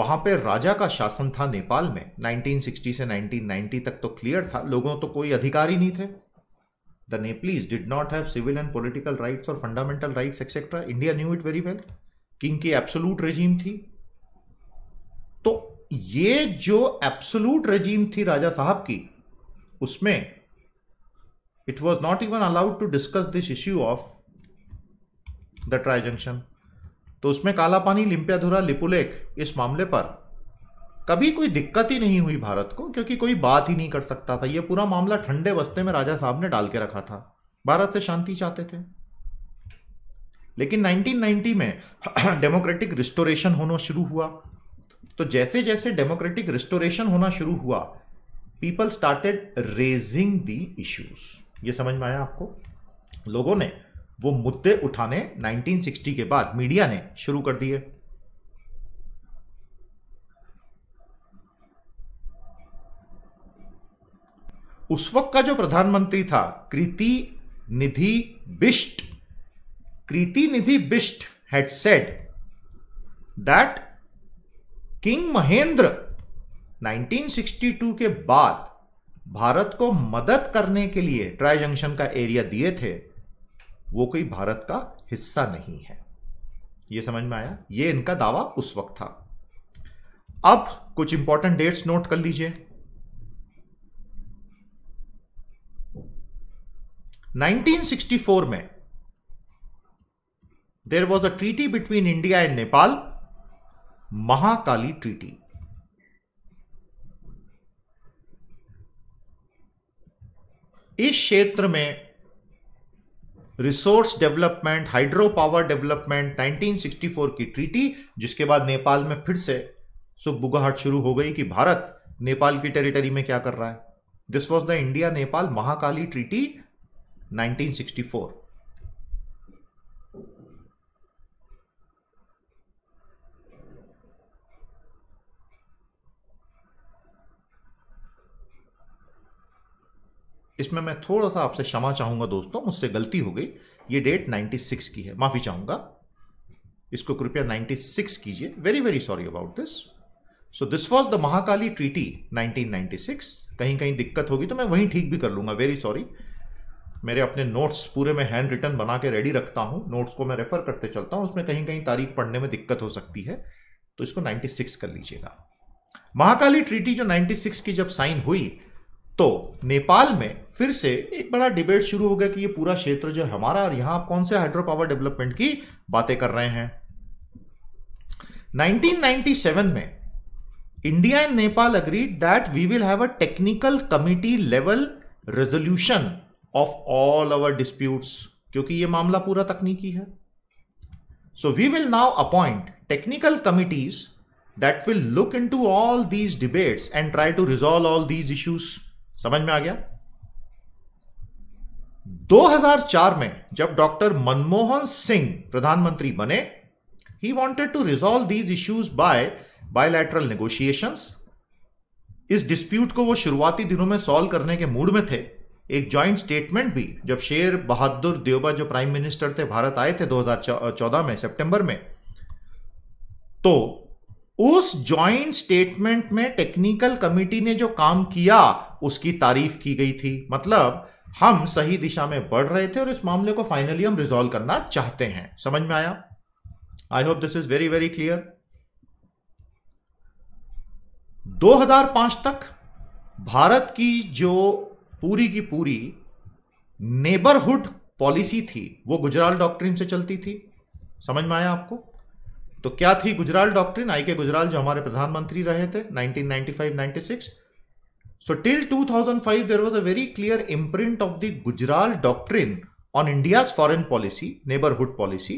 वहां पे राजा का शासन था नेपाल में 1960 से 1990 तक तो क्लियर था लोगों तो कोई अधिकार ही नहीं थे the Nepalese did not have civil and political rights और fundamental rights etcetera India knew it very well king की एब्सोलूट रेजीम थी तो ये जो एब्सोलूट रेजीम थी राजा साहब की उसमें it was not even allowed to discuss this issue of the tri junction तो उसमें काला पानी लिपुलेख इस मामले पर कभी कोई दिक्कत ही नहीं हुई भारत को क्योंकि कोई बात ही नहीं कर सकता था यह पूरा मामला ठंडे बस्ते में राजा साहब ने डाल के रखा था भारत से शांति चाहते थे लेकिन 1990 में *clears throat* डेमोक्रेटिक रिस्टोरेशन होना शुरू हुआ तो जैसे जैसे डेमोक्रेटिक रिस्टोरेशन होना शुरू हुआ people started raising the issues ये समझ में आया आपको लोगों ने वो मुद्दे उठाने 1960 के बाद मीडिया ने शुरू कर दिए उस वक्त का जो प्रधानमंत्री था Kirti Nidhi Bista Kirti Nidhi Bista had said that king Mahendra 1962 के बाद भारत को मदद करने के लिए ट्राई जंक्शन का एरिया दिए थे वो कोई भारत का हिस्सा नहीं है ये समझ में आया ये इनका दावा उस वक्त था अब कुछ इंपॉर्टेंट डेट्स नोट कर लीजिए 1964 में there was a treaty between India and Nepal Mahakali treaty इस क्षेत्र में resource development hydro power development 1964 की ट्रीटी जिसके बाद नेपाल में फिर से सुख बुगाहट शुरू हो गई कि भारत नेपाल की टेरिटरी में क्या कर रहा है this was the India Nepal Mahakali treaty 1964 इसमें मैं थोड़ा सा आपसे क्षमा चाहूंगा दोस्तों मुझसे गलती हो गई ये डेट 96 की है माफ़ी चाहूंगा इसको कृपया 96 कीजिए very very sorry about this so this was the Mahakali treaty 1996 कहीं कहीं दिक्कत होगी तो मैं वहीं ठीक भी कर लूंगा वेरी सॉरी मेरे अपने नोट्स पूरे मैं हैंड रिटर्न बना के रेडी रखता हूँ नोट्स को मैं रेफर करते चलता हूँ उसमें कहीं कहीं तारीख पढ़ने में दिक्कत हो सकती है तो इसको 96 कर लीजिएगा महाकाली ट्रीटी जो 96 की जब साइन हुई तो नेपाल में फिर से एक बड़ा डिबेट शुरू हो गया कि ये पूरा क्षेत्र जो हमारा और यहां आप कौन से हाइड्रो पावर डेवलपमेंट की बातें कर रहे हैं 1997 में India and Nepal agree that we will have a technical committee level resolution of all our disputes क्योंकि ये मामला पूरा तकनीकी है so we will now appoint technical committees that will look to all these debates and try to resolve all these issues समझ में आ गया 2004 में जब डॉक्टर मनमोहन सिंह प्रधानमंत्री बने ही wanted to resolve these issues by bilateral negotiations इस डिस्प्यूट को वो शुरुआती दिनों में सॉल्व करने के मूड में थे एक जॉइंट स्टेटमेंट भी जब शेर बहादुर देवबा जो प्राइम मिनिस्टर थे भारत आए थे 2014 में सितंबर में तो उस जॉइंट स्टेटमेंट में टेक्निकल कमिटी ने जो काम किया उसकी तारीफ की गई थी मतलब हम सही दिशा में बढ़ रहे थे और इस मामले को फाइनली हम रिजोल्व करना चाहते हैं समझ में आया I hope this is very very clear 2005 तक भारत की जो पूरी की पूरी नेबरहुड पॉलिसी थी वो गुजराल डॉक्ट्रिन से चलती थी समझ में आया आपको तो क्या थी गुजराल डॉक्ट्रिन आई के गुजराल जो हमारे प्रधानमंत्री रहे थे 1995-96 so till 2005 there was a very clear imprint of the Gujral doctrine on India's foreign policy neighbourhood policy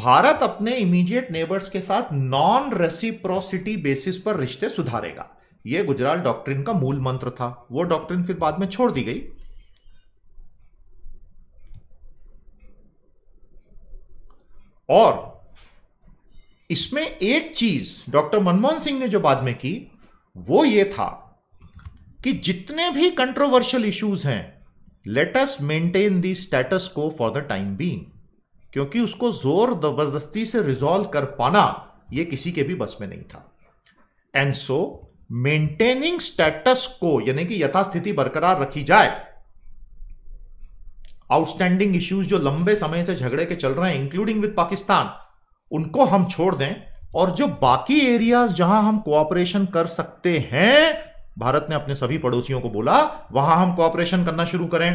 Bharat अपने इमीडिएट नेबर्स के साथ नॉन रेसिप्रोसिटी बेसिस पर रिश्ते सुधारेगा यह गुजराल डॉक्ट्रिन का मूल मंत्र था वो डॉक्ट्रिन फिर बाद में छोड़ दी गई और इसमें एक चीज डॉक्टर मनमोहन सिंह ने जो बाद में की वो ये था कि जितने भी कंट्रोवर्शियल इश्यूज हैं let's maintain the status quo for the time being क्योंकि उसको जोर जबरदस्ती से रिजॉल्व कर पाना ये किसी के भी बस में नहीं था एंड सो मेंटेनिंग स्टेटस को यानी कि यथास्थिति बरकरार रखी जाए आउटस्टैंडिंग इश्यूज जो लंबे समय से झगड़े के चल रहे हैं इंक्लूडिंग विद पाकिस्तान उनको हम छोड़ दें और जो बाकी एरियाज जहां हम कोऑपरेशन कर सकते हैं भारत ने अपने सभी पड़ोसियों को बोला वहां हम कोऑपरेशन करना शुरू करें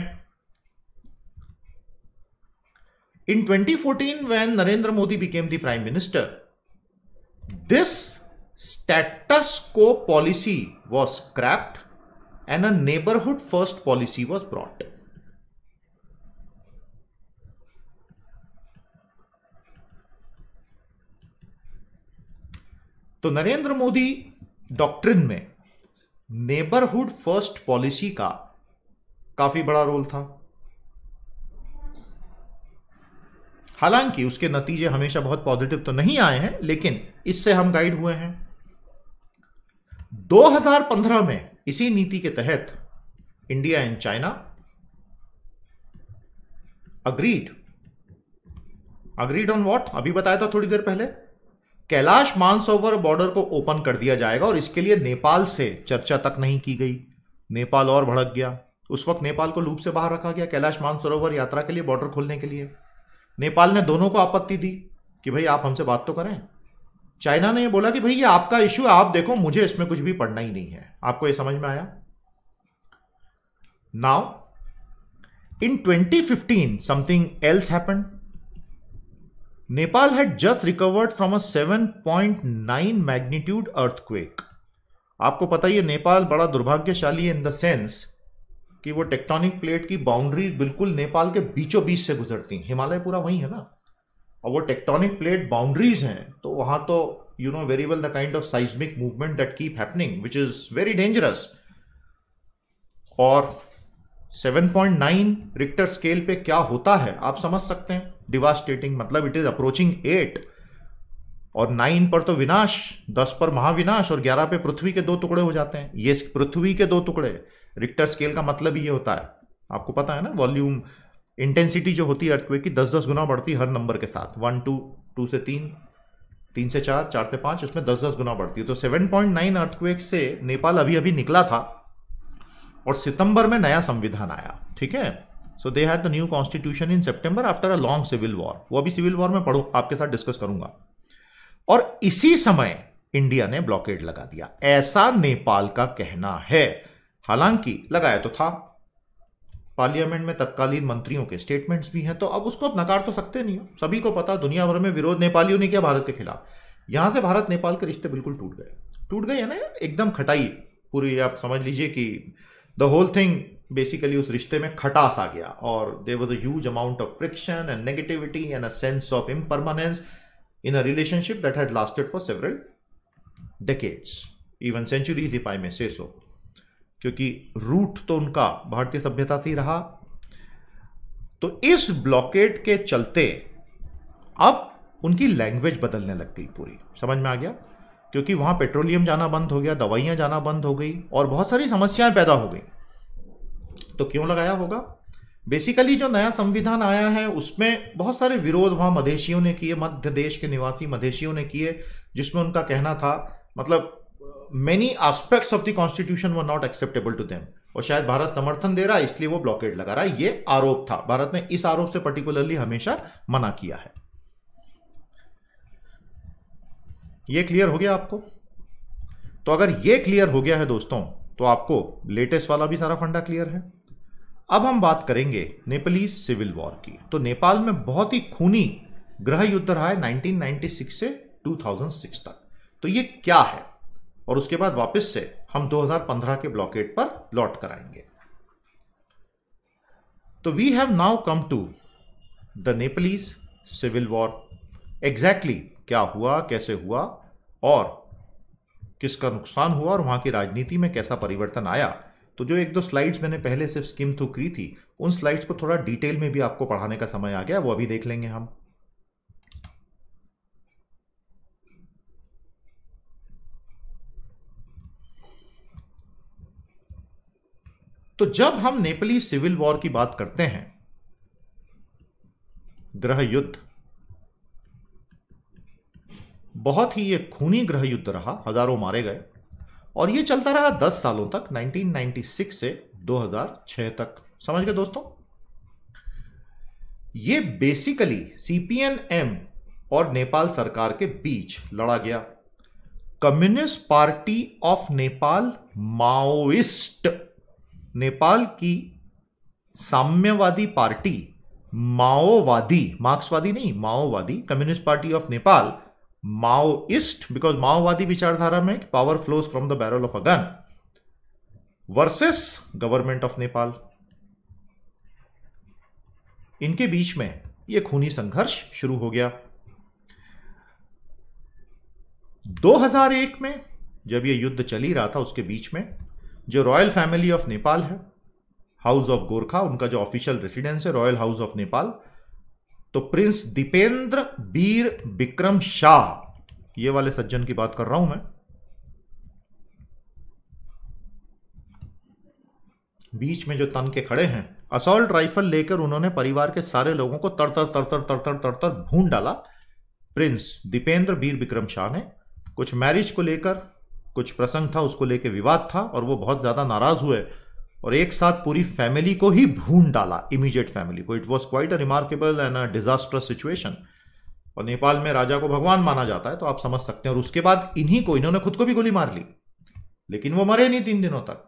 in 2014 when Narendra Modi became the prime minister this status quo policy was scrapped and a neighbourhood first policy was brought तो नरेंद्र मोदी डॉक्ट्रिन में नेबरहुड फर्स्ट पॉलिसी का काफी बड़ा रोल था हालांकि उसके नतीजे हमेशा बहुत पॉजिटिव तो नहीं आए हैं लेकिन इससे हम गाइड हुए हैं 2015 में इसी नीति के तहत India and China agreed agreed on what अभी बताया था थोड़ी देर पहले कैलाश मानसोवर बॉर्डर को ओपन कर दिया जाएगा और इसके लिए नेपाल से चर्चा तक नहीं की गई नेपाल और भड़क गया उस वक्त नेपाल को लूप से बाहर रखा गया कैलाश मानसरोवर यात्रा के लिए बॉर्डर खोलने के लिए नेपाल ने दोनों को आपत्ति दी कि भाई आप हमसे बात तो करें चाइना ने बोला कि भाई ये आपका इश्यू है आप देखो मुझे इसमें कुछ भी पढ़ना ही नहीं है आपको ये समझ में आया now in 2015 something else happened Nepal had just recovered from a 7.9 magnitude earthquake आपको पता ही है नेपाल बड़ा दुर्भाग्यशाली है इन द सेंस कि वो टेक्टोनिक प्लेट की बाउंड्री बिल्कुल नेपाल के बीचों बीच से गुजरती है हिमालय पूरा वहीं है ना और वो टेक्टोनिक प्लेट बाउंड्रीज हैं तो वहां तो you know very well the kind of seismic movement that keep happening which is very dangerous और 7.9 रिक्टर स्केल पे क्या होता है आप समझ सकते हैं डिवास्टेटिंग मतलब इट इज अप्रोचिंग एट और नाइन पर तो विनाश दस पर महाविनाश और ग्यारह पे पृथ्वी के दो टुकड़े हो जाते हैं ये पृथ्वी के दो टुकड़े रिक्टर स्केल का मतलब ये होता है आपको पता है ना वॉल्यूम इंटेंसिटी जो होती है अर्थक्वेक की दस दस गुना बढ़ती है हर नंबर के साथ वन टू टू से तीन तीन से चार चार से पांच उसमें दस दस गुना बढ़ती है तो सेवन पॉइंट नाइन अर्थक्वेक से नेपाल अभी अभी निकला था और सितंबर में नया संविधान आया ठीक है so they had the new constitution in September after a long civil war वो अभी सिविल वॉर में पढ़ो आपके साथ डिस्कस करूंगा और इसी समय इंडिया ने ब्लॉकेट लगा दिया ऐसा नेपाल का कहना है हालांकि लगाया तो था पार्लियामेंट में तत्कालीन मंत्रियों के स्टेटमेंट्स भी हैं तो अब उसको अब नकार तो सकते नहीं हो सभी को पता दुनिया भर में विरोध नेपालियों ने किया भारत के खिलाफ यहां से भारत नेपाल के रिश्ते बिल्कुल टूट गए टूट गए है ना एकदम खटाई पूरी आप समझ लीजिए कि द होल थिंग बेसिकली उस रिश्ते में खटास आ गया और there was huge amount of friction and negativity and a sense of impermanence in a relationship that had lasted for several decades even centuries if I may say सो क्योंकि root तो उनका भारतीय सभ्यता से ही रहा तो इस ब्लॉकेट के चलते अब उनकी लैंग्वेज बदलने लग गई पूरी समझ में आ गया क्योंकि वहां पेट्रोलियम जाना बंद हो गया दवाइयाँ जाना बंद हो गई और बहुत सारी समस्याएं पैदा हो गई तो क्यों लगाया होगा बेसिकली जो नया संविधान आया है उसमें बहुत सारे विरोध वहां मधेशियों ने किए मध्य देश के निवासी मधेशियों ने किए जिसमें उनका कहना था मतलब many aspects of the constitution were not acceptable to them और शायद भारत समर्थन दे रहा है इसलिए वो ब्लॉकेट लगा रहा है ये आरोप था भारत ने इस आरोप से पर्टिकुलरली हमेशा मना किया है ये क्लियर हो गया आपको तो अगर ये क्लियर हो गया है दोस्तों तो आपको लेटेस्ट वाला भी सारा फंडा क्लियर है अब हम बात करेंगे नेपाली सिविल वॉर की तो नेपाल में बहुत ही खूनी ग्रह युद्ध रहा है 1996 से 2006 तक तो ये क्या है और उसके बाद वापस से हम 2015 के ब्लॉकेट पर लौट कर आएंगे तो we have now come to the Nepalese civil war exactly क्या हुआ कैसे हुआ और किसका नुकसान हुआ और वहाँ की राजनीति में कैसा परिवर्तन आया तो जो एक दो स्लाइड्स मैंने पहले सिर्फ स्किम थ्रू की थी उन स्लाइड्स को थोड़ा डिटेल में भी आपको पढ़ाने का समय आ गया वो अभी देख लेंगे हम तो जब हम नेपली सिविल वॉर की बात करते हैं ग्रह युद्ध बहुत ही ये खूनी ग्रह युद्ध रहा हजारों मारे गए और ये चलता रहा दस सालों तक 1996 से 2006 तक समझ गए दोस्तों ये बेसिकली सीपीएनएम और नेपाल सरकार के बीच लड़ा गया communist party of Nepal Maoist Nepal की साम्यवादी पार्टी माओवादी मार्क्सवादी नहीं माओवादी communist party of Nepal Maoist because माओवादी विचारधारा में power flow from the barrel of a gun versus government of Nepal इनके बीच में यह खूनी संघर्ष शुरू हो गया 2001 में जब यह युद्ध चल ही रहा था उसके बीच में जो रॉयल फैमिली ऑफ नेपाल है हाउस ऑफ गोरखा उनका जो ऑफिशियल रेसिडेंस है रॉयल हाउस ऑफ नेपाल तो प्रिंस दीपेंद्र बीर विक्रम शाह ये वाले सज्जन की बात कर रहा हूं मैं बीच में जो तन के खड़े हैं असोल्ट राइफल लेकर उन्होंने परिवार के सारे लोगों को तड़तर तड़तर तड़तर तड़तर भून डाला प्रिंस दीपेंद्र बीर विक्रम शाह ने कुछ मैरिज को लेकर कुछ प्रसंग था उसको लेकर विवाद था और वो बहुत ज़्यादा नाराज़ हुए और एक साथ पूरी फैमिली को ही भून डाला इमीडिएट फैमिली को it was quite a remarkable and a disaster situation और नेपाल में राजा को भगवान माना जाता है तो आप समझ सकते हैं और उसके बाद इन्हीं को इन्होंने खुद को भी गोली मार ली लेकिन वो मरे नहीं तीन दिनों तक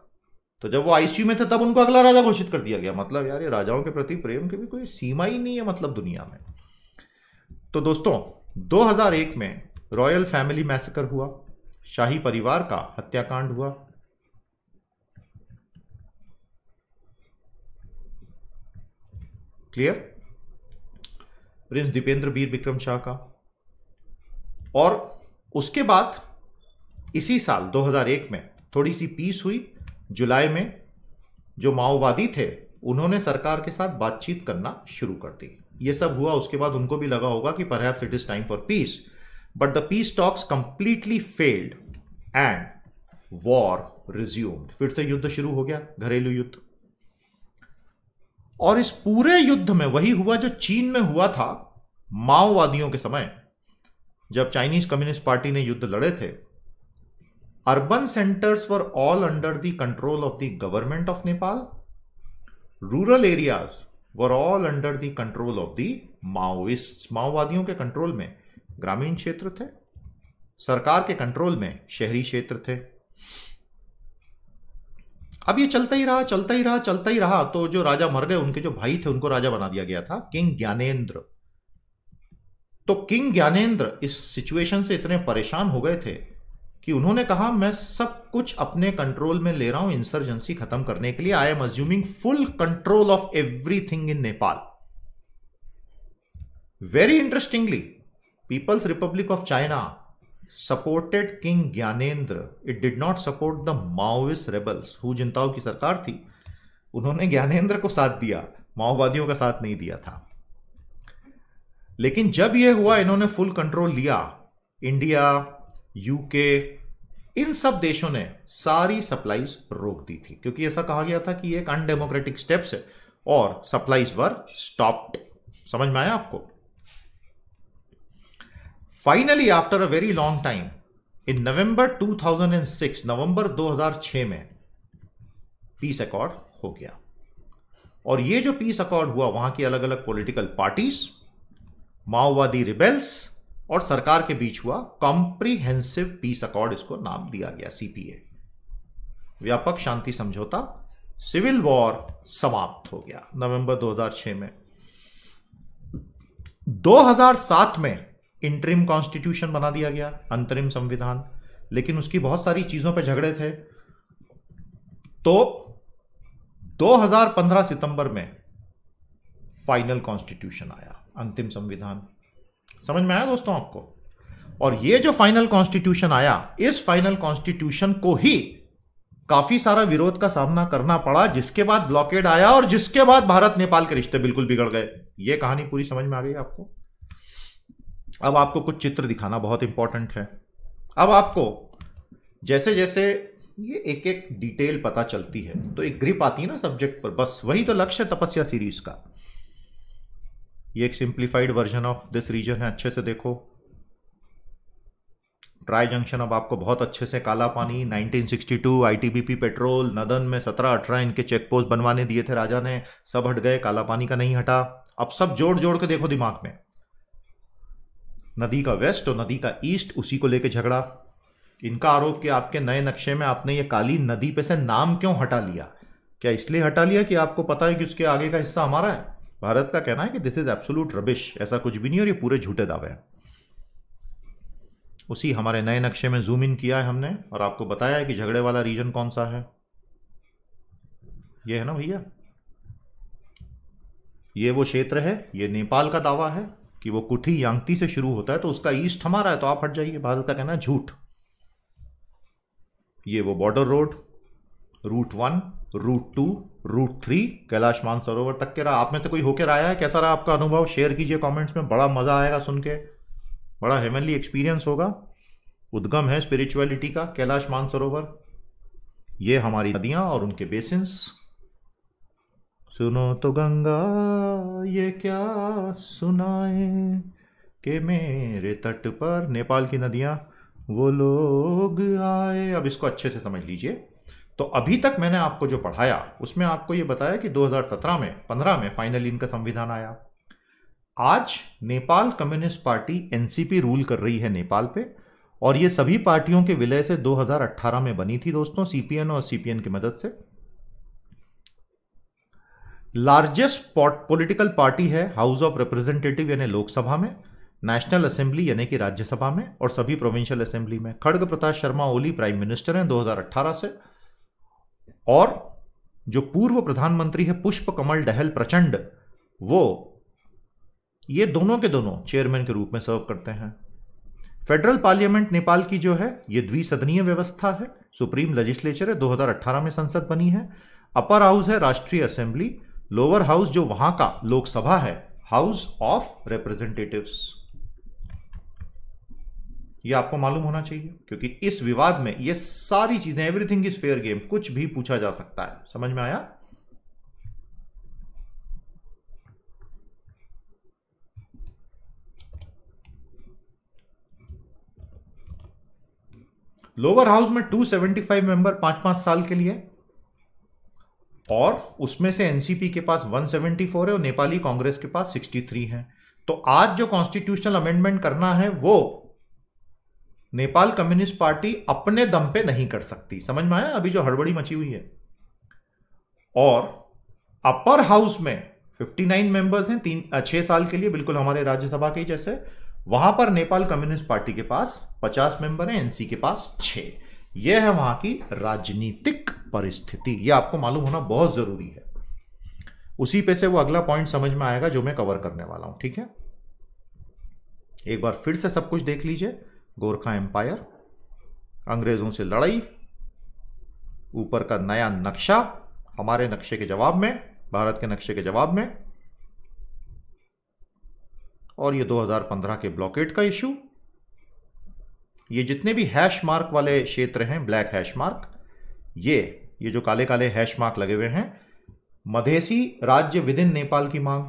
तो जब वो आईसीयू में थे तब उनको अगला राजा घोषित कर दिया गया मतलब यार ये राजाओं के प्रति प्रेम की भी कोई सीमा ही नहीं है मतलब दुनिया में तो दोस्तों 2001 में रॉयल फैमिली मैसेकर हुआ शाही परिवार का हत्याकांड हुआ क्लियर प्रिंस दीपेंद्र बीर विक्रम शाह का और उसके बाद इसी साल 2001 में थोड़ी सी पीस हुई जुलाई में जो माओवादी थे उन्होंने सरकार के साथ बातचीत करना शुरू कर दी ये सब हुआ उसके बाद उनको भी लगा होगा कि perhaps it is time for peace but the peace talks completely failed and war resumed फिर से युद्ध शुरू हो गया घरेलू युद्ध और इस पूरे युद्ध में वही हुआ जो चीन में हुआ था माओवादियों के समय जब चाइनीज कम्युनिस्ट पार्टी ने युद्ध लड़े थे urban centres for all under the control of the government of Nepal rural areas were all under the control of the Maoist माओवादियों के कंट्रोल में ग्रामीण क्षेत्र थे सरकार के कंट्रोल में शहरी क्षेत्र थे अब ये चलता ही रहा चलता ही रहा चलता ही रहा तो जो राजा मर गए उनके जो भाई थे उनको राजा बना दिया गया था किंग ज्ञानेन्द्र तो किंग ज्ञानेन्द्र इस सिचुएशन से इतने परेशान हो गए थे कि उन्होंने कहा मैं सब कुछ अपने कंट्रोल में ले रहा हूं इंसर्जेंसी खत्म करने के लिए I am assuming full control of everything in Nepal very interestingly people's republic of China supported king Gyanendra it did not support the Maoist rebels Hu Jintao की सरकार थी उन्होंने ज्ञानेन्द्र को साथ दिया माओवादियों का साथ नहीं दिया था लेकिन जब यह हुआ इन्होंने फुल कंट्रोल लिया इंडिया यूके इन सब देशों ने सारी सप्लाईज रोक दी थी क्योंकि ऐसा कहा गया था कि एक अनडेमोक्रेटिक स्टेप्स है और सप्लाईज वर स्टॉप समझ में आया आपको finally after a very long time in November 2006 नवंबर 2006 में पीस अकॉर्ड हो गया और ये जो पीस अकॉर्ड हुआ वहां की अलग अलग पॉलिटिकल पार्टीज माओवादी रिबेल्स और सरकार के बीच हुआ कॉम्प्रीहेंसिव पीस अकॉर्ड इसको नाम दिया गया सीपीए व्यापक शांति समझौता सिविल वॉर समाप्त हो गया नवंबर 2006 में 2007 में इंटरिम कॉन्स्टिट्यूशन बना दिया गया अंतरिम संविधान लेकिन उसकी बहुत सारी चीज़ों पर झगड़े थे तो 2015 सितंबर में फाइनल कॉन्स्टिट्यूशन आया अंतिम संविधान समझ में आया दोस्तों आपको और ये जो फाइनल कॉन्स्टिट्यूशन आया इस फाइनल कॉन्स्टिट्यूशन को ही काफी सारा विरोध का सामना करना पड़ा जिसके बाद ब्लॉकेड आया और जिसके बाद भारत नेपाल के रिश्ते बिल्कुल बिगड़ गए ये कहानी पूरी समझ में आ गई आपको अब आपको कुछ चित्र दिखाना बहुत इंपॉर्टेंट है अब आपको जैसे जैसे ये एक एक डिटेल पता चलती है तो एक ग्रिप आती है ना सब्जेक्ट पर बस वही तो लक्ष्य तपस्या सीरीज का ये एक simplified version of this region है अच्छे से देखो ट्राई जंक्शन अब आपको बहुत अच्छे से काला पानी 1962 आईटीबीपी पेट्रोल नदन में 17-18 इनके चेक पोस्ट बनवाने दिए थे राजा ने सब हट गए काला पानी का नहीं हटा अब सब जोड़ जोड़ के देखो दिमाग में नदी का वेस्ट और नदी का ईस्ट उसी को लेकर झगड़ा इनका आरोप कि आपके नए नक्शे में आपने ये काली नदी पे से नाम क्यों हटा लिया क्या इसलिए हटा लिया कि आपको पता है कि उसके आगे का हिस्सा हमारा है भारत का कहना है कि दिस इज एब्सोलूट रबिश ऐसा कुछ भी नहीं और ये पूरे झूठे दावे हैं उसी हमारे नए नक्शे में जूम इन किया है हमने और आपको बताया है कि झगड़े वाला रीजन कौन सा है ये है ना भैया ये वो क्षेत्र है ये नेपाल का दावा है कि वो कुठी यांगती से शुरू होता है तो उसका ईस्ट हमारा है तो आप हट जाइए भारत का कहना झूठ ये वो border road route one route two route three Kailash Mansarovar तक के रहा आप में तो कोई होकर आया है कैसा रहा आपका अनुभव शेयर कीजिए कमेंट्स में बड़ा मज़ा आएगा सुन के बड़ा हेमनली एक्सपीरियंस होगा उद्गम है स्पिरिचुअलिटी का कैलाश मानसरोवर ये हमारी नदियां और उनके बेसिन्स सुनो तो गंगा ये क्या सुनाए के मेरे तट पर नेपाल की नदियां वो लोग आए अब इसको अच्छे से समझ लीजिए तो अभी तक मैंने आपको जो पढ़ाया उसमें आपको ये बताया कि 2017 में 15 में फाइनली इनका संविधान आया आज Nepal communist party NCP rule कर रही है नेपाल पे और ये सभी पार्टियों के विलय से 2018 में बनी थी दोस्तों सीपीएन और सीपीएन की मदद से लार्जेस्ट पॉलिटिकल पार्टी है हाउस ऑफ रिप्रेजेंटेटिव यानी लोकसभा में नेशनल असेंबली यानी कि राज्यसभा में और सभी प्रोविंशियल असेंबली में खड़ग प्रताप शर्मा ओली प्राइम मिनिस्टर हैं 2018 से और जो पूर्व प्रधानमंत्री है पुष्प कमल डहल प्रचंड वो ये दोनों के दोनों चेयरमैन के रूप में सर्व करते हैं फेडरल पार्लियामेंट नेपाल की जो है ये द्विसदनीय व्यवस्था है सुप्रीम लेजिस्लेचर है 2018 में संसद बनी है अपर हाउस है राष्ट्रीय असेंबली लोअर हाउस जो वहां का लोकसभा है हाउस ऑफ रिप्रेजेंटेटिव्स ये आपको मालूम होना चाहिए क्योंकि इस विवाद में ये सारी चीजें एवरीथिंग इज फेयर गेम कुछ भी पूछा जा सकता है समझ में आया लोअर हाउस में 275 मेंबर पांच पांच साल के लिए और उसमें से एनसीपी के पास 174 है और नेपाली कांग्रेस के पास 63 है तो आज जो कॉन्स्टिट्यूशनल अमेंडमेंट करना है वो नेपाल कम्युनिस्ट पार्टी अपने दम पे नहीं कर सकती समझ में आया अभी जो हड़बड़ी मची हुई है और अपर हाउस में 59 मेंबर्स हैं तीन छह साल के लिए बिल्कुल हमारे राज्यसभा के जैसे वहां पर नेपाल कम्युनिस्ट पार्टी के पास 50 मेंबर हैं एनसी के पास छह यह है वहां की राजनीतिक परिस्थिति यह आपको मालूम होना बहुत जरूरी है उसी पे से वो अगला पॉइंट समझ में आएगा जो मैं कवर करने वाला हूं ठीक है एक बार फिर से सब कुछ देख लीजिए गोरखा एम्पायर अंग्रेजों से लड़ाई ऊपर का नया नक्शा हमारे नक्शे के जवाब में भारत के नक्शे के जवाब में और ये 2015 के ब्लॉकेट का इशू ये जितने भी हैश मार्क वाले क्षेत्र हैं ब्लैक हैश मार्क ये ये जो काले काले हैश मार्क लगे हुए हैं मधेसी राज्य विद इन नेपाल की मांग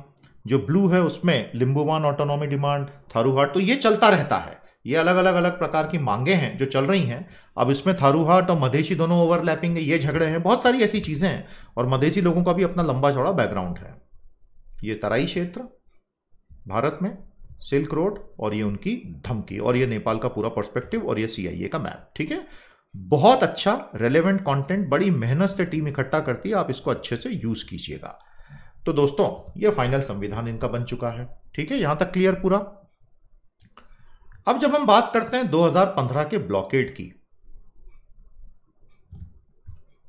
जो ब्लू है उसमें लिंबुवान ऑटोनॉमी डिमांड थारूहाट तो ये चलता रहता है ये अलग अलग अलग प्रकार की मांगे हैं जो चल रही हैं अब इसमें थारूहाट और मधेसी दोनों ओवरलैपिंग है ये झगड़े हैं बहुत सारी ऐसी चीज़ें हैं और मधेसी लोगों का भी अपना लंबा चौड़ा बैकग्राउंड है ये तराई क्षेत्र भारत में सिल्क रोड और ये उनकी हम्म। धमकी और ये नेपाल का पूरा पर्सपेक्टिव और ये सीआईए का मैप ठीक है बहुत अच्छा रेलेवेंट कंटेंट बड़ी मेहनत से टीम इकट्ठा करती है आप इसको अच्छे से यूज कीजिएगा तो दोस्तों ये फाइनल संविधान इनका बन चुका है ठीक है यहां तक क्लियर पूरा अब जब हम बात करते हैं 2015 के ब्लॉकेट की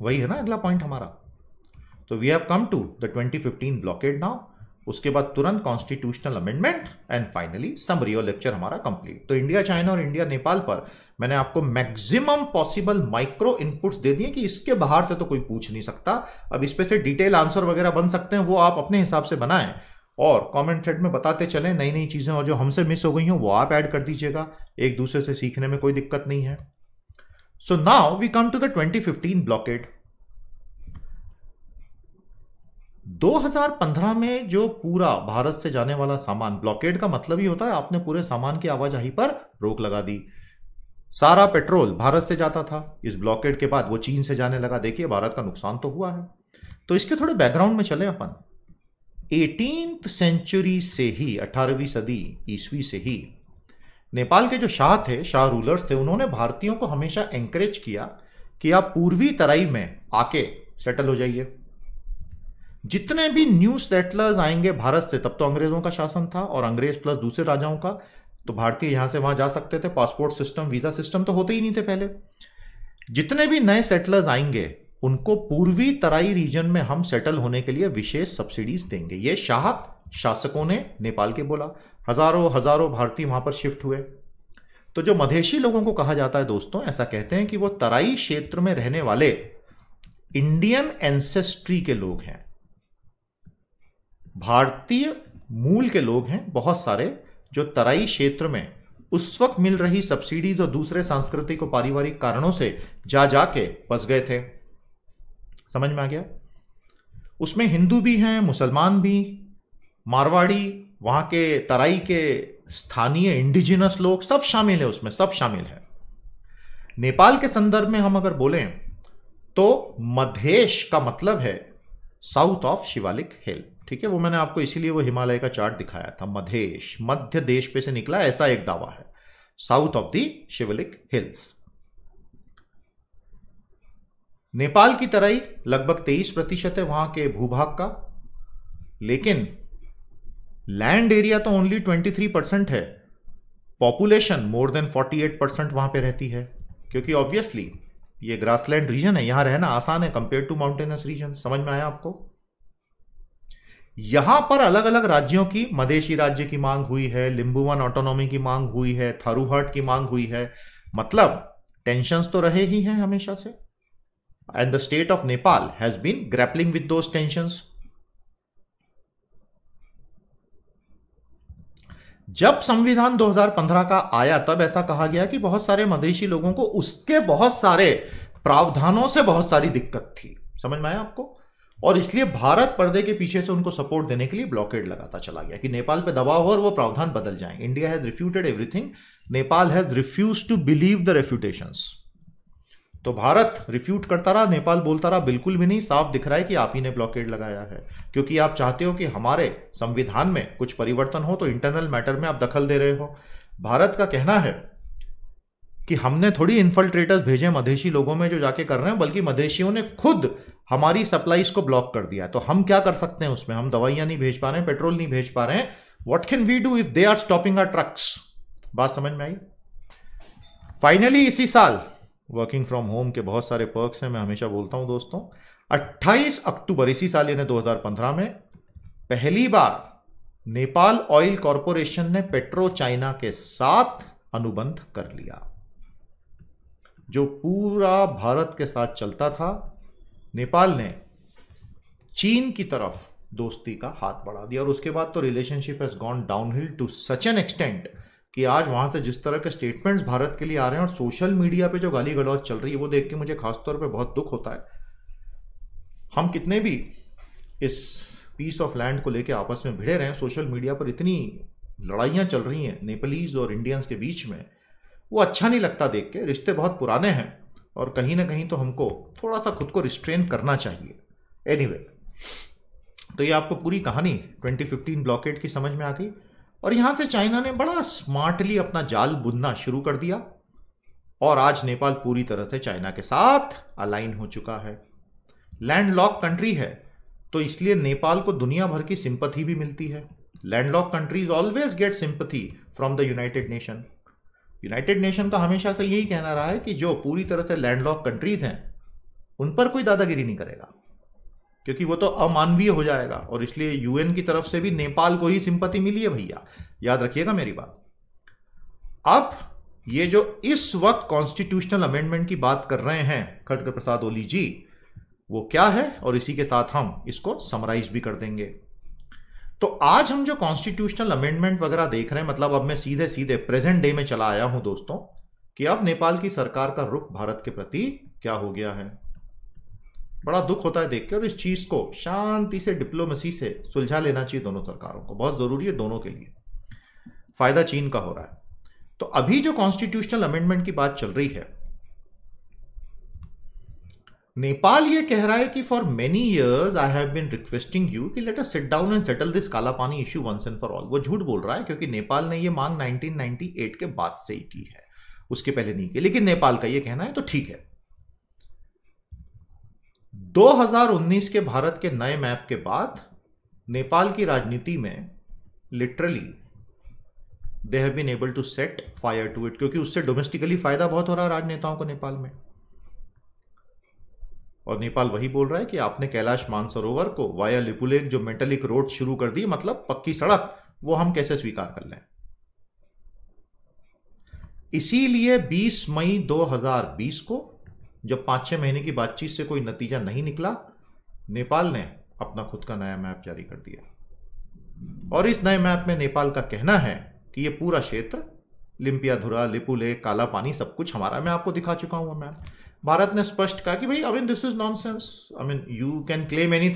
वही है ना अगला पॉइंट हमारा तो we have come to the 2015 blockade now उसके बाद तुरंत constitutional amendment and finally summary और लेक्चर हमारा कंप्लीट तो इंडिया चाइना और इंडिया नेपाल पर मैंने आपको मैक्सिमम पॉसिबल माइक्रो इनपुट्स दे दिए कि इसके बाहर से तो कोई पूछ नहीं सकता अब इस पर से डिटेल आंसर वगैरह बन सकते हैं वो आप अपने हिसाब से बनाएं और कमेंट थ्रेड में बताते चलें नई नई चीज़ें और जो हमसे मिस हो गई हैं वो आप ऐड कर दीजिएगा एक दूसरे से सीखने में कोई दिक्कत नहीं है so now we come to the fifteen blockade 2015 में जो पूरा भारत से जाने वाला सामान ब्लॉकेट का मतलब ही होता है आपने पूरे सामान की आवाजाही पर रोक लगा दी सारा पेट्रोल भारत से जाता था इस ब्लॉकेट के बाद वो चीन से जाने लगा देखिए भारत का नुकसान तो हुआ है तो इसके थोड़े बैकग्राउंड में चले अपन एटीन सेंचुरी से ही अठारहवीं सदी ईस्वी से ही नेपाल के जो शाह थे शाह रूलर्स थे उन्होंने भारतीयों को हमेशा एंकरेज किया कि आप पूर्वी तराई में आके सेटल हो जाइए जितने भी न्यू सेटलर्स आएंगे भारत से तब तो अंग्रेजों का शासन था और अंग्रेज प्लस दूसरे राजाओं का तो भारतीय यहां से वहां जा सकते थे पासपोर्ट सिस्टम वीजा सिस्टम तो होते ही नहीं थे पहले जितने भी नए सेटलर्स आएंगे उनको पूर्वी तराई रीजन में हम सेटल होने के लिए विशेष सब्सिडीज देंगे ये शाह शासकों ने नेपाल के बोला हजारों हजारों भारतीय वहां पर शिफ्ट हुए तो जो मधेशी लोगों को कहा जाता है दोस्तों ऐसा कहते हैं कि वो तराई क्षेत्र में रहने वाले इंडियन एंसेस्ट्री के लोग हैं भारतीय मूल के लोग हैं बहुत सारे जो तराई क्षेत्र में उस वक्त मिल रही सब्सिडी जो तो दूसरे सांस्कृतिक और पारिवारिक कारणों से जा जाके बस गए थे समझ में आ गया उसमें हिंदू भी हैं मुसलमान भी मारवाड़ी वहां के तराई के स्थानीय इंडिजिनस लोग सब शामिल है उसमें सब शामिल है नेपाल के संदर्भ में हम अगर बोलें तो मधेश का मतलब है साउथ ऑफ शिवालिक हिल ठीक है वो मैंने आपको इसीलिए वो हिमालय का चार्ट दिखाया था मधेश मध्य देश पे से निकला ऐसा एक दावा है south of the Shivalik hills Nepal की तरह ही लगभग 23 प्रतिशत है वहां के भूभाग का लेकिन लैंड एरिया तो ओनली 23 परसेंट है पॉपुलेशन मोर देन 48 परसेंट वहां पे रहती है क्योंकि ऑब्वियसली ये ग्रासलैंड रीजन है यहां रहना आसान है कंपेयर टू माउंटेनस रीजन समझ में आया आपको यहां पर अलग अलग राज्यों की मदेशी राज्य की मांग हुई है लिंबुवन ऑटोनॉमी की मांग हुई है थारूहट की मांग हुई है मतलब टेंशन तो रहे ही हैं हमेशा से and the state of Nepal has been grappling with those tension जब संविधान 2015 का आया तब ऐसा कहा गया कि बहुत सारे मदेशी लोगों को उसके बहुत सारे प्रावधानों से बहुत सारी दिक्कत थी समझ में आया आपको और इसलिए भारत पर्दे के पीछे से उनको सपोर्ट देने के लिए ब्लॉकेड लगाता चला गया कि नेपाल पे दबाव हो और वो प्रावधान बदल जाए India has refuted everything Nepal has refused to believe the refutation तो भारत रिफ्यूट करता रहा नेपाल बोलता रहा बिल्कुल भी नहीं साफ दिख रहा है कि आप ही ने ब्लॉकेड लगाया है क्योंकि आप चाहते हो कि हमारे संविधान में कुछ परिवर्तन हो तो इंटरनल मैटर में आप दखल दे रहे हो भारत का कहना है कि हमने थोड़ी इन्फल्ट्रेटर्स भेजे मधेशी लोगों में जो जाके कर रहे हैं बल्कि मधेशियों ने खुद हमारी सप्लाईज को ब्लॉक कर दिया तो हम क्या कर सकते हैं उसमें हम दवाइयां नहीं भेज पा रहे हैं पेट्रोल नहीं भेज पा रहे हैं what can we do if they are stopping our trucks बात समझ में आई फाइनली इसी साल वर्किंग फ्रॉम होम के बहुत सारे पर्क्स हैं मैं हमेशा बोलता हूं दोस्तों 28 अक्टूबर इसी साल यानी 2015 में पहली बार नेपाल ऑयल कॉरपोरेशन ने पेट्रो चाइना के साथ अनुबंध कर लिया जो पूरा भारत के साथ चलता था नेपाल ने चीन की तरफ दोस्ती का हाथ बढ़ा दिया और उसके बाद तो relationship has gone downhill to such an extent कि आज वहां से जिस तरह के स्टेटमेंट्स भारत के लिए आ रहे हैं और सोशल मीडिया पे जो गाली गलौज चल रही है वो देख के मुझे खासतौर पे बहुत दुख होता है हम कितने भी इस पीस ऑफ लैंड को लेके आपस में भिड़े रहे हैं सोशल मीडिया पर इतनी लड़ाइयाँ चल रही हैं नेपालीज और इंडियंस के बीच में वो अच्छा नहीं लगता देख के रिश्ते बहुत पुराने हैं और कहीं ना कहीं तो हमको थोड़ा सा खुद को रिस्ट्रेन करना चाहिए एनी anyway, तो ये आपको पूरी कहानी 2015 ब्लॉकेट की समझ में आ गई और यहाँ से चाइना ने बड़ा स्मार्टली अपना जाल बुनना शुरू कर दिया और आज नेपाल पूरी तरह से चाइना के साथ अलाइन हो चुका है लैंडलॉक कंट्री है तो इसलिए नेपाल को दुनिया भर की सिंपथी भी मिलती है landlock countries always get sympathy from the United Nation United Nation का हमेशा से यही कहना रहा है कि जो पूरी तरह से लैंडलॉक कंट्रीज हैं उन पर कोई दादागिरी नहीं करेगा क्योंकि वो तो अमानवीय हो जाएगा और इसलिए यूएन की तरफ से भी नेपाल को ही सिंपत्ति मिली है भैया याद रखिएगा मेरी बात अब ये जो इस वक्त कॉन्स्टिट्यूशनल अमेंडमेंट की बात कर रहे हैं खड़ग प्रसाद ओली जी वो क्या है और इसी के साथ हम इसको समराइज भी कर देंगे तो आज हम जो कॉन्स्टिट्यूशनल अमेंडमेंट वगैरह देख रहे हैं मतलब अब मैं सीधे सीधे प्रेजेंट डे में चला आया हूं दोस्तों कि अब नेपाल की सरकार का रुख भारत के प्रति क्या हो गया है बड़ा दुख होता है देख के और इस चीज को शांति से डिप्लोमेसी से सुलझा लेना चाहिए दोनों सरकारों को बहुत जरूरी है दोनों के लिए फायदा चीन का हो रहा है तो अभी जो कॉन्स्टिट्यूशनल अमेंडमेंट की बात चल रही है नेपाल ये कह रहा है कि for many years I have been requesting you कि let us sit down and settle this Kalapani issue once and for all वो झूठ बोल रहा है क्योंकि नेपाल ने ये मांग 1998 के बाद से ही की है उसके पहले नहीं की लेकिन नेपाल का ये कहना है तो ठीक है 2019 के भारत के नए मैप के बाद नेपाल की राजनीति में literally they have been able to set fire to it क्योंकि उससे डोमेस्टिकली फायदा बहुत हो रहा है राजनेताओं को नेपाल में और नेपाल वही बोल रहा है कि आपने कैलाश मानसरोवर को वाया लिपुलेक जो मेटलिक रोड शुरू कर दी मतलब पक्की सड़क वो हम कैसे स्वीकार कर लें इसीलिए 20 मई 2020 को जब पांच छह महीने की बातचीत से कोई नतीजा नहीं निकला नेपाल ने अपना खुद का नया मैप जारी कर दिया और इस नए मैप में नेपाल का कहना है कि यह पूरा क्षेत्र लिंपियाधुरा लिपुले काला पानी सब कुछ हमारा मैं आपको दिखा चुका हूं मैप भारत ने स्पष्ट कहा कि भाई अविन this is nonsense I mean you can claim any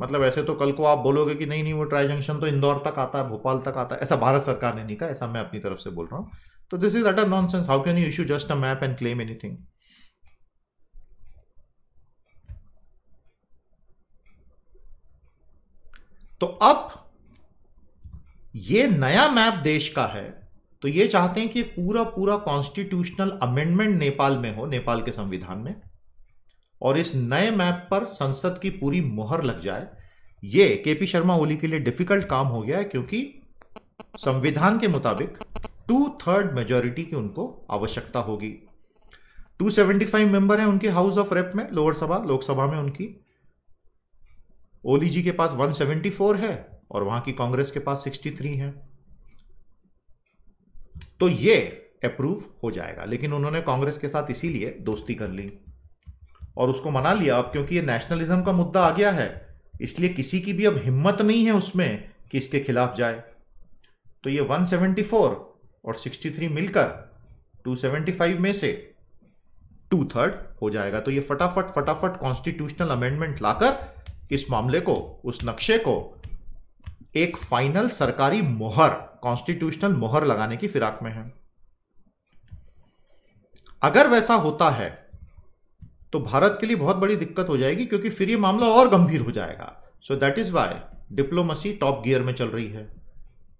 मतलब ऐसे तो कल को आप बोलोगे कि नहीं नहीं वो ट्राई जंक्शन तो इंदौर तक आता है भोपाल तक आता है ऐसा भारत सरकार ने नहीं कहा ऐसा मैं अपनी तरफ से बोल रहा हूँ तो this is utter nonsense how can you issue just a map and claim any तो अब ये नया मैप देश का है तो ये चाहते हैं कि पूरा पूरा कॉन्स्टिट्यूशनल अमेंडमेंट नेपाल में हो नेपाल के संविधान में और इस नए मैप पर संसद की पूरी मोहर लग जाए ये केपी शर्मा ओली के लिए डिफिकल्ट काम हो गया है क्योंकि संविधान के मुताबिक टू थर्ड मेजोरिटी की उनको आवश्यकता होगी 275 मेंबर है उनके हाउस ऑफ रेप में लोअर सभा लोकसभा में उनकी ओली जी के पास 174 है और वहां की कांग्रेस के पास 63 है तो ये अप्रूव हो जाएगा लेकिन उन्होंने कांग्रेस के साथ इसीलिए दोस्ती कर ली और उसको मना लिया अब क्योंकि ये नेशनलिज्म का मुद्दा आ गया है इसलिए किसी की भी अब हिम्मत नहीं है उसमें कि इसके खिलाफ जाए तो ये 174 और 63 मिलकर 275 में से टू थर्ड हो जाएगा तो ये फटाफट फटाफट कॉन्स्टिट्यूशनल अमेंडमेंट लाकर इस मामले को उस नक्शे को एक फाइनल सरकारी मोहर कॉन्स्टिट्यूशनल मोहर लगाने की फिराक में है अगर वैसा होता है तो भारत के लिए बहुत बड़ी दिक्कत हो जाएगी क्योंकि फिर यह मामला और गंभीर हो जाएगा so that is why diplomacy top gear में चल रही है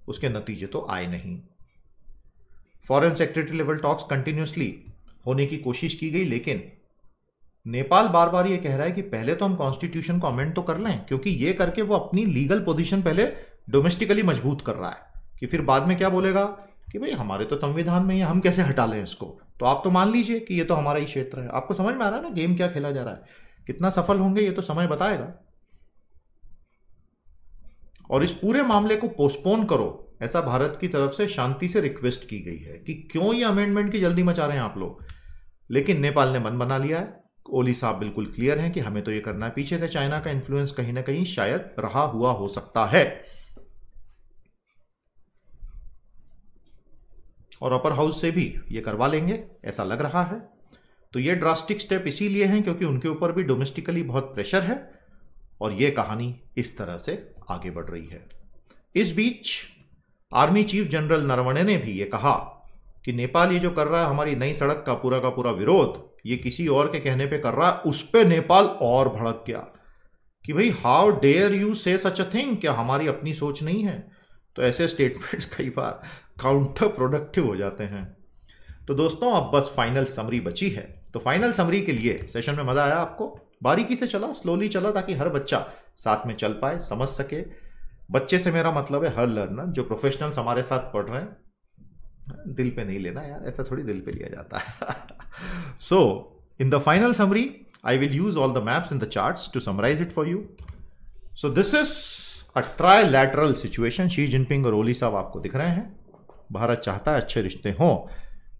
उसके नतीजे तो आए नहीं foreign secretary level talks continuously होने की कोशिश की गई लेकिन नेपाल बार बार ये कह रहा है कि पहले तो हम कॉन्स्टिट्यूशन को अमेंड तो कर लें क्योंकि ये करके वो अपनी लीगल पोजीशन पहले डोमेस्टिकली मजबूत कर रहा है कि फिर बाद में क्या बोलेगा कि भाई हमारे तो संविधान में ही हम कैसे हटा लें इसको तो आप तो मान लीजिए कि ये तो हमारा ही क्षेत्र है आपको समझ में आ रहा है ना गेम क्या खेला जा रहा है कितना सफल होंगे ये तो समय बताएगा और इस पूरे मामले को पोस्टपोन करो ऐसा भारत की तरफ से शांति से रिक्वेस्ट की गई है कि क्यों ये अमेंडमेंट की जल्दी मचा रहे हैं आप लोग लेकिन नेपाल ने मन बना लिया है ओली साहब बिल्कुल क्लियर हैं कि हमें तो ये करना है पीछे से चाइना का इन्फ्लुएंस कहीं ना कहीं शायद रहा हुआ हो सकता है और अपर हाउस से भी ये करवा लेंगे ऐसा लग रहा है तो ये ड्रास्टिक स्टेप इसीलिए हैं क्योंकि उनके ऊपर भी डोमेस्टिकली बहुत प्रेशर है और ये कहानी इस तरह से आगे बढ़ रही है इस बीच आर्मी चीफ जनरल नरवणे ने भी ये कहा कि नेपाल ये जो कर रहा है हमारी नई सड़क का पूरा का पूरा विरोध ये किसी और के कहने पे कर रहा है उस पर नेपाल और भड़क गया कि भाई हाउ डेयर यू से सच अ थिंग क्या हमारी अपनी सोच नहीं है तो ऐसे स्टेटमेंट्स *laughs* कई बार काउंटर प्रोडक्टिव हो जाते हैं तो दोस्तों अब बस फाइनल समरी बची है तो फाइनल समरी के लिए सेशन में मज़ा आया आपको बारीकी से चला स्लोली चला ताकि हर बच्चा साथ में चल पाए समझ सके बच्चे से मेरा मतलब है हर लर्नर जो प्रोफेशनल्स हमारे साथ पढ़ रहे हैं दिल पे नहीं लेना यार ऐसा थोड़ी दिल पे लिया जाता है so in the final summary I will use all the maps in the charts to summarise it for you so this is a trilateral situation Xi Jinping और ओली साहब आपको दिख रहे हैं भारत चाहता है अच्छे रिश्ते हों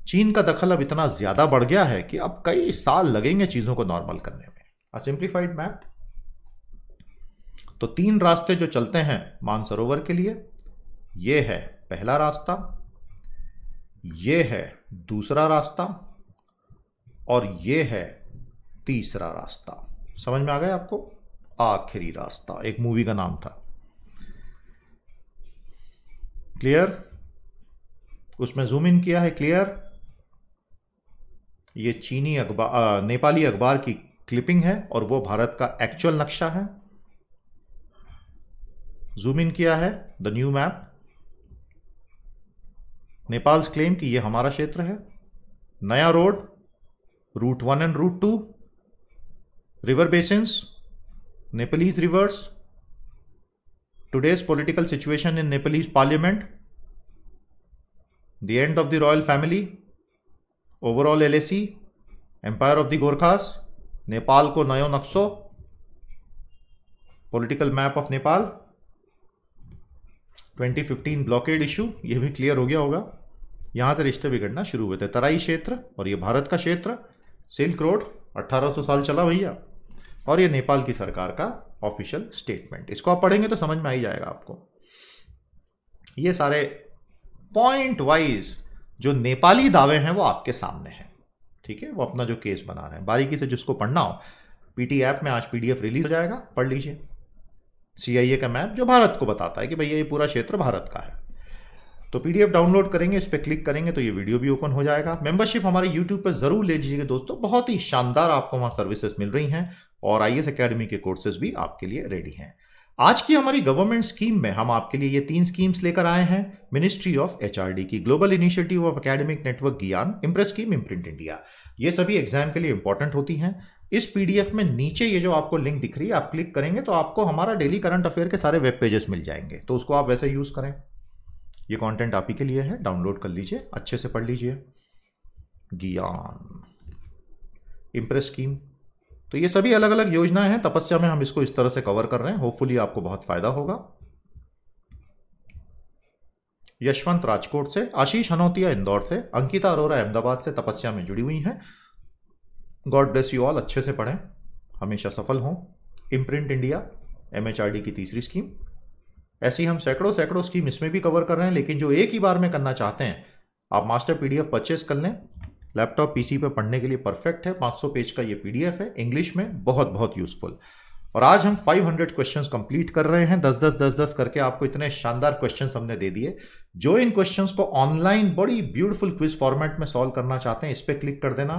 चीन का दखल अब इतना ज़्यादा बढ़ गया है कि अब कई साल लगेंगे चीज़ों को नॉर्मल करने में अ सिंप्लीफाइड मैप तो तीन रास्ते जो चलते हैं मानसरोवर के लिए ये है पहला रास्ता ये है दूसरा रास्ता और ये है तीसरा रास्ता समझ में आ गया आपको आखिरी रास्ता एक मूवी का नाम था क्लियर उसमें जूम इन किया है क्लियर ये चीनी अखबार नेपाली अखबार की क्लिपिंग है और वो भारत का एक्चुअल नक्शा है जूम इन किया है the new map Nepal's claim कि यह हमारा क्षेत्र है नया road route one and route two river basins Nepalese rivers today's political situation in Nepalese parliament the end of the royal family overall L AC C empire of the Gorkhas Nepal को नयो नक्शो political map of Nepal 2015 blockade issue ये भी clear हो गया होगा यहाँ से रिश्ते बिगड़ना शुरू हुए थे तराई क्षेत्र और ये भारत का क्षेत्र सिल्क रोड 1800 साल चला भैया और ये नेपाल की सरकार का ऑफिशियल स्टेटमेंट इसको आप पढ़ेंगे तो समझ में आ ही जाएगा आपको ये सारे पॉइंट वाइज जो नेपाली दावे हैं वो आपके सामने हैं ठीक है वो अपना जो केस बना रहे हैं बारीकी से जिसको पढ़ना हो पीटी ऐप में आज पीडीएफ रिलीज हो जाएगा पढ़ लीजिए सीआईए का मैप जो भारत को बताता है कि भैया ये पूरा क्षेत्र भारत का है तो पीडीएफ डाउनलोड करेंगे इस पर क्लिक करेंगे तो ये वीडियो भी ओपन हो जाएगा मेंबरशिप हमारे यूट्यूब पर जरूर ले लीजिएगा दोस्तों बहुत ही शानदार आपको वहां सर्विसेज मिल रही हैं और आई एस अकेडमी के कोर्सेज भी आपके लिए रेडी हैं आज की हमारी गवर्नमेंट स्कीम में हम आपके लिए ये तीन स्कीम्स लेकर आए हैं मिनिस्ट्री ऑफ एचआरडी की global initiative of academic network GIAN IMPRESS scheme IMPRINT India ये सभी एग्जाम के लिए इंपॉर्टेंट होती हैं इस पीडीएफ में नीचे ये जो आपको लिंक दिख रही है आप क्लिक करेंगे तो आपको हमारा डेली करंट अफेयर के सारे वेब पेजेस मिल जाएंगे तो उसको आप वैसे यूज़ करें ये कंटेंट आप ही के लिए है डाउनलोड कर लीजिए अच्छे से पढ़ लीजिए ज्ञान इम्प्रेस स्कीम तो ये सभी अलग अलग योजनाएं हैं तपस्या में हम इसको इस तरह से कवर कर रहे हैं होपफुली आपको बहुत फायदा होगा यशवंत राजकोट से आशीष हनौतिया इंदौर से अंकिता अरोरा अहमदाबाद से तपस्या में जुड़ी हुई हैं गॉड ब्लेस यू ऑल अच्छे से पढ़ें हमेशा सफल हों इम्प्रिंट इंडिया एम की तीसरी स्कीम ऐसी हम सैकड़ों सैकड़ों स्कीम इसमें भी कवर कर रहे हैं लेकिन जो एक ही बार में करना चाहते हैं आप मास्टर पीडीएफ परचेस कर लें लैपटॉप पीसी पर पढ़ने के लिए परफेक्ट है 500 पेज का ये पीडीएफ है इंग्लिश में बहुत बहुत यूजफुल और आज हम 500 क्वेश्चन कंप्लीट कर रहे हैं 10 दस दस दस करके आपको इतने शानदार क्वेश्चन हमने दे दिए जो इन क्वेश्चन को ऑनलाइन बड़ी ब्यूटिफुल क्विज फॉर्मेट में सॉल्व करना चाहते हैं इस पर क्लिक कर देना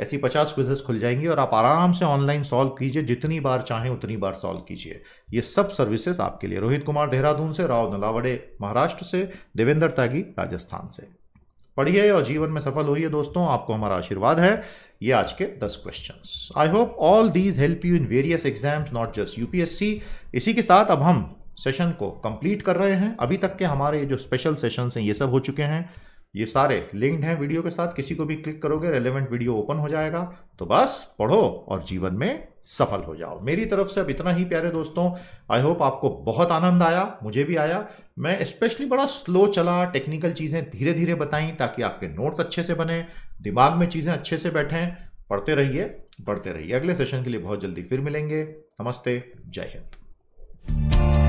ऐसी पचास क्विजेस खुल जाएंगी और आप आराम से ऑनलाइन सॉल्व कीजिए जितनी बार चाहें उतनी बार सॉल्व कीजिए ये सब सर्विसेज आपके लिए रोहित कुमार देहरादून से राव नलावड़े महाराष्ट्र से देवेंद्र त्यागी राजस्थान से पढ़िए और जीवन में सफल होइए दोस्तों आपको हमारा आशीर्वाद है ये आज के दस question I hope all these help you in various exams not just UPSC इसी के साथ अब हम सेशन को कंप्लीट कर रहे हैं अभी तक के हमारे जो स्पेशल सेशन हैं ये सब हो चुके हैं ये सारे लिंक्ड हैं वीडियो के साथ किसी को भी क्लिक करोगे रेलेवेंट वीडियो ओपन हो जाएगा तो बस पढ़ो और जीवन में सफल हो जाओ मेरी तरफ से अब इतना ही प्यारे दोस्तों आई होप आपको बहुत आनंद आया मुझे भी आया मैं स्पेशली बड़ा स्लो चला टेक्निकल चीज़ें धीरे धीरे बताई ताकि आपके नोट्स अच्छे से बने दिमाग में चीज़ें अच्छे से बैठें पढ़ते रहिए बढ़ते रहिए अगले सेशन के लिए बहुत जल्दी फिर मिलेंगे नमस्ते जय हिंद